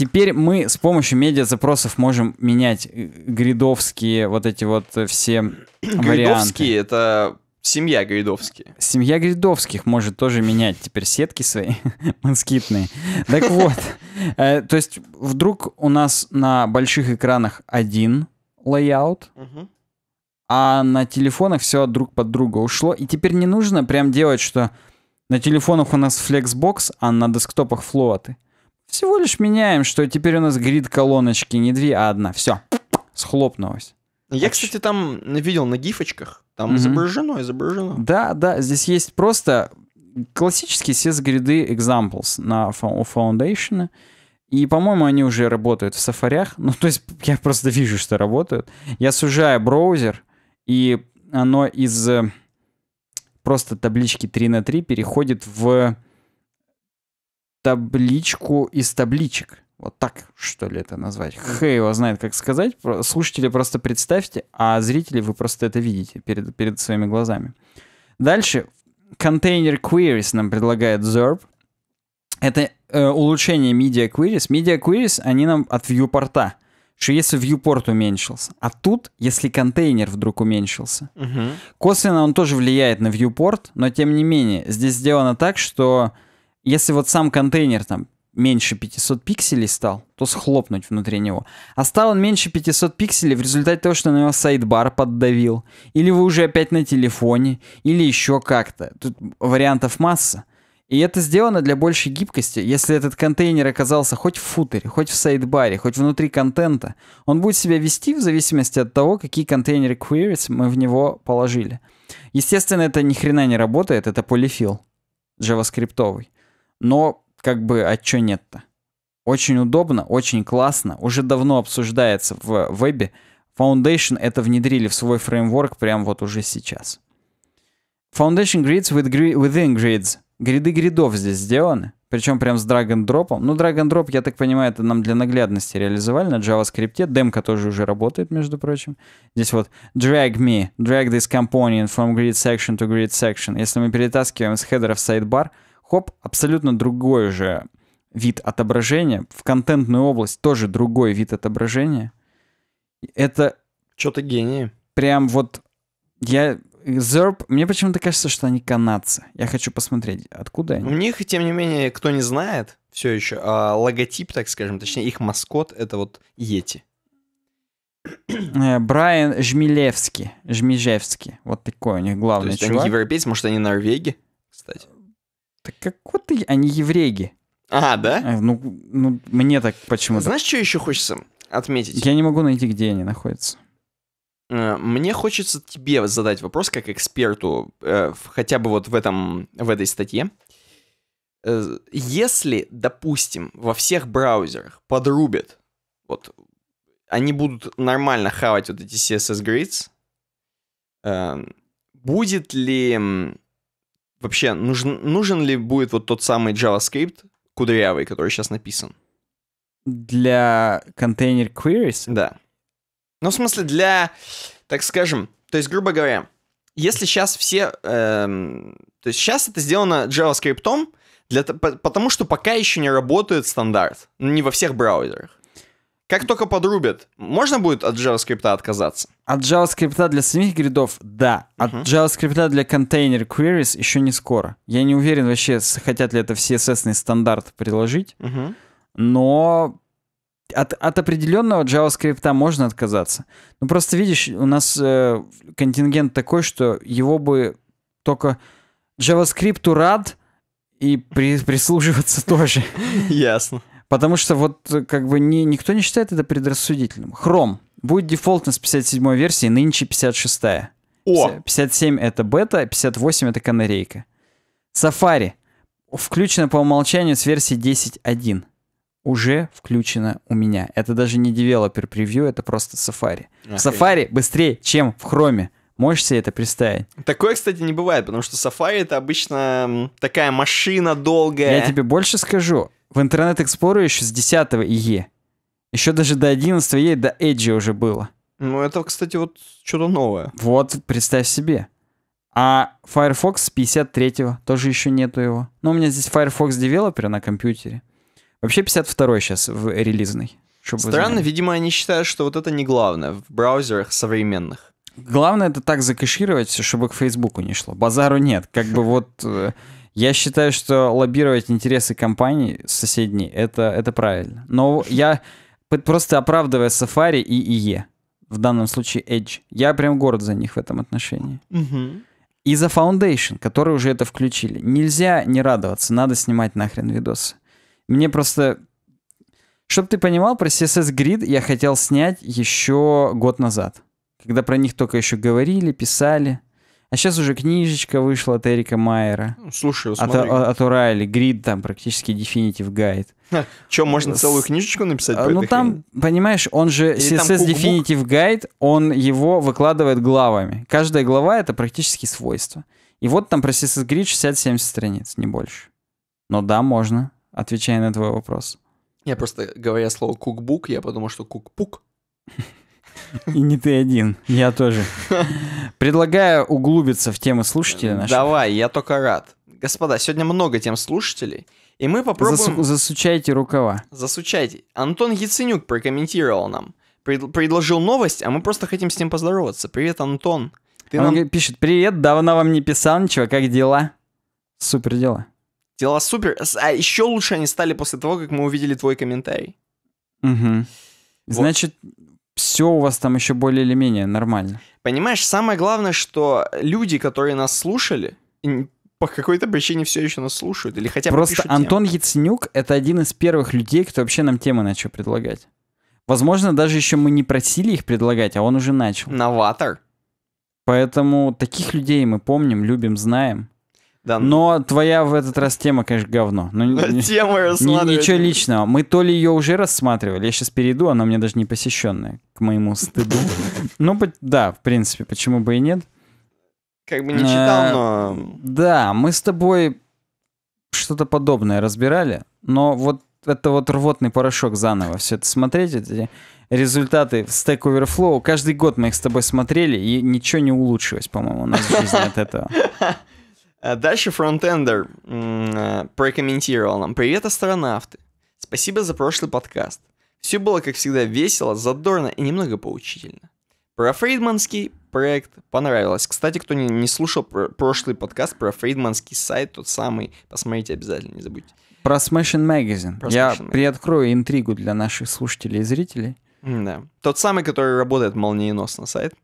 Теперь мы с помощью медиа-запросов можем менять э, гридовские вот эти вот э, все варианты. Гридовские — это семья Гридовских. Семья Гридовских может тоже менять теперь сетки свои *laughs* манскитные. Так *laughs* вот, э, то есть вдруг у нас на больших экранах один лейаут, а на телефонах все друг под друга ушло. И теперь не нужно прям делать, что на телефонах у нас флексбокс, а на десктопах флоаты. Всего лишь меняем, что теперь у нас грид колоночки не две, а одна. Все, схлопнулось. Я, а кстати, там видел на гифочках, там угу. изображено, изображено. Да, да, здесь есть просто классические CS гриды examples на у Foundation. И, по-моему, они уже работают в сафарях. Ну, то есть я просто вижу, что работают. Я сужаю браузер, и оно из э, просто таблички 3 на 3 переходит в табличку из табличек. Вот так, что ли, это назвать. Хэ его знает, как сказать. Слушатели просто представьте, а зрители вы просто это видите перед, перед своими глазами. Дальше. Контейнер Queries нам предлагает Zerb. Это э, улучшение Media Queries. Media Queries, они нам от вьюпорта. Что если вьюпорт уменьшился. А тут, если контейнер вдруг уменьшился. Угу. Косвенно он тоже влияет на вьюпорт, но тем не менее, здесь сделано так, что если вот сам контейнер там меньше 500 пикселей стал, то схлопнуть внутри него. А стал он меньше 500 пикселей в результате того, что на него сайдбар поддавил, или вы уже опять на телефоне, или еще как-то. Тут вариантов масса. И это сделано для большей гибкости. Если этот контейнер оказался хоть в футере, хоть в сайдбаре, хоть внутри контента, он будет себя вести в зависимости от того, какие контейнеры queries мы в него положили. Естественно, это ни хрена не работает, это полифил джаваскриптовый. Но как бы, а чё нет-то? Очень удобно, очень классно, уже давно обсуждается в вебе. Foundation это внедрили в свой фреймворк прямо вот уже сейчас. Foundation Grids with grid, within Grids. Гриды гридов здесь сделаны, причем прям с драг-н-дропом. Ну, драг-н-дроп, я так понимаю, это нам для наглядности реализовали на JavaScript. Демка тоже уже работает, между прочим. Здесь вот drag me, drag this component from grid section to grid section. Если мы перетаскиваем с хедера в сайдбар, бар хоп, абсолютно другой же вид отображения, в контентную область тоже другой вид отображения. Это... что-то гений? Прям вот я Зерб, мне почему-то кажется, что они канадцы. Я хочу посмотреть, откуда они. У них, тем не менее, кто не знает, все еще а, логотип, так скажем, точнее их маскот это вот Йети. Э, Брайан Жмилевский, Жмижевский, вот такой у них главный То есть чувак. Они европейцы, может они норвеги, кстати. Так как вот ты, они евреи. А, да? А, ну, ну мне так почему-то. Знаешь, что еще хочется отметить? Я не могу найти, где они находятся. Э, мне хочется тебе задать вопрос как эксперту, э, хотя бы вот в, этом, в этой статье. Э, если, допустим, во всех браузерах подрубят, вот они будут нормально хавать вот эти CSS grids, будет ли Вообще, нужен, нужен ли будет вот тот самый JavaScript кудрявый, который сейчас написан? Для контейнер queries? Да. Ну, в смысле, для, так скажем, то есть, грубо говоря, если сейчас все... Эм, то есть сейчас это сделано JavaScript, для, потому что пока еще не работает стандарт. Ну, не во всех браузерах. Как только подрубят, можно будет от JavaScript отказаться? От JavaScript для самих гридов — да. От uh-huh. JavaScript для контейнер queries еще не скоро. Я не уверен вообще, хотят ли это в css стандарт приложить, uh-huh. но от, от определенного JavaScript можно отказаться. Ну просто видишь, у нас э, контингент такой, что его бы только JavaScript рад — и при, прислуживаться тоже. *laughs* Ясно. Потому что вот э, как бы не никто не считает это предрассудительным. Хром будет дефолтно с 57 версии, нынче 56. О! 57 это бета, 58 а это канарейка. Safari включено по умолчанию с версии 10.1. Уже включено у меня. Это даже не девелопер превью, это просто Safari. Охренеть. Safari быстрее, чем в хроме. Можешь себе это представить? Такое, кстати, не бывает, потому что Safari это обычно такая машина долгая. Я тебе больше скажу в интернет Explorer еще с 10 ИЕ. Еще даже до 11 ИЕ, до Edge уже было. Ну, это, кстати, вот что-то новое. Вот, представь себе. А Firefox с 53-го, тоже еще нету его. Ну у меня здесь Firefox Developer на компьютере. Вообще 52-й сейчас в релизный. Странно, видимо, они считают, что вот это не главное в браузерах современных. Главное это так закэшировать, чтобы к Фейсбуку не шло. Базару нет. Как бы вот э, я считаю, что лоббировать интересы компаний соседней это, это правильно. Но я просто оправдывая Safari и IE, e. в данном случае Edge, я прям город за них в этом отношении. Угу. И за Foundation, которые уже это включили. Нельзя не радоваться, надо снимать нахрен видосы. Мне просто... чтобы ты понимал, про CSS Grid я хотел снять еще год назад, когда про них только еще говорили, писали. А сейчас уже книжечка вышла от Эрика Майера. Ну, слушай, от, от Урайли, Грид там практически Definitive Guide. *laughs* Че, можно целую книжечку написать? А, по ну там, хрени? понимаешь, он же Или CSS Definitive Guide, он его выкладывает главами. Каждая глава это практически свойство. И вот там про CSS Grid 60-70 страниц, не больше. Но да, можно, отвечая на твой вопрос. Я просто, говоря слово кукбук, я подумал, что кукпук. *laughs* И не ты один, я тоже. Предлагаю углубиться в темы слушателей наших. Давай, я только рад. Господа, сегодня много тем слушателей, и мы попробуем... Засу- засучайте рукава. Засучайте. Антон Яценюк прокомментировал нам. Пред- предложил новость, а мы просто хотим с ним поздороваться. Привет, Антон. Ты Он нам... пишет, привет, давно вам не писал ничего, как дела? Супер дела. Дела супер. А еще лучше они стали после того, как мы увидели твой комментарий. Угу. Вот. Значит, все у вас там еще более или менее нормально. Понимаешь, самое главное, что люди, которые нас слушали, по какой-то причине все еще нас слушают или хотя бы Просто Антон тему. Яценюк — это один из первых людей, кто вообще нам темы начал предлагать. Возможно, даже еще мы не просили их предлагать, а он уже начал. Новатор. Поэтому таких людей мы помним, любим, знаем. Да, но твоя в этот раз тема, конечно, говно. Но ну, *laughs* тема рассматривать. Ничего личного. Мы то ли ее уже рассматривали, я сейчас перейду, она мне даже не посещенная, к моему стыду. *laughs* Ну, да, в принципе, почему бы и нет. Как бы не читал, э, но... Да, мы с тобой что-то подобное разбирали, но вот это вот рвотный порошок заново все это смотреть, эти результаты в Stack Overflow. Каждый год мы их с тобой смотрели, и ничего не улучшилось, по-моему, у нас в жизни от этого. *laughs* Э, дальше фронтендер э, прокомментировал нам. Привет, астронавты. Спасибо за прошлый подкаст. Все было, как всегда, весело, задорно и немного поучительно. Про Фрейдманский проект понравилось. Кстати, кто не, не слушал про прошлый подкаст про Фрейдманский сайт, тот самый, посмотрите обязательно, не забудьте. Про Smashing Magazine. Про Я Smashing Magazine. приоткрою интригу для наших слушателей и зрителей. Да. Тот самый, который работает молниеносно сайт.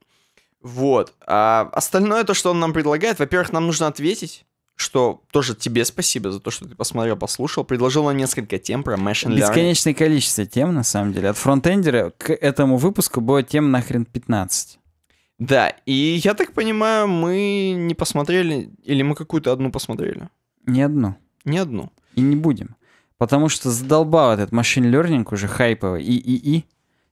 Вот. А остальное, то, что он нам предлагает, во-первых, нам нужно ответить, что тоже тебе спасибо за то, что ты посмотрел, послушал. предложил Предложила несколько тем про machine learning. Бесконечное количество тем, на самом деле. От фронтендера к этому выпуску было тем нахрен 15. Да, и я так понимаю, мы не посмотрели, или мы какую-то одну посмотрели? Ни одну. Ни одну. И не будем. Потому что задолбал этот машин learning уже хайповый и и и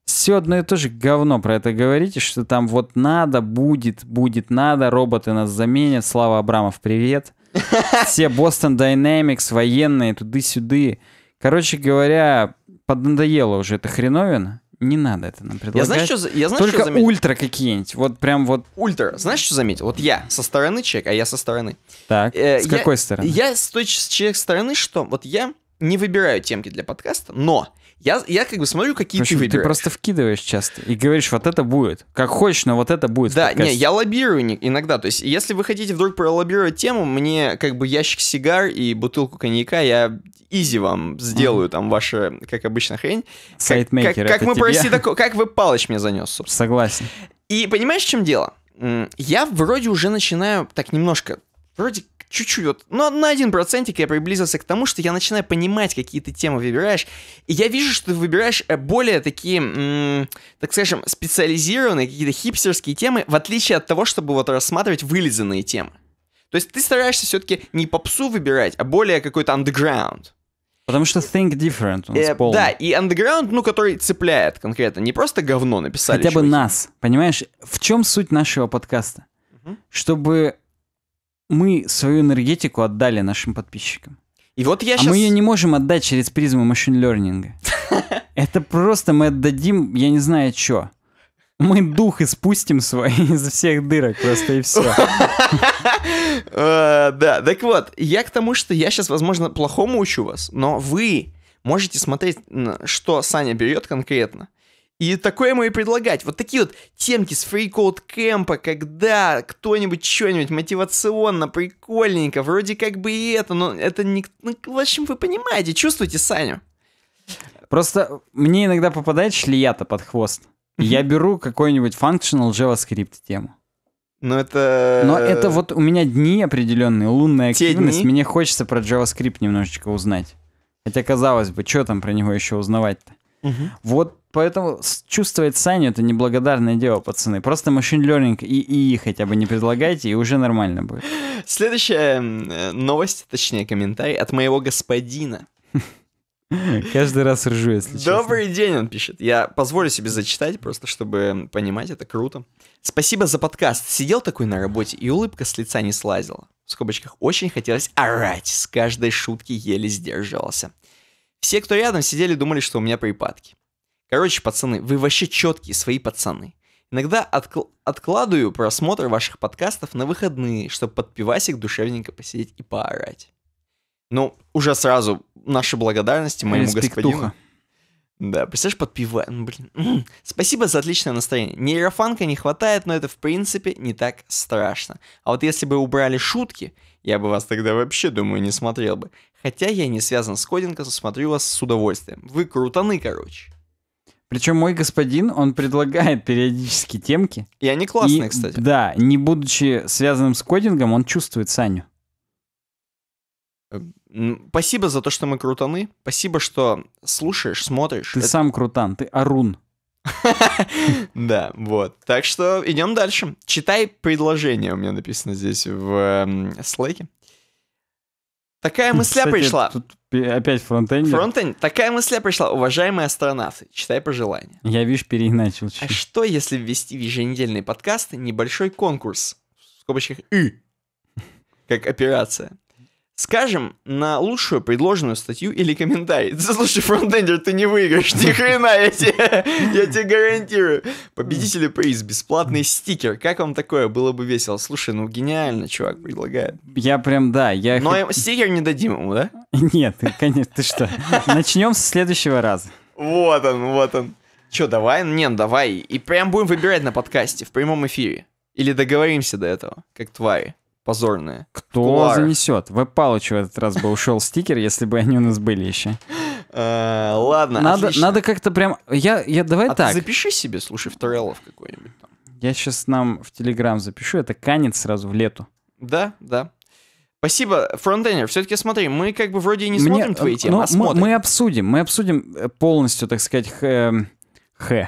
все одно и то же говно про это говорите, что там вот надо, будет, будет надо, роботы нас заменят. Слава Абрамов, привет. *laughs* Все Boston Dynamics, военные, туды-сюды. Короче говоря, поднадоело уже это хреновина. Не надо это нам предлагать. Я знаю, что, я знаю, Только что заметил. ультра какие-нибудь. Вот прям вот. Ультра. Знаешь, что заметил? Вот я со стороны человек, а я со стороны. Так, э, с я, какой стороны? Я с той человек стороны, что вот я не выбираю темки для подкаста, но я, я как бы смотрю какие-то Ты игры. просто вкидываешь часто и говоришь, вот это будет. Как хочешь, но вот это будет. Да, не, я лоббирую иногда. То есть, если вы хотите вдруг пролоббировать тему, мне как бы ящик сигар и бутылку коньяка я изи вам сделаю, mm. там, ваша, как обычно, хрень. Сайтмейкер, как, как, как мы тебе? Про *laughs* как вы палыч мне занес, собственно. Согласен. И понимаешь, в чем дело? Я вроде уже начинаю так немножко... Вроде чуть-чуть, вот, но ну, на один процентик я приблизился к тому, что я начинаю понимать, какие ты темы выбираешь, и я вижу, что ты выбираешь э, более такие, так скажем, специализированные, какие-то хипстерские темы, в отличие от того, чтобы вот рассматривать вылизанные темы. То есть ты стараешься все-таки не попсу выбирать, а более какой-то underground. Потому что think different э, Да, и underground, ну, который цепляет конкретно. Не просто говно написали. Хотя бы нас, понимаешь? В чем суть нашего подкаста? Угу. Чтобы мы свою энергетику отдали нашим подписчикам. И вот я а сейчас... мы ее не можем отдать через призму машин-лернинга. *laughs* Это просто мы отдадим, я не знаю, что. Мы дух испустим свой *laughs* из всех дырок просто и все. *laughs* Э, да, так вот, я к тому, что я сейчас, возможно, плохому учу вас, но вы можете смотреть, что Саня берет конкретно, и такое мы и предлагать. Вот такие вот темки с фрикод кемпа, когда кто-нибудь что-нибудь мотивационно, прикольненько, вроде как бы и это, но это не... Ну, в общем, вы понимаете, чувствуете Саню. Просто мне иногда попадает шлията под хвост. Я беру какой-нибудь functional JavaScript тему. Но это... Но это вот у меня дни определенные, лунная активность. Дни? Мне хочется про JavaScript немножечко узнать. Хотя, казалось бы, что там про него еще узнавать-то? Угу. Вот поэтому чувствовать Саню это неблагодарное дело, пацаны. Просто машин learning и и хотя бы не предлагайте, и уже нормально будет. Следующая э, новость, точнее комментарий от моего господина. *laughs* Каждый раз ржу, если честно. Добрый день, он пишет. Я позволю себе зачитать, просто чтобы понимать, это круто. Спасибо за подкаст. Сидел такой на работе, и улыбка с лица не слазила. В скобочках очень хотелось орать. С каждой шутки еле сдерживался. Все, кто рядом, сидели, думали, что у меня припадки. Короче, пацаны, вы вообще четкие свои пацаны. Иногда откл- откладываю просмотр ваших подкастов на выходные, чтобы под пивасик душевненько посидеть и поорать. Ну, уже сразу наши благодарности моему Респектуха. господину. Да, представляешь, под пиво. Ну, блин. Спасибо за отличное настроение. Нейрофанка не хватает, но это, в принципе, не так страшно. А вот если бы убрали шутки, я бы вас тогда вообще, думаю, не смотрел бы. Хотя я не связан с кодингом, смотрю вас с удовольствием. Вы крутаны, короче. Причем мой господин, он предлагает периодически темки. И они классные, и, кстати. Да, не будучи связанным с кодингом, он чувствует Саню. Эм, Спасибо за то, что мы крутаны. Спасибо, что слушаешь, смотришь. Ты Это... сам крутан, ты арун. *laughs* Да, вот. Так что идем дальше. Читай предложение, у меня написано здесь в эм, слэке. Такая *laughs* мысля пришла. Тут опять фронтенд. Фронтенд. Такая мысля пришла. Уважаемые астронавты, читай пожелания. Я, видишь, переиначил. А что, если ввести в еженедельный подкаст небольшой конкурс? В скобочках «ы». *laughs* Как операция. Скажем, на лучшую предложенную статью или комментарий. *laughs* Слушай, фронтендер, ты не выиграешь, ни хрена, я тебе, *laughs* я тебе гарантирую. Победители приз, бесплатный стикер. Как вам такое? Было бы весело. Слушай, ну гениально, чувак предлагает. Я прям, да, я... Но хот... стикер не дадим ему, да? *laughs* Нет, конечно, ты что? Начнем с следующего раза. Вот он, вот он. Че, давай? Нет, ну давай. И прям будем выбирать на подкасте, в прямом эфире. Или договоримся до этого, как твари позорное. Кто занесет? Веб Палычу в этот раз бы ушел стикер, если бы они у нас были еще. Э, ладно, надо, надо как-то прям. Я, я давай а так. запиши себе, слушай, в вторелов какой-нибудь там. Я сейчас нам в Телеграм запишу, это канет сразу в лету. Да, да. Спасибо, фронтендер. Все-таки смотри, мы как бы вроде и не Мне, э, ну, а смотрим твои темы, а смотрим. Мы, мы обсудим, мы обсудим э, полностью, так сказать, х. Эм, *laughs*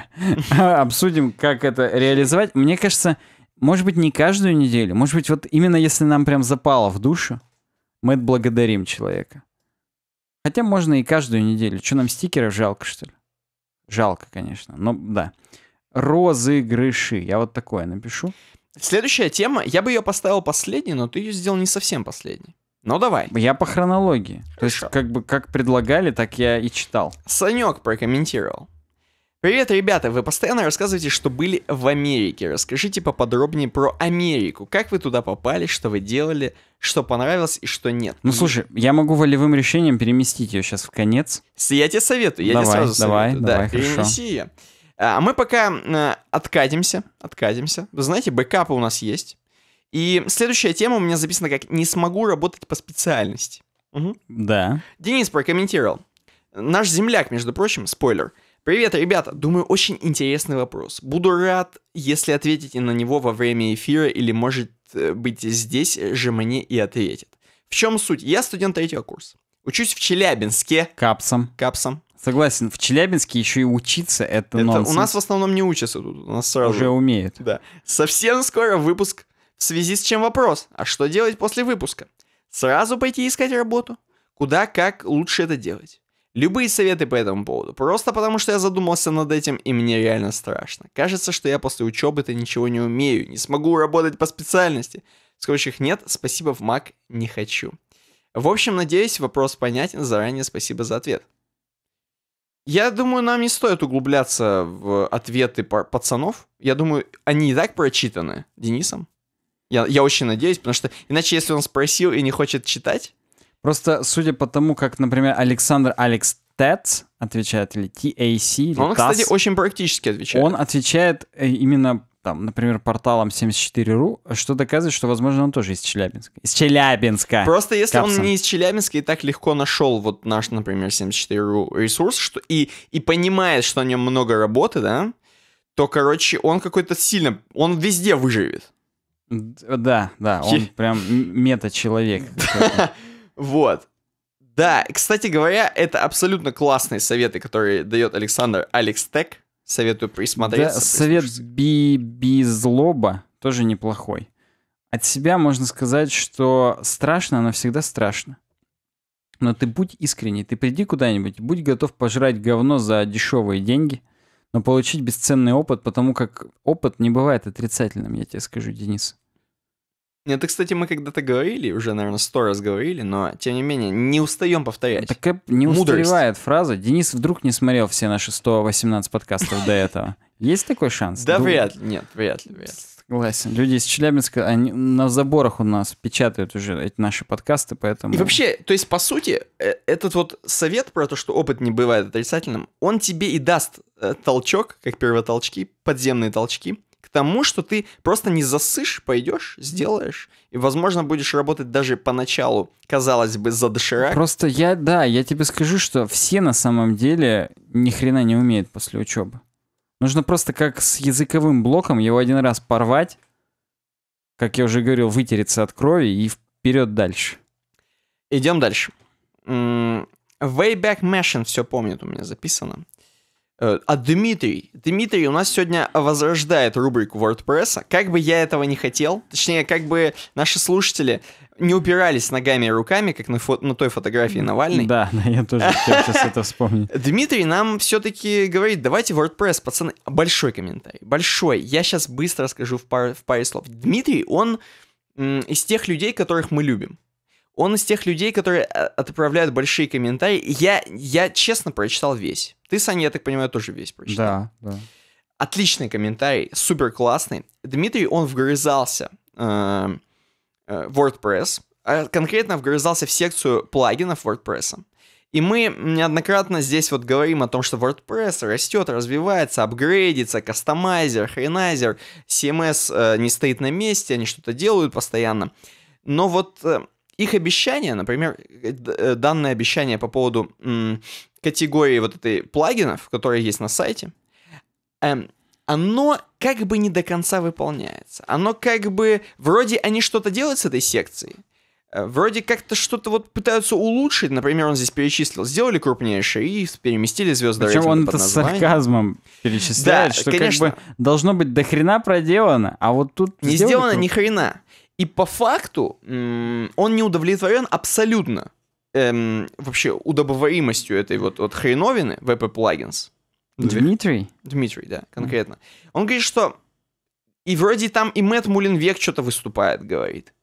обсудим, как это реализовать. Мне кажется, может быть, не каждую неделю. Может быть, вот именно если нам прям запало в душу, мы отблагодарим человека. Хотя можно и каждую неделю. Что нам стикеров жалко, что ли? Жалко, конечно. Но ну, да. Розыгрыши. Я вот такое напишу. Следующая тема. Я бы ее поставил последней, но ты ее сделал не совсем последней. Ну давай. Я по хронологии. Хорошо. То есть, как бы как предлагали, так я и читал. Санек прокомментировал. Привет, ребята! Вы постоянно рассказываете, что были в Америке. Расскажите поподробнее про Америку. Как вы туда попали, что вы делали, что понравилось и что нет. Ну слушай, я могу волевым решением переместить ее сейчас в конец. Я тебе советую, я давай, тебе сразу советую. Давай, да, давай, перенеси ее. А мы пока э, откатимся, откатимся. Вы знаете, бэкапы у нас есть. И следующая тема у меня записана как «Не смогу работать по специальности». Угу. Да. Денис прокомментировал. Наш земляк, между прочим, спойлер – Привет, ребята! Думаю, очень интересный вопрос. Буду рад, если ответите на него во время эфира или, может э, быть, здесь же мне и ответит. В чем суть? Я студент третьего курса. Учусь в Челябинске. Капсом. Капсом. Согласен, в Челябинске еще и учиться это, это У нас в основном не учатся тут, у нас сразу... Уже умеют. Да. Совсем скоро выпуск, в связи с чем вопрос, а что делать после выпуска? Сразу пойти искать работу? Куда, как лучше это делать? Любые советы по этому поводу, просто потому что я задумался над этим и мне реально страшно. Кажется, что я после учебы-то ничего не умею, не смогу работать по специальности. Скорочих нет, спасибо в МАК не хочу. В общем, надеюсь, вопрос понятен, заранее спасибо за ответ. Я думаю, нам не стоит углубляться в ответы пацанов. Я думаю, они и так прочитаны Денисом. Я, я очень надеюсь, потому что иначе, если он спросил и не хочет читать, Просто судя по тому, как, например, Александр Алекс TATS отвечает, или TAC, а или Он, TAS, кстати, очень практически отвечает. Он отвечает э, именно там, например, порталом 74.ru, что доказывает, что, возможно, он тоже из Челябинска. Из Челябинска! Просто если Капсон. он не из Челябинска и так легко нашел вот наш, например, 74.ru ресурс, что и, и понимает, что на нем много работы, да, то, короче, он какой-то сильно... Он везде выживет. Да, да, он прям мета-человек. *laughs* Вот. Да, кстати говоря, это абсолютно классные советы, которые дает Александр Алекс Тек. Советую присмотреться. Да, совет би, би злоба тоже неплохой. От себя можно сказать, что страшно, оно всегда страшно. Но ты будь искренний, ты приди куда-нибудь, будь готов пожрать говно за дешевые деньги, но получить бесценный опыт, потому как опыт не бывает отрицательным, я тебе скажу, Денис. Ну, это, кстати, мы когда-то говорили, уже, наверное, сто раз говорили, но, тем не менее, не устаем повторять. Такая не устаревает фраза. Денис вдруг не смотрел все наши 118 подкастов до этого. Есть такой шанс? Да вряд ли, нет, вряд ли, вряд ли. Согласен. Люди из Челябинска, они на заборах у нас печатают уже эти наши подкасты, поэтому... И вообще, то есть, по сути, э, этот вот совет про то, что опыт не бывает отрицательным, он тебе и даст э, толчок, как первые толчки, подземные толчки, к тому, что ты просто не засышь, пойдешь, сделаешь, и, возможно, будешь работать даже поначалу, казалось бы, за доширак. Просто я, да, я тебе скажу, что все на самом деле ни хрена не умеют после учебы. Нужно просто как с языковым блоком его один раз порвать, как я уже говорил, вытереться от крови и вперед дальше. Идем дальше. Wayback Machine все помнит, у меня записано. Э, а Дмитрий, Дмитрий у нас сегодня возрождает рубрику WordPress. Как бы я этого не хотел, точнее, как бы наши слушатели не упирались ногами и руками, как на, фо- на той фотографии Навальный. Да, *laughs* я тоже сейчас это вспомню. *laughs* Дмитрий нам все-таки говорит, давайте WordPress, пацаны. Большой комментарий, большой. Я сейчас быстро скажу в паре слов. Дмитрий, он из тех людей, которых мы любим. Он из тех людей, которые э, отправляют большие комментарии. Я, я честно прочитал весь. Ты, Саня, я так понимаю, тоже весь прочитал. Да, да. Отличный комментарий, супер классный. Дмитрий, он вгрызался э, э, WordPress, а конкретно вгрызался в секцию плагинов WordPress. И мы неоднократно здесь вот говорим о том, что WordPress растет, развивается, апгрейдится, кастомайзер, хренайзер, CMS э, не стоит на месте, они что-то делают постоянно. Но вот э, их обещание, например, э, э, данное обещание по поводу категории вот этой плагинов, которые есть на сайте, эм, оно как бы не до конца выполняется. Оно как бы... Вроде они что-то делают с этой секцией, э, Вроде как-то что-то вот пытаются улучшить. Например, он здесь перечислил. Сделали крупнейшее и переместили звезды Причем он это с сарказмом перечисляет, да, что конечно. как бы должно быть до хрена проделано, а вот тут... Не сделано кру... ни хрена. И по факту он не удовлетворен абсолютно эм, вообще удобоваримостью этой вот, вот хреновины VP Plugins. Дмитрий? Дмитрий, да, конкретно. mm Он говорит, что и вроде там и Мэтт Мулинвек что-то выступает, говорит.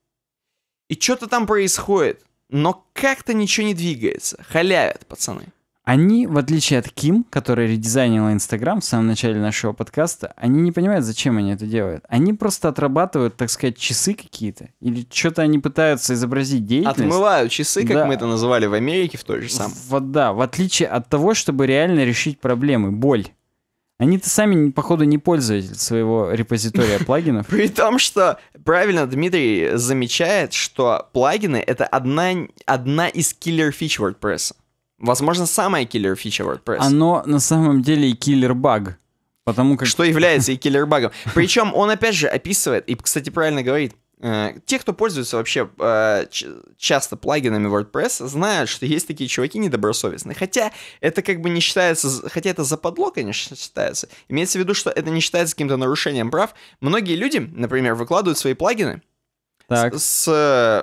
И что-то там происходит. Но как-то ничего не двигается. Халявят, пацаны. Они, в отличие от Ким, которая редизайнила Инстаграм в самом начале нашего подкаста, они не понимают, зачем они это делают. Они просто отрабатывают, так сказать, часы какие-то. Или что-то они пытаются изобразить деятельность. Отмывают часы, как да. мы это называли в Америке в той же самой. Вот да, в отличие от того, чтобы реально решить проблемы, боль. Они-то сами, походу, не пользователи своего репозитория *laughs* плагинов. При том, что правильно Дмитрий замечает, что плагины — это одна, одна из киллер-фич WordPress. Возможно, самая киллер фича WordPress. Оно на самом деле и киллер баг. Потому как... Что является и киллер багом. Причем он опять же описывает, и, кстати, правильно говорит, э, те, кто пользуются вообще э, часто плагинами WordPress, знают, что есть такие чуваки недобросовестные. Хотя это как бы не считается, хотя это западло, конечно, считается. Имеется в виду, что это не считается каким-то нарушением прав. Многие люди, например, выкладывают свои плагины, так. С, с,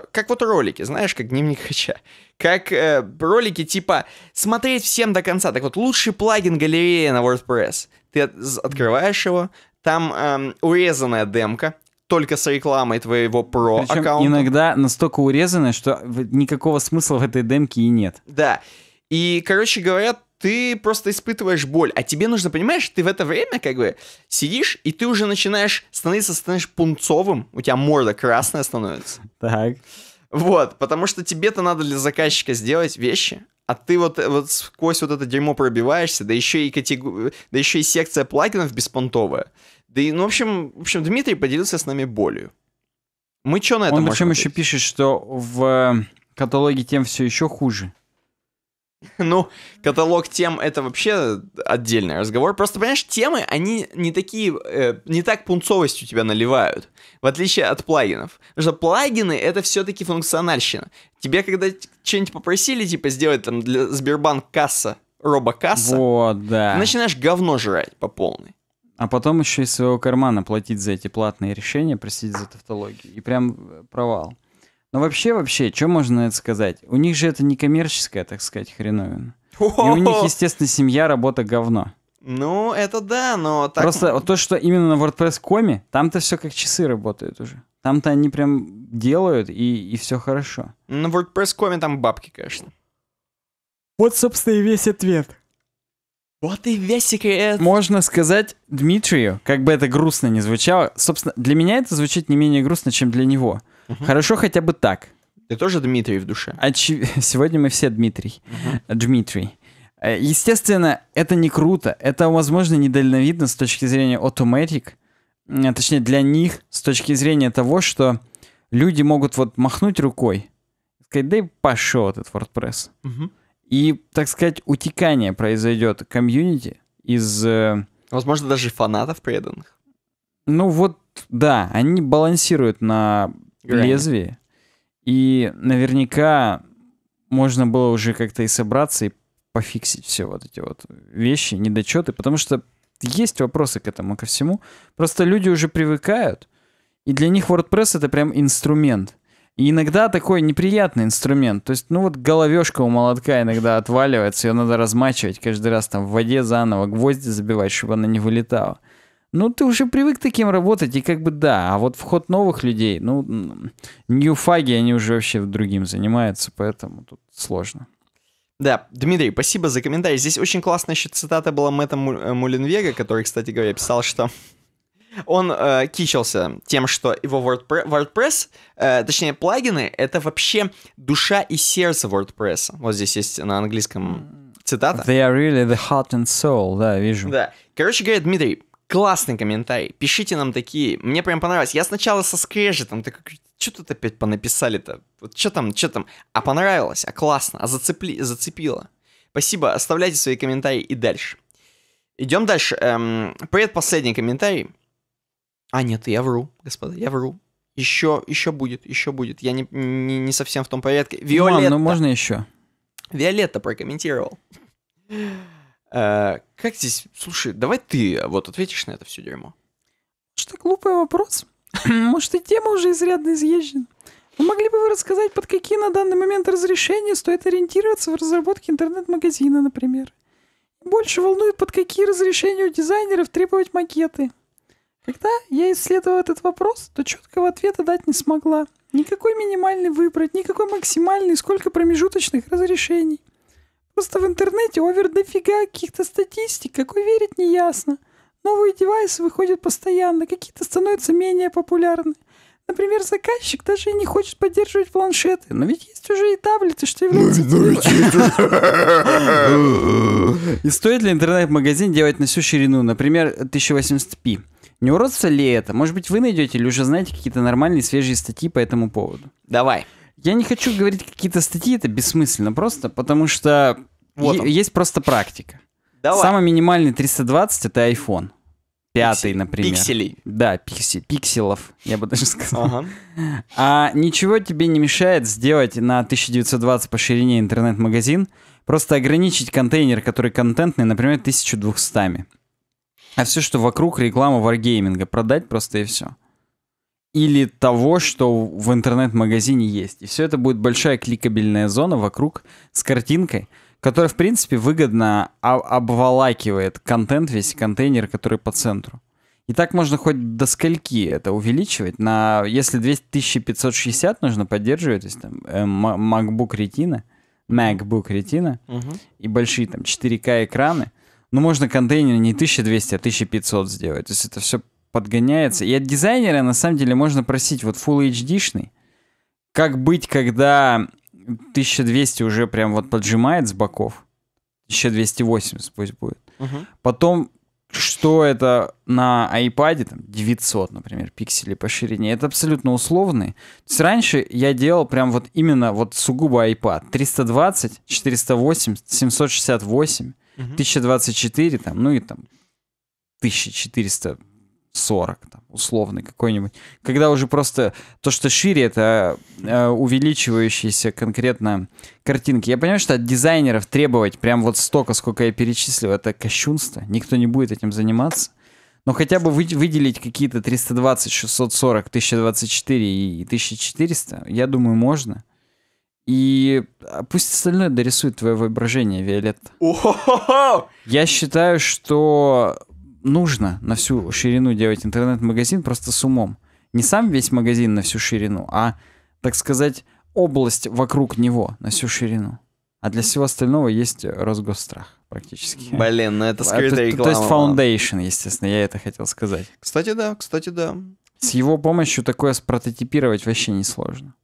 э, как вот ролики, знаешь, как дневник хача. Как э, ролики типа смотреть всем до конца. Так вот, лучший плагин галереи на WordPress. Ты от, открываешь его, там эм, урезанная демка, только с рекламой твоего про аккаунта. иногда настолько урезанная, что никакого смысла в этой демке и нет. Да. И, короче говоря, ты просто испытываешь боль, а тебе нужно, понимаешь, ты в это время как бы сидишь, и ты уже начинаешь становиться, становишь пунцовым, у тебя морда красная становится. Так. Вот, потому что тебе-то надо для заказчика сделать вещи, а ты вот, вот сквозь вот это дерьмо пробиваешься, да еще и, категор... да еще и секция плагинов беспонтовая. Да и, ну, в общем, в общем, Дмитрий поделился с нами болью. Мы что на этом? Он причем еще пишет, что в каталоге тем все еще хуже. *laughs* Ну, каталог тем — это вообще отдельный разговор. Просто, понимаешь, темы, они не такие, э, не так пунцовостью тебя наливают, в отличие от плагинов. Потому что плагины — это все-таки функциональщина. Тебе когда что-нибудь попросили, типа, сделать там для Сбербанк касса, робокасса, вот, да. ты начинаешь говно жрать по полной. А потом еще из своего кармана платить за эти платные решения, просить за тавтологию. И прям э, провал. Но ну, вообще, вообще, что можно это сказать? У них же это не коммерческая, так сказать, хреновина. И у них, естественно, семья, работа говно. Ну, это да, но так... Просто вот то, что именно на WordPress.comе, там-то все как часы работают уже. Там-то они прям делают, и, и все хорошо. На WordPress.comе там бабки, конечно. Вот, собственно, и весь ответ. Вот и весь секрет. Можно сказать Дмитрию, как бы это грустно не звучало. Собственно, для меня это звучит не менее грустно, чем для него. Угу. Хорошо хотя бы так. Ты тоже Дмитрий в душе? Оч... *laughs* Сегодня мы все Дмитрий. Угу. Дмитрий. Э, естественно, это не круто. Это, возможно, недальновидно с точки зрения Automatic. А, точнее, для них, с точки зрения того, что люди могут вот махнуть рукой, сказать, да и пошел этот WordPress. Угу. И, так сказать, утекание произойдет комьюнити из... Э, возможно, даже фанатов преданных. Ну вот, да, они балансируют на лезвие И наверняка можно было уже как-то и собраться, и пофиксить все вот эти вот вещи, недочеты, потому что есть вопросы к этому, ко всему. Просто люди уже привыкают, и для них WordPress это прям инструмент. И иногда такой неприятный инструмент. То есть, ну вот головешка у молотка иногда отваливается, ее надо размачивать каждый раз там в воде заново, гвозди забивать, чтобы она не вылетала. Ну, ты уже привык таким работать, и как бы да. А вот вход новых людей, ну, ньюфаги, они уже вообще другим занимаются, поэтому тут сложно. Да, Дмитрий, спасибо за комментарий. Здесь очень классная еще цитата была Мэтта э, Мулинвега, который, кстати говоря, писал, что он э, кичился тем, что его WordPress, э, точнее плагины, это вообще душа и сердце WordPress. Вот здесь есть на английском цитата. They are really the heart and soul, да, вижу. Да. Короче говоря, Дмитрий, Классный комментарий. Пишите нам такие. Мне прям понравилось. Я сначала со скрежетом так как что тут опять понаписали-то? Вот что там, что там? А понравилось, а классно, а зацепли, зацепило. Спасибо, оставляйте свои комментарии и дальше. Идем дальше. Эм, предпоследний комментарий. А, нет, я вру, господа, я вру. Еще, еще будет, еще будет. Я не, не, не совсем в том порядке. Ну Виолетта. Мам, ну можно еще? Виолетта прокомментировал. Э, как здесь... Слушай, давай ты э, вот ответишь на это все дерьмо. Что глупый вопрос. *clears throat* Может, и тема уже изрядно изъезжена. Но могли бы вы рассказать, под какие на данный момент разрешения стоит ориентироваться в разработке интернет-магазина, например? Больше волнует, под какие разрешения у дизайнеров требовать макеты. Когда я исследовала этот вопрос, то четкого ответа дать не смогла. Никакой минимальный выбрать, никакой максимальный, сколько промежуточных разрешений. Просто в интернете овер дофига каких-то статистик, какой верить не ясно. Новые девайсы выходят постоянно, какие-то становятся менее популярны. Например, заказчик даже и не хочет поддерживать планшеты, но ведь есть уже и таблеты, что ну, является... И стоит ли интернет-магазин делать на всю ширину, например, 1080p? Не уродство ли это? Может быть, вы найдете или уже знаете какие-то нормальные свежие статьи по этому поводу? Давай. Я не хочу говорить какие-то статьи, это бессмысленно просто, потому что вот е- есть просто практика. Давай. Самый минимальный 320 это iPhone. Пятый, Пиксель. например. Пикселей. Да, пикси, пикселов, я бы даже *laughs* сказал. Ага. А ничего тебе не мешает сделать на 1920 по ширине интернет-магазин, просто ограничить контейнер, который контентный, например, 1200. А все, что вокруг, реклама варгейминга, продать просто и все или того, что в интернет-магазине есть. И все это будет большая кликабельная зона вокруг с картинкой, которая, в принципе, выгодно обволакивает контент, весь контейнер, который по центру. И так можно хоть до скольки это увеличивать. На, если 2560 нужно поддерживать, то есть там э, MacBook Retina, MacBook Retina угу. и большие там 4К экраны, ну можно контейнер не 1200, а 1500 сделать. То есть это все подгоняется. И от дизайнера, на самом деле, можно просить вот Full HD-шный. Как быть, когда 1200 уже прям вот поджимает с боков? 1280 пусть будет. Угу. Потом, что это на iPad, там, 900, например, пикселей по ширине, это абсолютно условные. То есть раньше я делал прям вот именно вот сугубо iPad. 320, 480, 768, угу. 1024, там, ну и там 1400 40, там, условный какой-нибудь. Когда уже просто то, что шире, это э, увеличивающиеся конкретно картинки. Я понимаю, что от дизайнеров требовать прям вот столько, сколько я перечислил, это кощунство. Никто не будет этим заниматься. Но хотя бы вы, выделить какие-то 320, 640, 1024 и 1400, я думаю, можно. И а, пусть остальное дорисует твое воображение, Виолетта. Я считаю, что нужно на всю ширину делать интернет-магазин просто с умом. Не сам весь магазин на всю ширину, а, так сказать, область вокруг него на всю ширину. А для всего остального есть э, Росгосстрах практически. Блин, ну это а, скрытая реклама. То, то есть Foundation, естественно, я это хотел сказать. Кстати, да, кстати, да. С его помощью такое спрототипировать вообще несложно.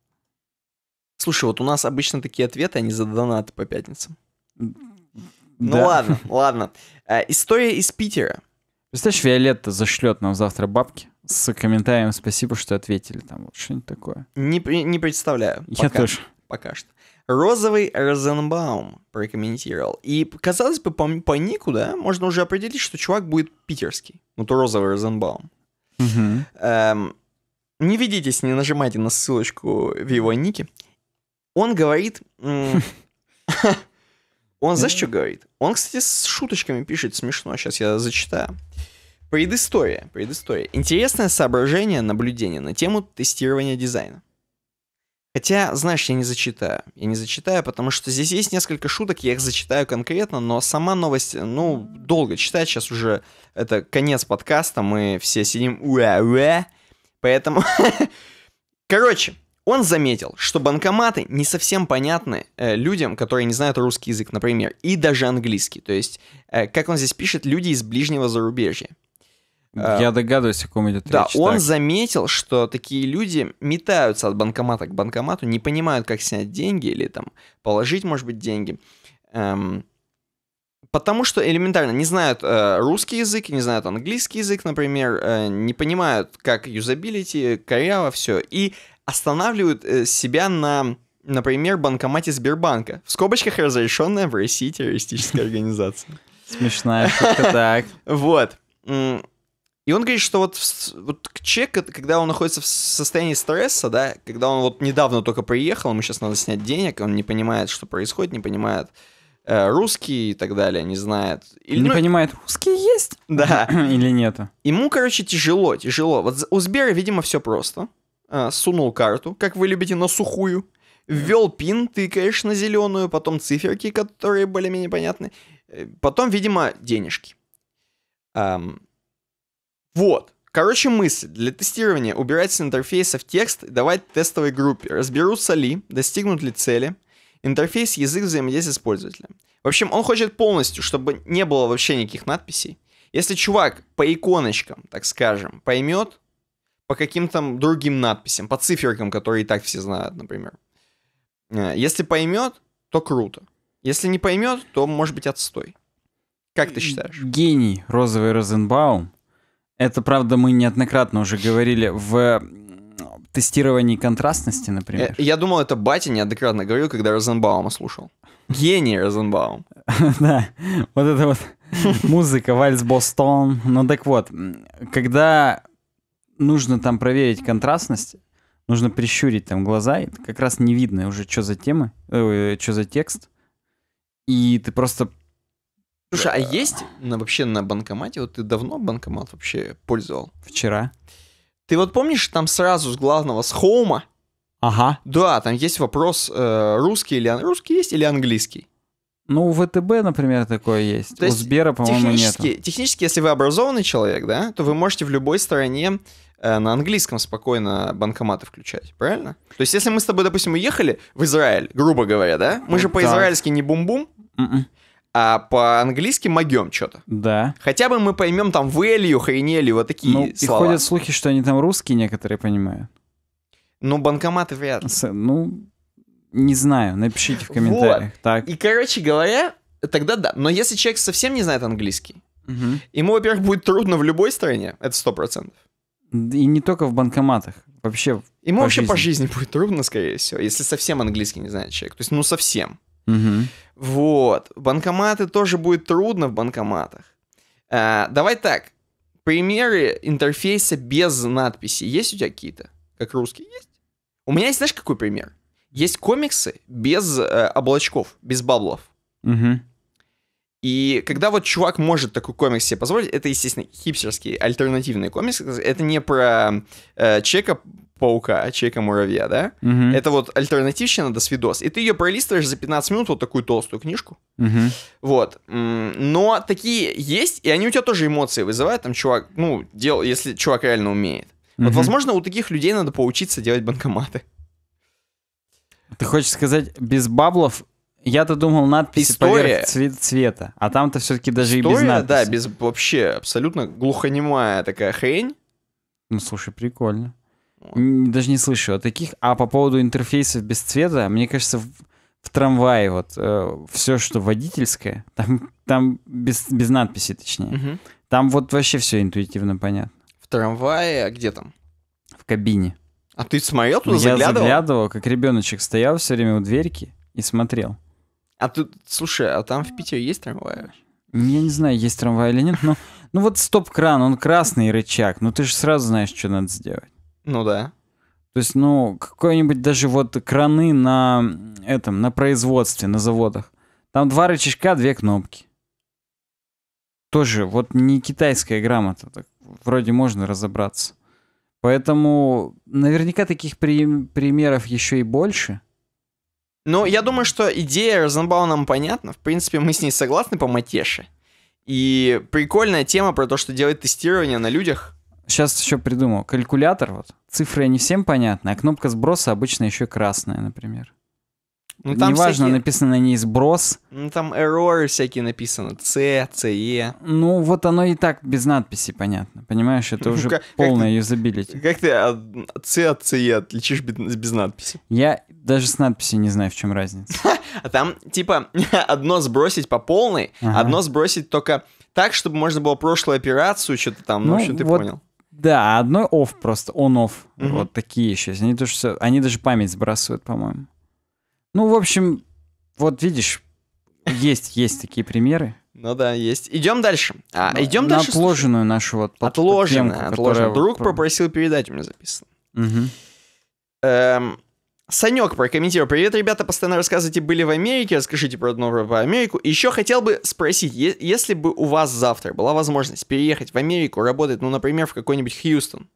Слушай, вот у нас обычно такие ответы, они за донаты по пятницам. Ну да. Ну ладно, *laughs* ладно. Э, история из Питера. Представляешь, Виолетта зашлет нам завтра бабки с комментарием «Спасибо, что ответили». Там вот что-нибудь такое. Не, не представляю. Я тоже. Пока что. Розовый Розенбаум прокомментировал. И, казалось бы, по, по нику, да, можно уже определить, что чувак будет питерский. Ну то розовый Розенбаум. Угу. Эм, не ведитесь, не нажимайте на ссылочку в его нике. Он говорит... *laughs* *laughs* Он, за что говорит? Он, кстати, с шуточками пишет смешно. Сейчас я зачитаю. Предыстория, предыстория. Интересное соображение наблюдение на тему тестирования дизайна. Хотя, знаешь, я не зачитаю. Я не зачитаю, потому что здесь есть несколько шуток, я их зачитаю конкретно, но сама новость, ну, долго читать, сейчас уже это конец подкаста, мы все сидим уэ-уэ, поэтому... *laughs* Короче, он заметил, что банкоматы не совсем понятны э, людям, которые не знают русский язык, например, и даже английский. То есть, э, как он здесь пишет, люди из ближнего зарубежья. Э, Я догадываюсь, о ком идет да, речь. Да, он так. заметил, что такие люди метаются от банкомата к банкомату, не понимают, как снять деньги или там положить, может быть, деньги. Эм, потому что элементарно не знают э, русский язык, не знают английский язык, например, э, не понимают, как юзабилити, коряво все. И останавливают э, себя на, например, банкомате Сбербанка. В скобочках разрешенная в России террористическая *laughs* организация. Смешная шутка, *laughs* так. Вот. И он говорит, что вот, вот человек, когда он находится в состоянии стресса, да, когда он вот недавно только приехал, ему сейчас надо снять денег, он не понимает, что происходит, не понимает, э, русский и так далее, не знает. Или, не ну, понимает, русский есть? Да. *clears throat* Или нету. Ему, короче, тяжело, тяжело. Вот у Сбера, видимо, все просто. А, сунул карту, как вы любите, на сухую, ввел пин, тыкаешь на зеленую, потом циферки, которые более-менее понятны, э, потом, видимо, денежки. Эм, вот. Короче, мысль. Для тестирования убирать с интерфейсов текст и давать тестовой группе. Разберутся ли, достигнут ли цели. Интерфейс, язык взаимодействия с пользователем. В общем, он хочет полностью, чтобы не было вообще никаких надписей. Если чувак по иконочкам, так скажем, поймет, по каким-то другим надписям, по циферкам, которые и так все знают, например. Э, если поймет, то круто. Если не поймет, то может быть отстой. Как ты считаешь? Гений Розовый Розенбаум. Это, правда, мы неоднократно уже говорили в э, тестировании контрастности, например. Я, э, я думал, это батя неоднократно говорил, когда Розенбаума слушал. Гений Розенбаум. *laughs* Да, вот это вот музыка, вальс Бостон. Ну так вот, когда нужно там проверить контрастность, нужно прищурить там глаза, и как раз не видно уже, что за темы, э, что за текст. И ты просто... Слушай, а есть на, вообще на банкомате, вот ты давно банкомат вообще пользовал? Вчера. Ты вот помнишь, там сразу с главного, с хоума? Ага. Да, там есть вопрос, э, русский или русский есть или английский? Ну, у ВТБ, например, такое есть. То у Сбера, по-моему, нет. Технически, если вы образованный человек, да, то вы можете в любой стране Э, на английском спокойно банкоматы включать, правильно? То есть, если мы с тобой, допустим, уехали в Израиль, грубо говоря, да? Мы же по-израильски не бум-бум, м-м. а по-английски могем что-то. Да. Хотя бы мы поймем там value, хренели, вот такие ну, слова. И ходят слухи, что они там русские некоторые понимают. Ну, банкоматы вряд ли. С, ну, не знаю, напишите в комментариях. Вот. Так. И, короче говоря, тогда да. Но если человек совсем не знает английский, угу. ему, во-первых, будет трудно в любой стране, это сто процентов. И не только в банкоматах. Вообще. Ему по вообще жизни. по жизни будет трудно, скорее всего, если совсем английский не знает человек. То есть, ну, совсем. Угу. Вот. Банкоматы тоже будет трудно в банкоматах. А, давай так. Примеры интерфейса без надписи. Есть у тебя какие-то? Как русские? Есть? У меня есть, знаешь, какой пример? Есть комиксы без э, облачков, без баблов. Угу. И когда вот чувак может такой комикс себе позволить, это, естественно, хипстерский, альтернативный комикс. Это не про э, чека паука, а чека муравья, да? Угу. Это вот альтернативщина до свидос. И ты ее пролистываешь за 15 минут, вот такую толстую книжку. Угу. Вот. Но такие есть, и они у тебя тоже эмоции вызывают. Там чувак, ну, дел, если чувак реально умеет. Вот, возможно, у таких людей надо поучиться делать банкоматы. Ты хочешь сказать, без баблов я-то думал надпись История. поверх цвета, а там-то все-таки даже История, и без надписи. да, без вообще абсолютно глухонемая такая хрень. Ну, слушай, прикольно. Вот. Даже не слышу о а таких. А по поводу интерфейсов без цвета, мне кажется, в, в трамвае вот э, все, что водительское, *laughs* там, там без, без надписи, точнее. Угу. Там вот вообще все интуитивно понятно. В трамвае, а где там? В кабине. А ты смотрел туда, заглядывал? Я заглядывал, как ребеночек стоял все время у дверьки и смотрел. А тут, слушай, а там в Питере есть трамвай? Я не знаю, есть трамвай или нет, но... Ну вот стоп-кран, он красный рычаг, ну ты же сразу знаешь, что надо сделать. Ну да. То есть, ну, какой-нибудь даже вот краны на этом, на производстве, на заводах. Там два рычажка, две кнопки. Тоже вот не китайская грамота, так вроде можно разобраться. Поэтому наверняка таких при- примеров еще и больше. Ну, я думаю, что идея Розенбау нам понятна. В принципе, мы с ней согласны по матеше. И прикольная тема про то, что делать тестирование на людях. Сейчас еще придумал. Калькулятор, вот. Цифры не всем понятны, а кнопка сброса обычно еще красная, например. Ну, там Неважно, всякие... написано не сброс. Ну, там error всякие написано. C C E. Ну, вот оно и так без надписи, понятно. Понимаешь, это *laughs* уже как, полное юзабилити. Как ты C от E отличишь без надписи? Я даже с надписью не знаю, в чем разница. *laughs* А там, типа, *laughs* одно сбросить по полной, одно сбросить только так, чтобы можно было прошлую операцию, что-то там, ну, в ну, общем, ты вот понял. Да, одно off просто, on-off. Вот такие еще. они даже память сбрасывают, по-моему. Ну, в общем, вот видишь, есть, есть такие примеры. Ну да, есть. Идем дальше. А, да, идем на дальше. Отложенную слушай. нашу вот под, Отложенную, под темку, отложенную. Которая... Друг попросил передать, у меня записано. Угу. Эм, Санек прокомментировал. Привет, ребята, постоянно рассказывайте, были в Америке, расскажите про новое про Америку. Еще хотел бы спросить, если бы у вас завтра была возможность переехать в Америку, работать, ну, например, в какой-нибудь Хьюстон,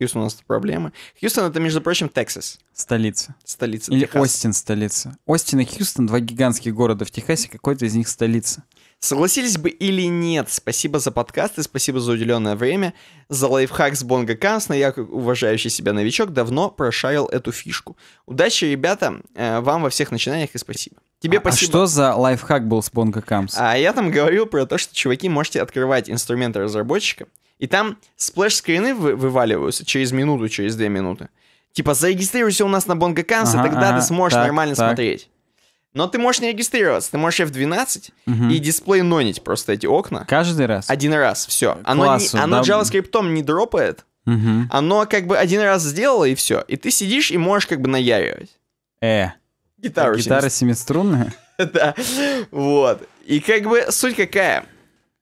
Хьюстон у нас проблемы. Хьюстон это, между прочим, Тексас. Столица. Столица. Или Техас. Остин столица. Остин и Хьюстон два гигантских города в Техасе, какой-то из них столица. Согласились бы или нет, спасибо за подкасты, спасибо за уделенное время, за лайфхак с Бонга Кансна, я, уважающий себя новичок, давно прошарил эту фишку. Удачи, ребята, э, вам во всех начинаниях и спасибо. Тебе а, а спасибо. А что за лайфхак был с Bongo Camps? А я там говорил про то, что чуваки можете открывать инструменты разработчика, и там сплэш-скрины вы, вываливаются через минуту, через две минуты. Типа, зарегистрируйся у нас на Bongo Camps, ага, и тогда ага, ты сможешь так, нормально так. смотреть. Но ты можешь не регистрироваться, ты можешь F12 угу. и дисплей нонить просто эти окна. Каждый раз? Один раз, все. Оно, Классу, не, оно да? JavaScript не дропает, угу. оно как бы один раз сделало и все. И ты сидишь и можешь как бы наяривать. Э, Гитара, Гитара семиструнная? *laughs* да, вот. И как бы суть какая?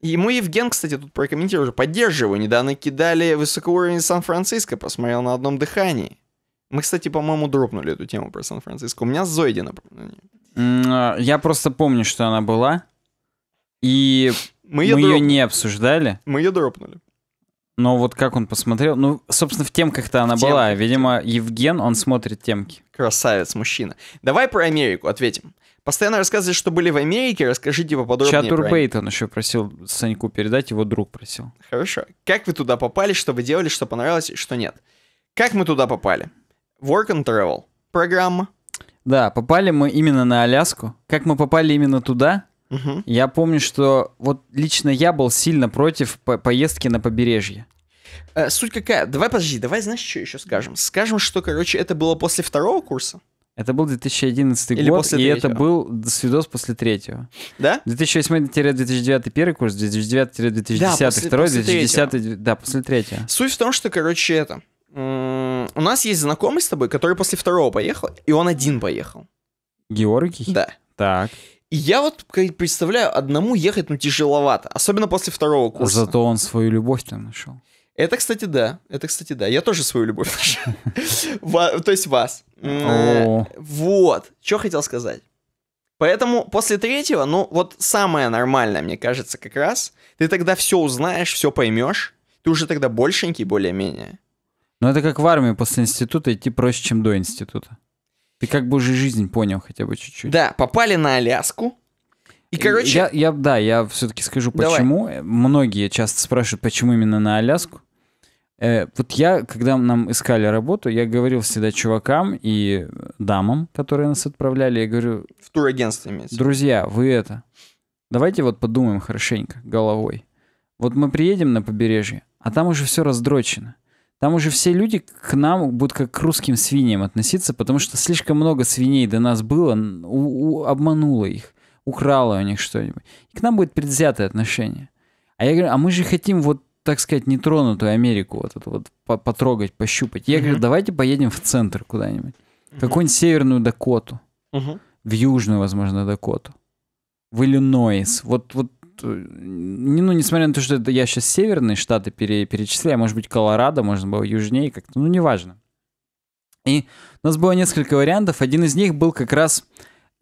Ему Евген, кстати, тут прокомментировал уже, поддерживаю. Недавно кидали высокого уровня Сан-Франциско, посмотрел на одном дыхании. Мы, кстати, по-моему, дропнули эту тему про Сан-Франциско. У меня Зойди например а, Я просто помню, что она была. И мы ее, мы дроп... ее не обсуждали. Мы ее дропнули. Но вот как он посмотрел, ну, собственно, в темках-то она в была. Видимо, Евген, он смотрит темки. Красавец, мужчина. Давай про Америку ответим. Постоянно рассказывали, что были в Америке, расскажите поподробнее. Чатур Бейтон еще просил Саньку передать, его друг просил. Хорошо. Как вы туда попали, что вы делали, что понравилось и что нет? Как мы туда попали? Work and Travel. Программа. Да, попали мы именно на Аляску. Как мы попали именно туда? Угу. Я помню, что вот лично я был сильно против по поездки на побережье. Э, суть какая? Давай, подожди, давай, знаешь, что еще скажем? Скажем, что, короче, это было после второго курса. Это был 2011 Или год, после и третьего. это был свидос после третьего. Да? 2008-2009 первый курс, 2009-2010 да, второй, 2010 третьего. да, после третьего. Суть в том, что, короче, это... У нас есть знакомый с тобой, который после второго поехал, и он один поехал. Георгий? Да. Так я вот представляю, одному ехать, ну, тяжеловато. Особенно после второго курса. Зато он свою любовь там нашел. Это, кстати, да. Это, кстати, да. Я тоже свою любовь нашел. *laughs* То есть вас. Э, вот. Что хотел сказать. Поэтому после третьего, ну, вот самое нормальное, мне кажется, как раз, ты тогда все узнаешь, все поймешь, ты уже тогда большенький более-менее. Но это как в армию после института идти проще, чем до института. Ты как бы уже жизнь понял хотя бы чуть-чуть. Да, попали на Аляску. И, э, короче... Я, я да, я все-таки скажу, почему. Давай. Многие часто спрашивают, почему именно на Аляску. Э, вот я, когда нам искали работу, я говорил всегда чувакам и дамам, которые нас отправляли, я говорю... В турагентство имеется. Друзья, вы это... Давайте вот подумаем хорошенько головой. Вот мы приедем на побережье, а там уже все раздрочено. Там уже все люди к нам будут как к русским свиньям относиться, потому что слишком много свиней до нас было, у, у, обмануло их, украло у них что-нибудь. И к нам будет предвзятое отношение. А я говорю, а мы же хотим вот, так сказать, нетронутую Америку вот эту вот потрогать, пощупать. Я угу. говорю, давайте поедем в центр куда-нибудь. Угу. Какую-нибудь северную Дакоту. Угу. В южную, возможно, Дакоту. В Иллинойс. Вот, вот Э, ну, несмотря на то, что это я сейчас северные штаты пере, перечисляю, может быть, Колорадо, можно было южнее как-то, ну, неважно. И у нас было несколько вариантов. Один из них был как раз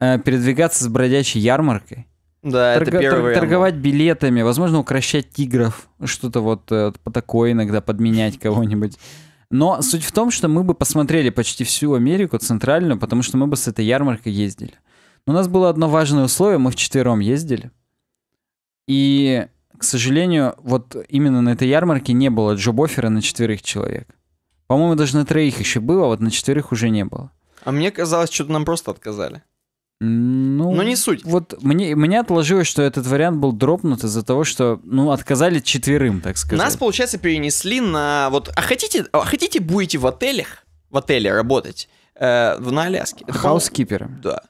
э, передвигаться с бродячей ярмаркой. Да, Торг... это первый тор- Торговать билетами, возможно, укращать тигров, что-то вот э, по такое иногда, подменять *laughs* кого-нибудь. Но суть в том, что мы бы посмотрели почти всю Америку центральную, потому что мы бы с этой ярмаркой ездили. Но у нас было одно важное условие, мы вчетвером ездили. И, к сожалению, вот именно на этой ярмарке не было джобофера на четверых человек. По-моему, даже на троих еще было, а вот на четверых уже не было. А мне казалось, что-то нам просто отказали. Ну, Но ну, не суть. Вот мне, мне отложилось, что этот вариант был дропнут из-за того, что, ну, отказали четверым, так сказать. Нас, получается, перенесли на вот... А хотите, а хотите будете в отелях, в отеле работать? Э, на Аляске. Это, Да.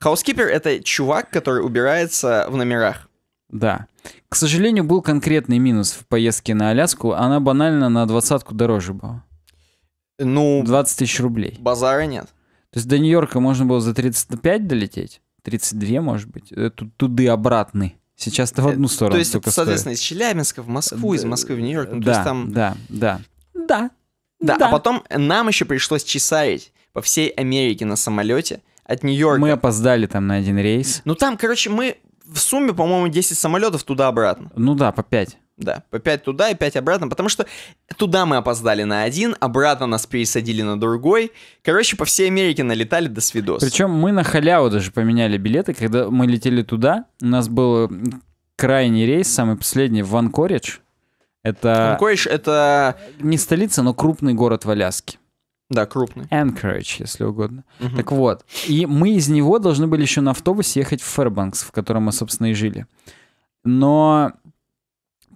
Хаускипер — это чувак, который убирается в номерах. Да. К сожалению, был конкретный минус в поездке на Аляску. Она банально на двадцатку дороже была. Ну... 20 тысяч рублей. Базара нет. То есть до Нью-Йорка можно было за 35 долететь? 32, может быть? Э, Тут туды обратный. Сейчас-то в э, одну сторону. То есть, это, соответственно, стоит. из Челябинска в Москву, из Москвы в Нью-Йорк. Ну, да, там... да, да, да. Да, а да. А потом нам еще пришлось чесарить по всей Америке на самолете от Нью-Йорка. Мы опоздали там на один рейс. Ну там, короче, мы в сумме, по-моему, 10 самолетов туда-обратно. Ну да, по 5. Да, по 5 туда и 5 обратно, потому что туда мы опоздали на один, обратно нас пересадили на другой. Короче, по всей Америке налетали до свидос. Причем мы на халяву даже поменяли билеты, когда мы летели туда, у нас был крайний рейс, самый последний, в Ванкоридж. Это... Ванкоридж — это... Не столица, но крупный город в Аляске. Да, крупный. Anchorage, если угодно. Угу. Так вот. И мы из него должны были еще на автобусе ехать в Фэрбанкс, в котором мы, собственно, и жили. Но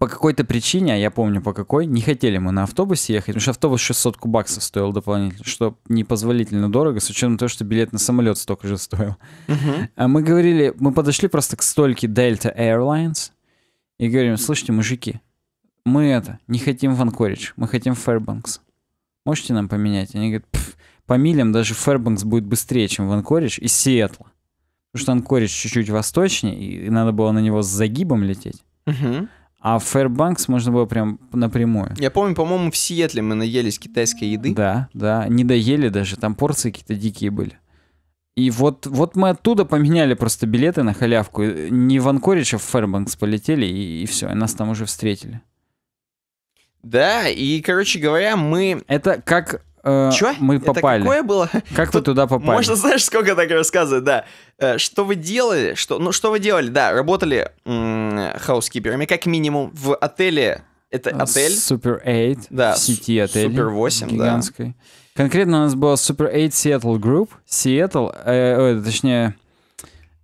по какой-то причине, а я помню по какой, не хотели мы на автобусе ехать, потому что автобус 600 кубаксов стоил дополнительно, что непозволительно дорого, с учетом того, что билет на самолет столько же стоил. Uh-huh. А мы говорили, мы подошли просто к стойке Delta Airlines и говорим, слушайте, мужики, мы это, не хотим в Анкоридж, мы хотим в Фэрбанкс можете нам поменять? Они говорят, по милям даже Фэрбанкс будет быстрее, чем в и из Сиэтла. Потому что Анкоридж чуть-чуть восточнее, и надо было на него с загибом лететь. Угу. А в Фэрбанкс можно было прям напрямую. Я помню, по-моему, в Сиэтле мы наелись китайской еды. Да, да, не доели даже, там порции какие-то дикие были. И вот, вот мы оттуда поменяли просто билеты на халявку. Не в Анкоридж, а в Фэрбанкс полетели, и, и все, и нас там уже встретили. Да, и, короче говоря, мы... Это как э, Чё? мы попали. Это какое было? Как Тут вы туда попали? Можно, знаешь, сколько так рассказывать, да. Э, что вы делали? Что, ну, что вы делали? Да, работали хаускиперами, как минимум, в отеле. Это а, отель. Супер 8, да, сети отель. Супер 8, гигантской. да. Конкретно у нас была супер 8 Seattle Group. Seattle, э, э, точнее,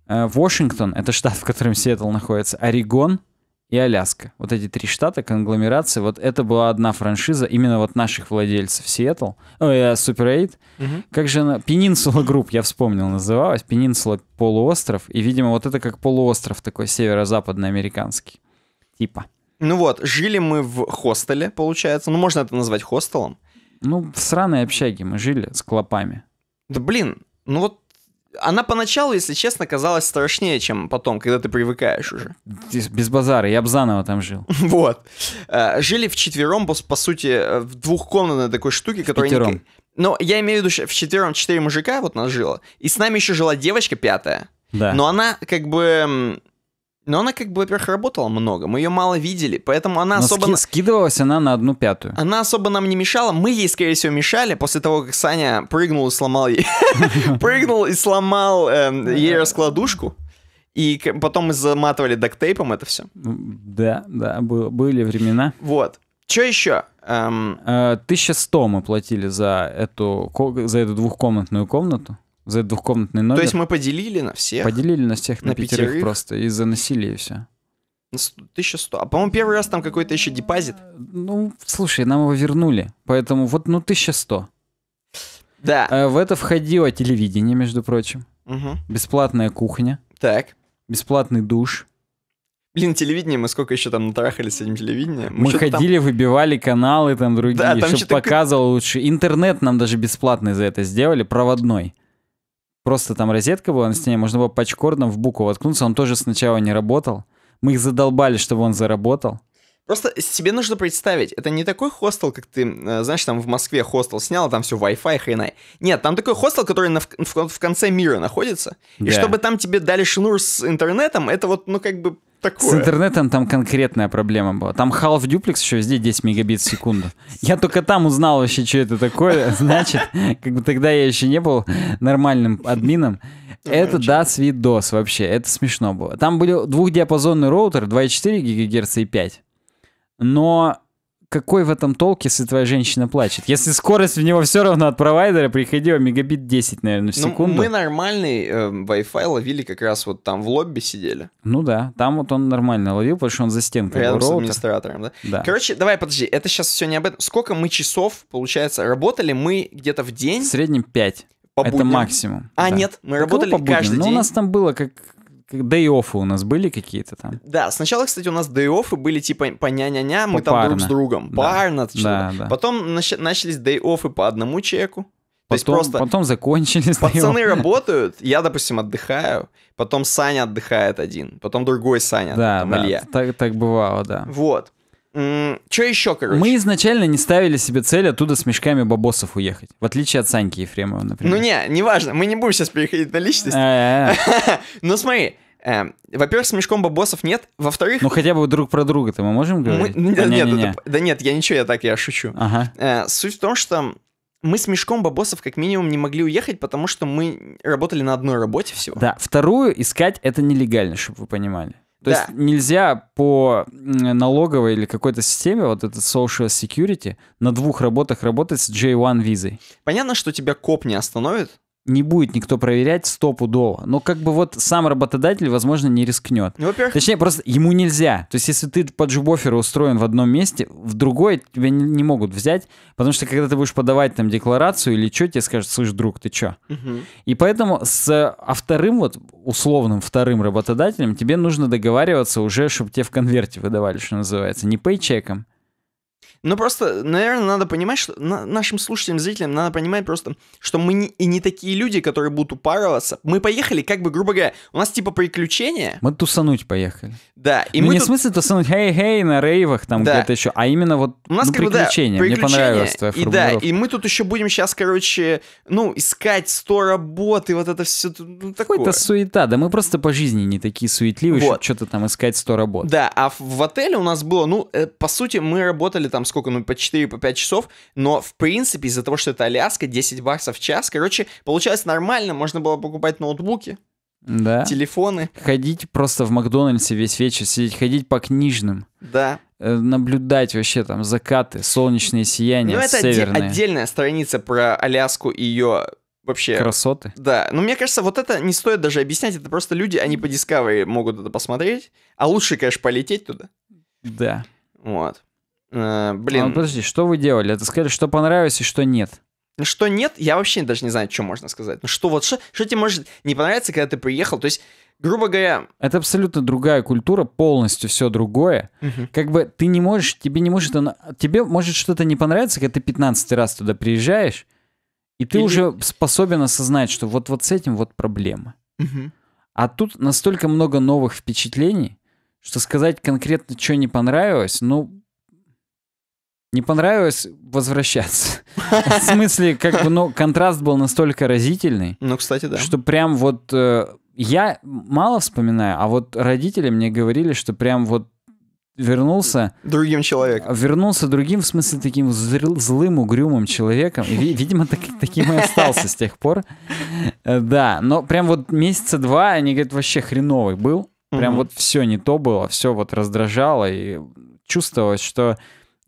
Вашингтон, это штат, в котором Сиэтл находится, Орегон, и Аляска. Вот эти три штата, конгломерации, вот это была одна франшиза именно вот наших владельцев Сиэтл, э, Супер 8. Угу. Как же она? Пенинсула Групп, я вспомнил, называлась. Пенинсула полуостров. И, видимо, вот это как полуостров такой северо американский Типа. Ну вот, жили мы в хостеле, получается. Ну, можно это назвать хостелом. Ну, в сраной общаге мы жили с клопами. Да блин, ну вот она поначалу, если честно, казалась страшнее, чем потом, когда ты привыкаешь уже. Без базара, я бы заново там жил. *laughs* Вот. Э, жили в четвером, по сути, э, в двухкомнатной такой штуке, которая... Пятером. Но я имею в виду, в четвером четыре мужика вот нас жило, и с нами еще жила девочка пятая. Да. Но она как бы но она, как бы, во-первых, работала много, мы ее мало видели, поэтому она Но особо... Ски- скидывалась она на одну пятую. Она особо нам не мешала, мы ей, скорее всего, мешали после того, как Саня прыгнул и сломал ей... *laughs* Прыгнул и сломал эм, ей раскладушку. И потом мы заматывали дактейпом это все. Да, да, были времена. Вот. Что еще? Эм... 1100 э, мы платили за эту, за эту двухкомнатную комнату. За двухкомнатный номер. То есть мы поделили на всех? Поделили на всех, на, на пятерых, пятерых просто, и заносили и все. 1100. А по-моему, первый раз там какой-то еще депозит. Ну, слушай, нам его вернули. Поэтому вот, ну, 1100. Да. Э, в это входило телевидение, между прочим. Угу. Бесплатная кухня. Так. Бесплатный душ. Блин, телевидение, мы сколько еще там натарахали с этим телевидением. Мы, мы ходили, там... выбивали каналы там другие, да, чтобы показывал лучше. Интернет нам даже бесплатный за это сделали, проводной. Просто там розетка была на стене, можно было пачкордом в букву воткнуться. Он тоже сначала не работал. Мы их задолбали, чтобы он заработал. Просто себе нужно представить, это не такой хостел, как ты, э, знаешь, там в Москве хостел снял, а там все Wi-Fi хрена. Нет, там такой хостел, который на, в, в, в конце мира находится. Да. И чтобы там тебе дали шнур с интернетом, это вот, ну, как бы такое? С интернетом там конкретная проблема была. Там half дюплекс еще везде 10 мегабит в секунду. Я только там узнал вообще, что это такое. *laughs* Значит, как бы тогда я еще не был нормальным админом. Ну, это да, свидос вообще. Это смешно было. Там были двухдиапазонный роутер 2,4 ГГц и 5. Но какой в этом толк, если твоя женщина плачет? Если скорость в него все равно от провайдера приходила мегабит 10, наверное, в ну, секунду. Ну, мы нормальный э, Wi-Fi ловили как раз вот там в лобби сидели. Ну да, там вот он нормально ловил, потому что он за стенкой Рядом был с администратором, да? да? Короче, давай, подожди, это сейчас все не об этом. Сколько мы часов, получается, работали мы где-то в день? В среднем 5. По это будням. максимум. А, да. нет, мы так работали каждый день. Ну, у нас там было как Дейофы у нас были какие-то там? Да, сначала, кстати, у нас дейофы были типа по ня-ня-ня, мы там друг с другом. Парно. Да, да. Потом начались дейофы по одному чеку. То потом, есть просто... Потом закончили. Пацаны работают, я, допустим, отдыхаю, потом Саня отдыхает один, потом другой Саня, да, там, да, Илья. Так, так бывало, да. Вот. Что еще, короче? Мы изначально не ставили себе цель оттуда с мешками бабосов уехать. В отличие от Саньки Ефремова, например. Ну не, неважно, мы не будем сейчас переходить на личность. А, а, а. *laughs* Но ну смотри, эм, во-первых, с мешком бабосов нет. Во-вторых... Ну хотя бы друг про друга-то мы можем говорить? Да, нет, я ничего, я так, я шучу. Э, суть в том, что мы с мешком бабосов как минимум не могли уехать, потому что мы работали на одной работе всего. Да, вторую искать это нелегально, чтобы вы понимали. То да. есть нельзя по налоговой или какой-то системе, вот этот social security, на двух работах работать с J1 визой. Понятно, что тебя коп не остановит, не будет никто проверять стопудово. Но как бы вот сам работодатель, возможно, не рискнет. Ну, Точнее, просто ему нельзя. То есть, если ты под джубофера устроен в одном месте, в другое тебя не, не могут взять, потому что когда ты будешь подавать там декларацию или что, тебе скажут, слышь, друг, ты чё? Угу. И поэтому с а вторым, вот условным вторым работодателем тебе нужно договариваться уже, чтобы тебе в конверте выдавали, что называется, не пейчеком, ну, просто, наверное, надо понимать, что нашим слушателям, зрителям надо понимать просто, что мы не, и не такие люди, которые будут упарываться. Мы поехали, как бы, грубо говоря, у нас типа приключения. Мы тусануть поехали. Да. И ну, мы не тут... в смысле тусануть хей-хей на рейвах там да. где-то еще, а именно вот у нас, ну, как приключения. да, приключения. Мне понравилась твоя и, да, и мы тут еще будем сейчас, короче, ну, искать 100 работ и вот это все ну, такое. Какой-то суета, да мы просто по жизни не такие суетливые, вот. что-то там искать 100 работ. Да, а в, в отеле у нас было, ну, э, по сути, мы работали там сколько, ну, по 4, по 5 часов, но, в принципе, из-за того, что это Аляска, 10 баксов в час, короче, получалось нормально, можно было покупать ноутбуки, да. телефоны. Ходить просто в Макдональдсе весь вечер, сидеть, ходить по книжным. Да. Э, наблюдать вообще там закаты, солнечные сияния, Ну, это северные. отдельная страница про Аляску и ее вообще... Красоты. Да, но мне кажется, вот это не стоит даже объяснять, это просто люди, они по Discovery могут это посмотреть, а лучше, конечно, полететь туда. Да. Вот. Э, а, блин. А, ну, подожди, что вы делали? Это сказали, что понравилось и что нет. Что нет, я вообще даже не знаю, что можно сказать. Ну что вот, что, что тебе может не понравиться, когда ты приехал? То есть, грубо говоря... Это абсолютно другая культура, полностью все другое. Угу. Как бы ты не можешь, тебе не может... Тебе может что-то не понравиться, когда ты 15 раз туда приезжаешь, и ты Или... уже способен осознать, что вот, вот с этим вот проблема. Угу. А тут настолько много новых впечатлений, что сказать конкретно, что не понравилось, ну, не понравилось возвращаться. *laughs* В смысле, как бы, ну, контраст был настолько разительный. Ну, кстати, да. Что прям вот э, я мало вспоминаю, а вот родители мне говорили, что прям вот вернулся... Другим человеком. Вернулся другим, в смысле, таким злым, угрюмым человеком. И, видимо, так, таким и остался с тех пор. Э, да, но прям вот месяца два, они говорят, вообще хреновый был. Прям угу. вот все не то было, все вот раздражало, и чувствовалось, что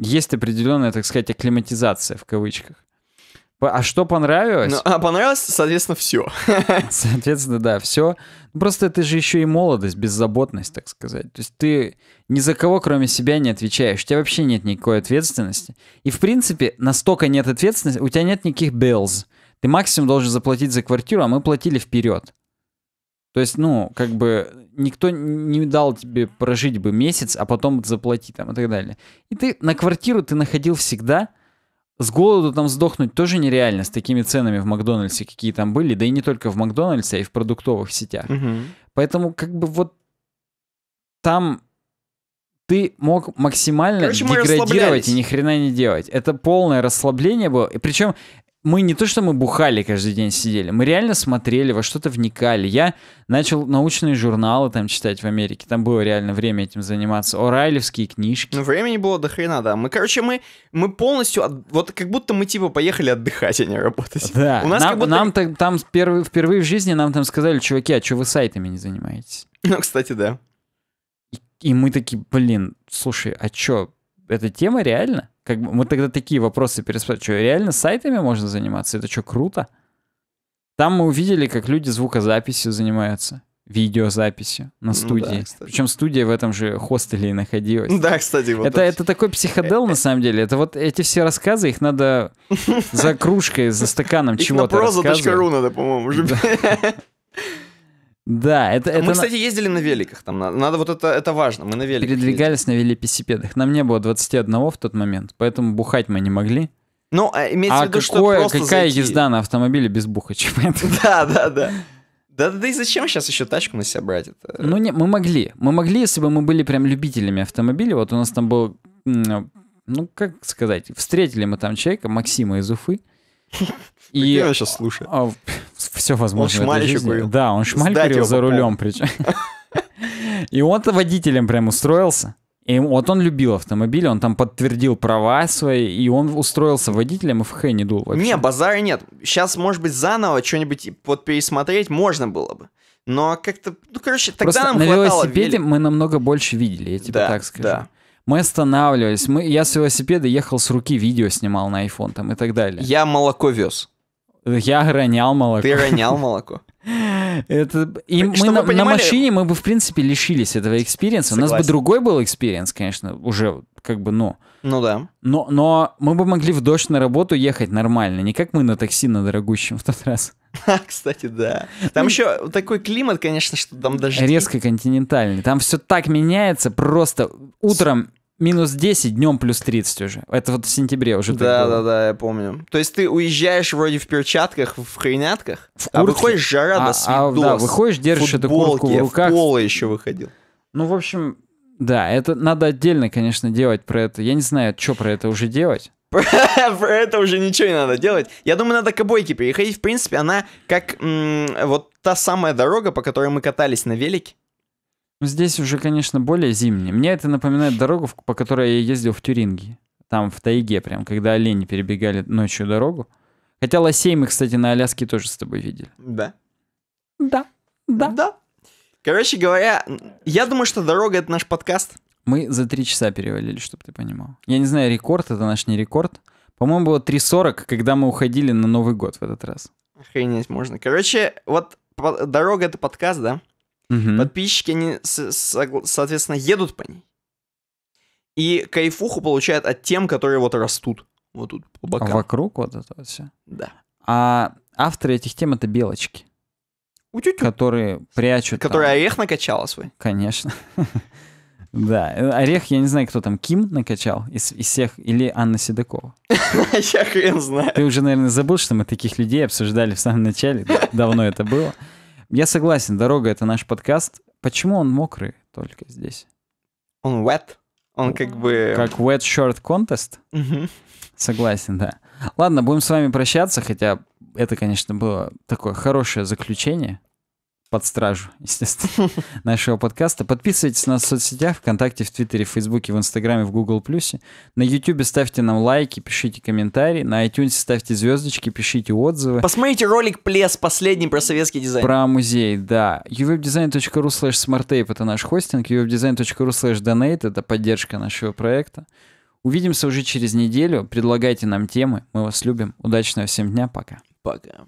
есть определенная, так сказать, акклиматизация в кавычках. А что понравилось? Ну, а понравилось, соответственно, все. *laughs* *laughs* Соответственно, да, все. Ну, просто это же еще и молодость, беззаботность, так сказать. То есть ты ни за кого, кроме себя, не отвечаешь. У тебя вообще нет никакой ответственности. И, в принципе, настолько нет ответственности, у тебя нет никаких bills. Ты максимум должен заплатить за квартиру, а мы платили вперед. То есть, ну, как бы никто не дал тебе прожить бы месяц, а потом заплати там и так далее. И ты на квартиру ты находил всегда, с голоду там сдохнуть тоже нереально с такими ценами в Макдональдсе, какие там были, да и не только в Макдональдсе, а и в продуктовых сетях. Угу. Поэтому как бы вот там ты мог максимально Короче, деградировать и ни хрена не делать. Это полное расслабление было. И причем мы не то, что мы бухали каждый день сидели, мы реально смотрели, во что-то вникали. Я начал научные журналы там читать в Америке, там было реально время этим заниматься, орайлевские книжки. Ну, времени было до хрена, да. Мы, короче, мы, мы полностью, от... вот как будто мы типа поехали отдыхать, а не работать. Да, У нас нам, как будто... нам так, там впервые, впервые в жизни нам там сказали, чуваки, а что вы сайтами не занимаетесь? Ну, кстати, да. И, и мы такие, блин, слушай, а чё, эта тема реально? Как бы мы тогда такие вопросы переспрашивали. Что, реально сайтами можно заниматься? Это что, круто? Там мы увидели, как люди звукозаписью занимаются видеозаписью на студии. Ну, да, Причем студия в этом же хостеле и находилась. Да, кстати. Вот это, это такой психодел, на самом деле. Это вот эти все рассказы, их надо *laughs* за кружкой, за стаканом чего-то рассказывать. на надо, по-моему, уже. *laughs* Да, это... А это мы, кстати, ездили на великах там. Надо, надо вот это, это важно, мы на великах Передвигались ездили. на велосипедах. Нам не было 21 в тот момент, поэтому бухать мы не могли. Ну, а имеется а в виду, какое, что какая зайти... езда на автомобиле без бухача? *laughs* Да, да, да. Да, да, да и зачем сейчас еще тачку на себя брать? Это... Ну не, мы могли. Мы могли, если бы мы были прям любителями автомобилей. Вот у нас там был, ну как сказать, встретили мы там человека, Максима из Уфы. И я сейчас слушаю. А, Все возможно. Он шмаль курил. Да, он шмаль курил за рулем причем. И он-то водителем прям устроился. И вот он любил автомобили, он там подтвердил права свои, и он устроился водителем и в хэ не дул вообще. Не, базара нет. Сейчас, может быть, заново что-нибудь вот пересмотреть можно было бы. Но как-то, ну, короче, тогда Просто нам на хватало велосипеде вели... мы намного больше видели, я тебе да, так скажу. Да мы останавливались, мы, я с велосипеда ехал с руки, видео снимал на iPhone там и так далее. Я молоко вез. Я ронял молоко. Ты ронял молоко. *laughs* Это... И Чтобы мы на, понимали... на машине мы бы, в принципе, лишились этого экспириенса. У нас бы другой был экспириенс, конечно, уже как бы, ну... Но... Ну да. Но, но мы бы могли в дождь на работу ехать нормально, не как мы на такси на дорогущем в тот раз. А, *laughs* кстати, да. Там ну, еще такой климат, конечно, что там даже... Резко континентальный. Там все так меняется, просто утром минус 10, днем плюс 30 уже. Это вот в сентябре уже. Да, да, да, я помню. То есть ты уезжаешь вроде в перчатках, в хренятках, в а выходишь жара а, до свидос. А, да, выходишь, держишь эту куртку в руках. Я в поло еще выходил. Ну, в общем, да, это надо отдельно, конечно, делать про это. Я не знаю, что про это уже делать. *laughs* Про это уже ничего не надо делать. Я думаю, надо к обойке переходить. В принципе, она как вот та самая дорога, по которой мы катались на велике. Ну, здесь уже, конечно, более зимний. Мне это напоминает дорогу, по которой я ездил в Тюрингии. Там, в тайге прям, когда олени перебегали ночью дорогу. Хотя лосей мы, кстати, на Аляске тоже с тобой видели. Да. Да. Да. Да. Короче говоря, я думаю, что дорога это наш подкаст. Мы за три часа перевалили, чтобы ты понимал. Я не знаю, рекорд это наш не рекорд. По-моему, было 3.40, когда мы уходили на Новый год в этот раз. Охренеть можно. Короче, вот дорога это подкаст, да? Угу. Подписчики, они, соответственно, едут по ней. И кайфуху получают от тем, которые вот растут. Вот тут по бокам. А вокруг вот это все? Да. А авторы этих тем — это белочки которые прячут... Который там... орех накачала свой? Конечно. *laughs* Да, э, орех, я не знаю, кто там, Ким накачал из, из всех, или Анна Седокова. *laughs* Я хрен знаю. Ты уже, наверное, забыл, что мы таких людей обсуждали в самом начале, *laughs* давно это было. Я согласен, «Дорога» — это наш подкаст. Почему он мокрый только здесь? Он wet. Он как бы... Как wet short contest? Согласен, да. Ладно, будем с вами прощаться, хотя это, конечно, было такое хорошее заключение под стражу, *laughs* естественно, нашего подкаста. Подписывайтесь на нас в соцсетях, ВКонтакте, в Твиттере, в Фейсбуке, в Инстаграме, в Гугл Плюсе. На Ютубе ставьте нам лайки, пишите комментарии. На iTunes ставьте звездочки, пишите отзывы. Посмотрите ролик Плес, последний про советский дизайн. Про музей, да. uwebdesign.ru slash smartape — это наш хостинг. uwebdesign.ru slash donate — это поддержка нашего проекта. Увидимся уже через неделю. Предлагайте нам темы. Мы вас любим. Удачного всем дня. Пока. Paga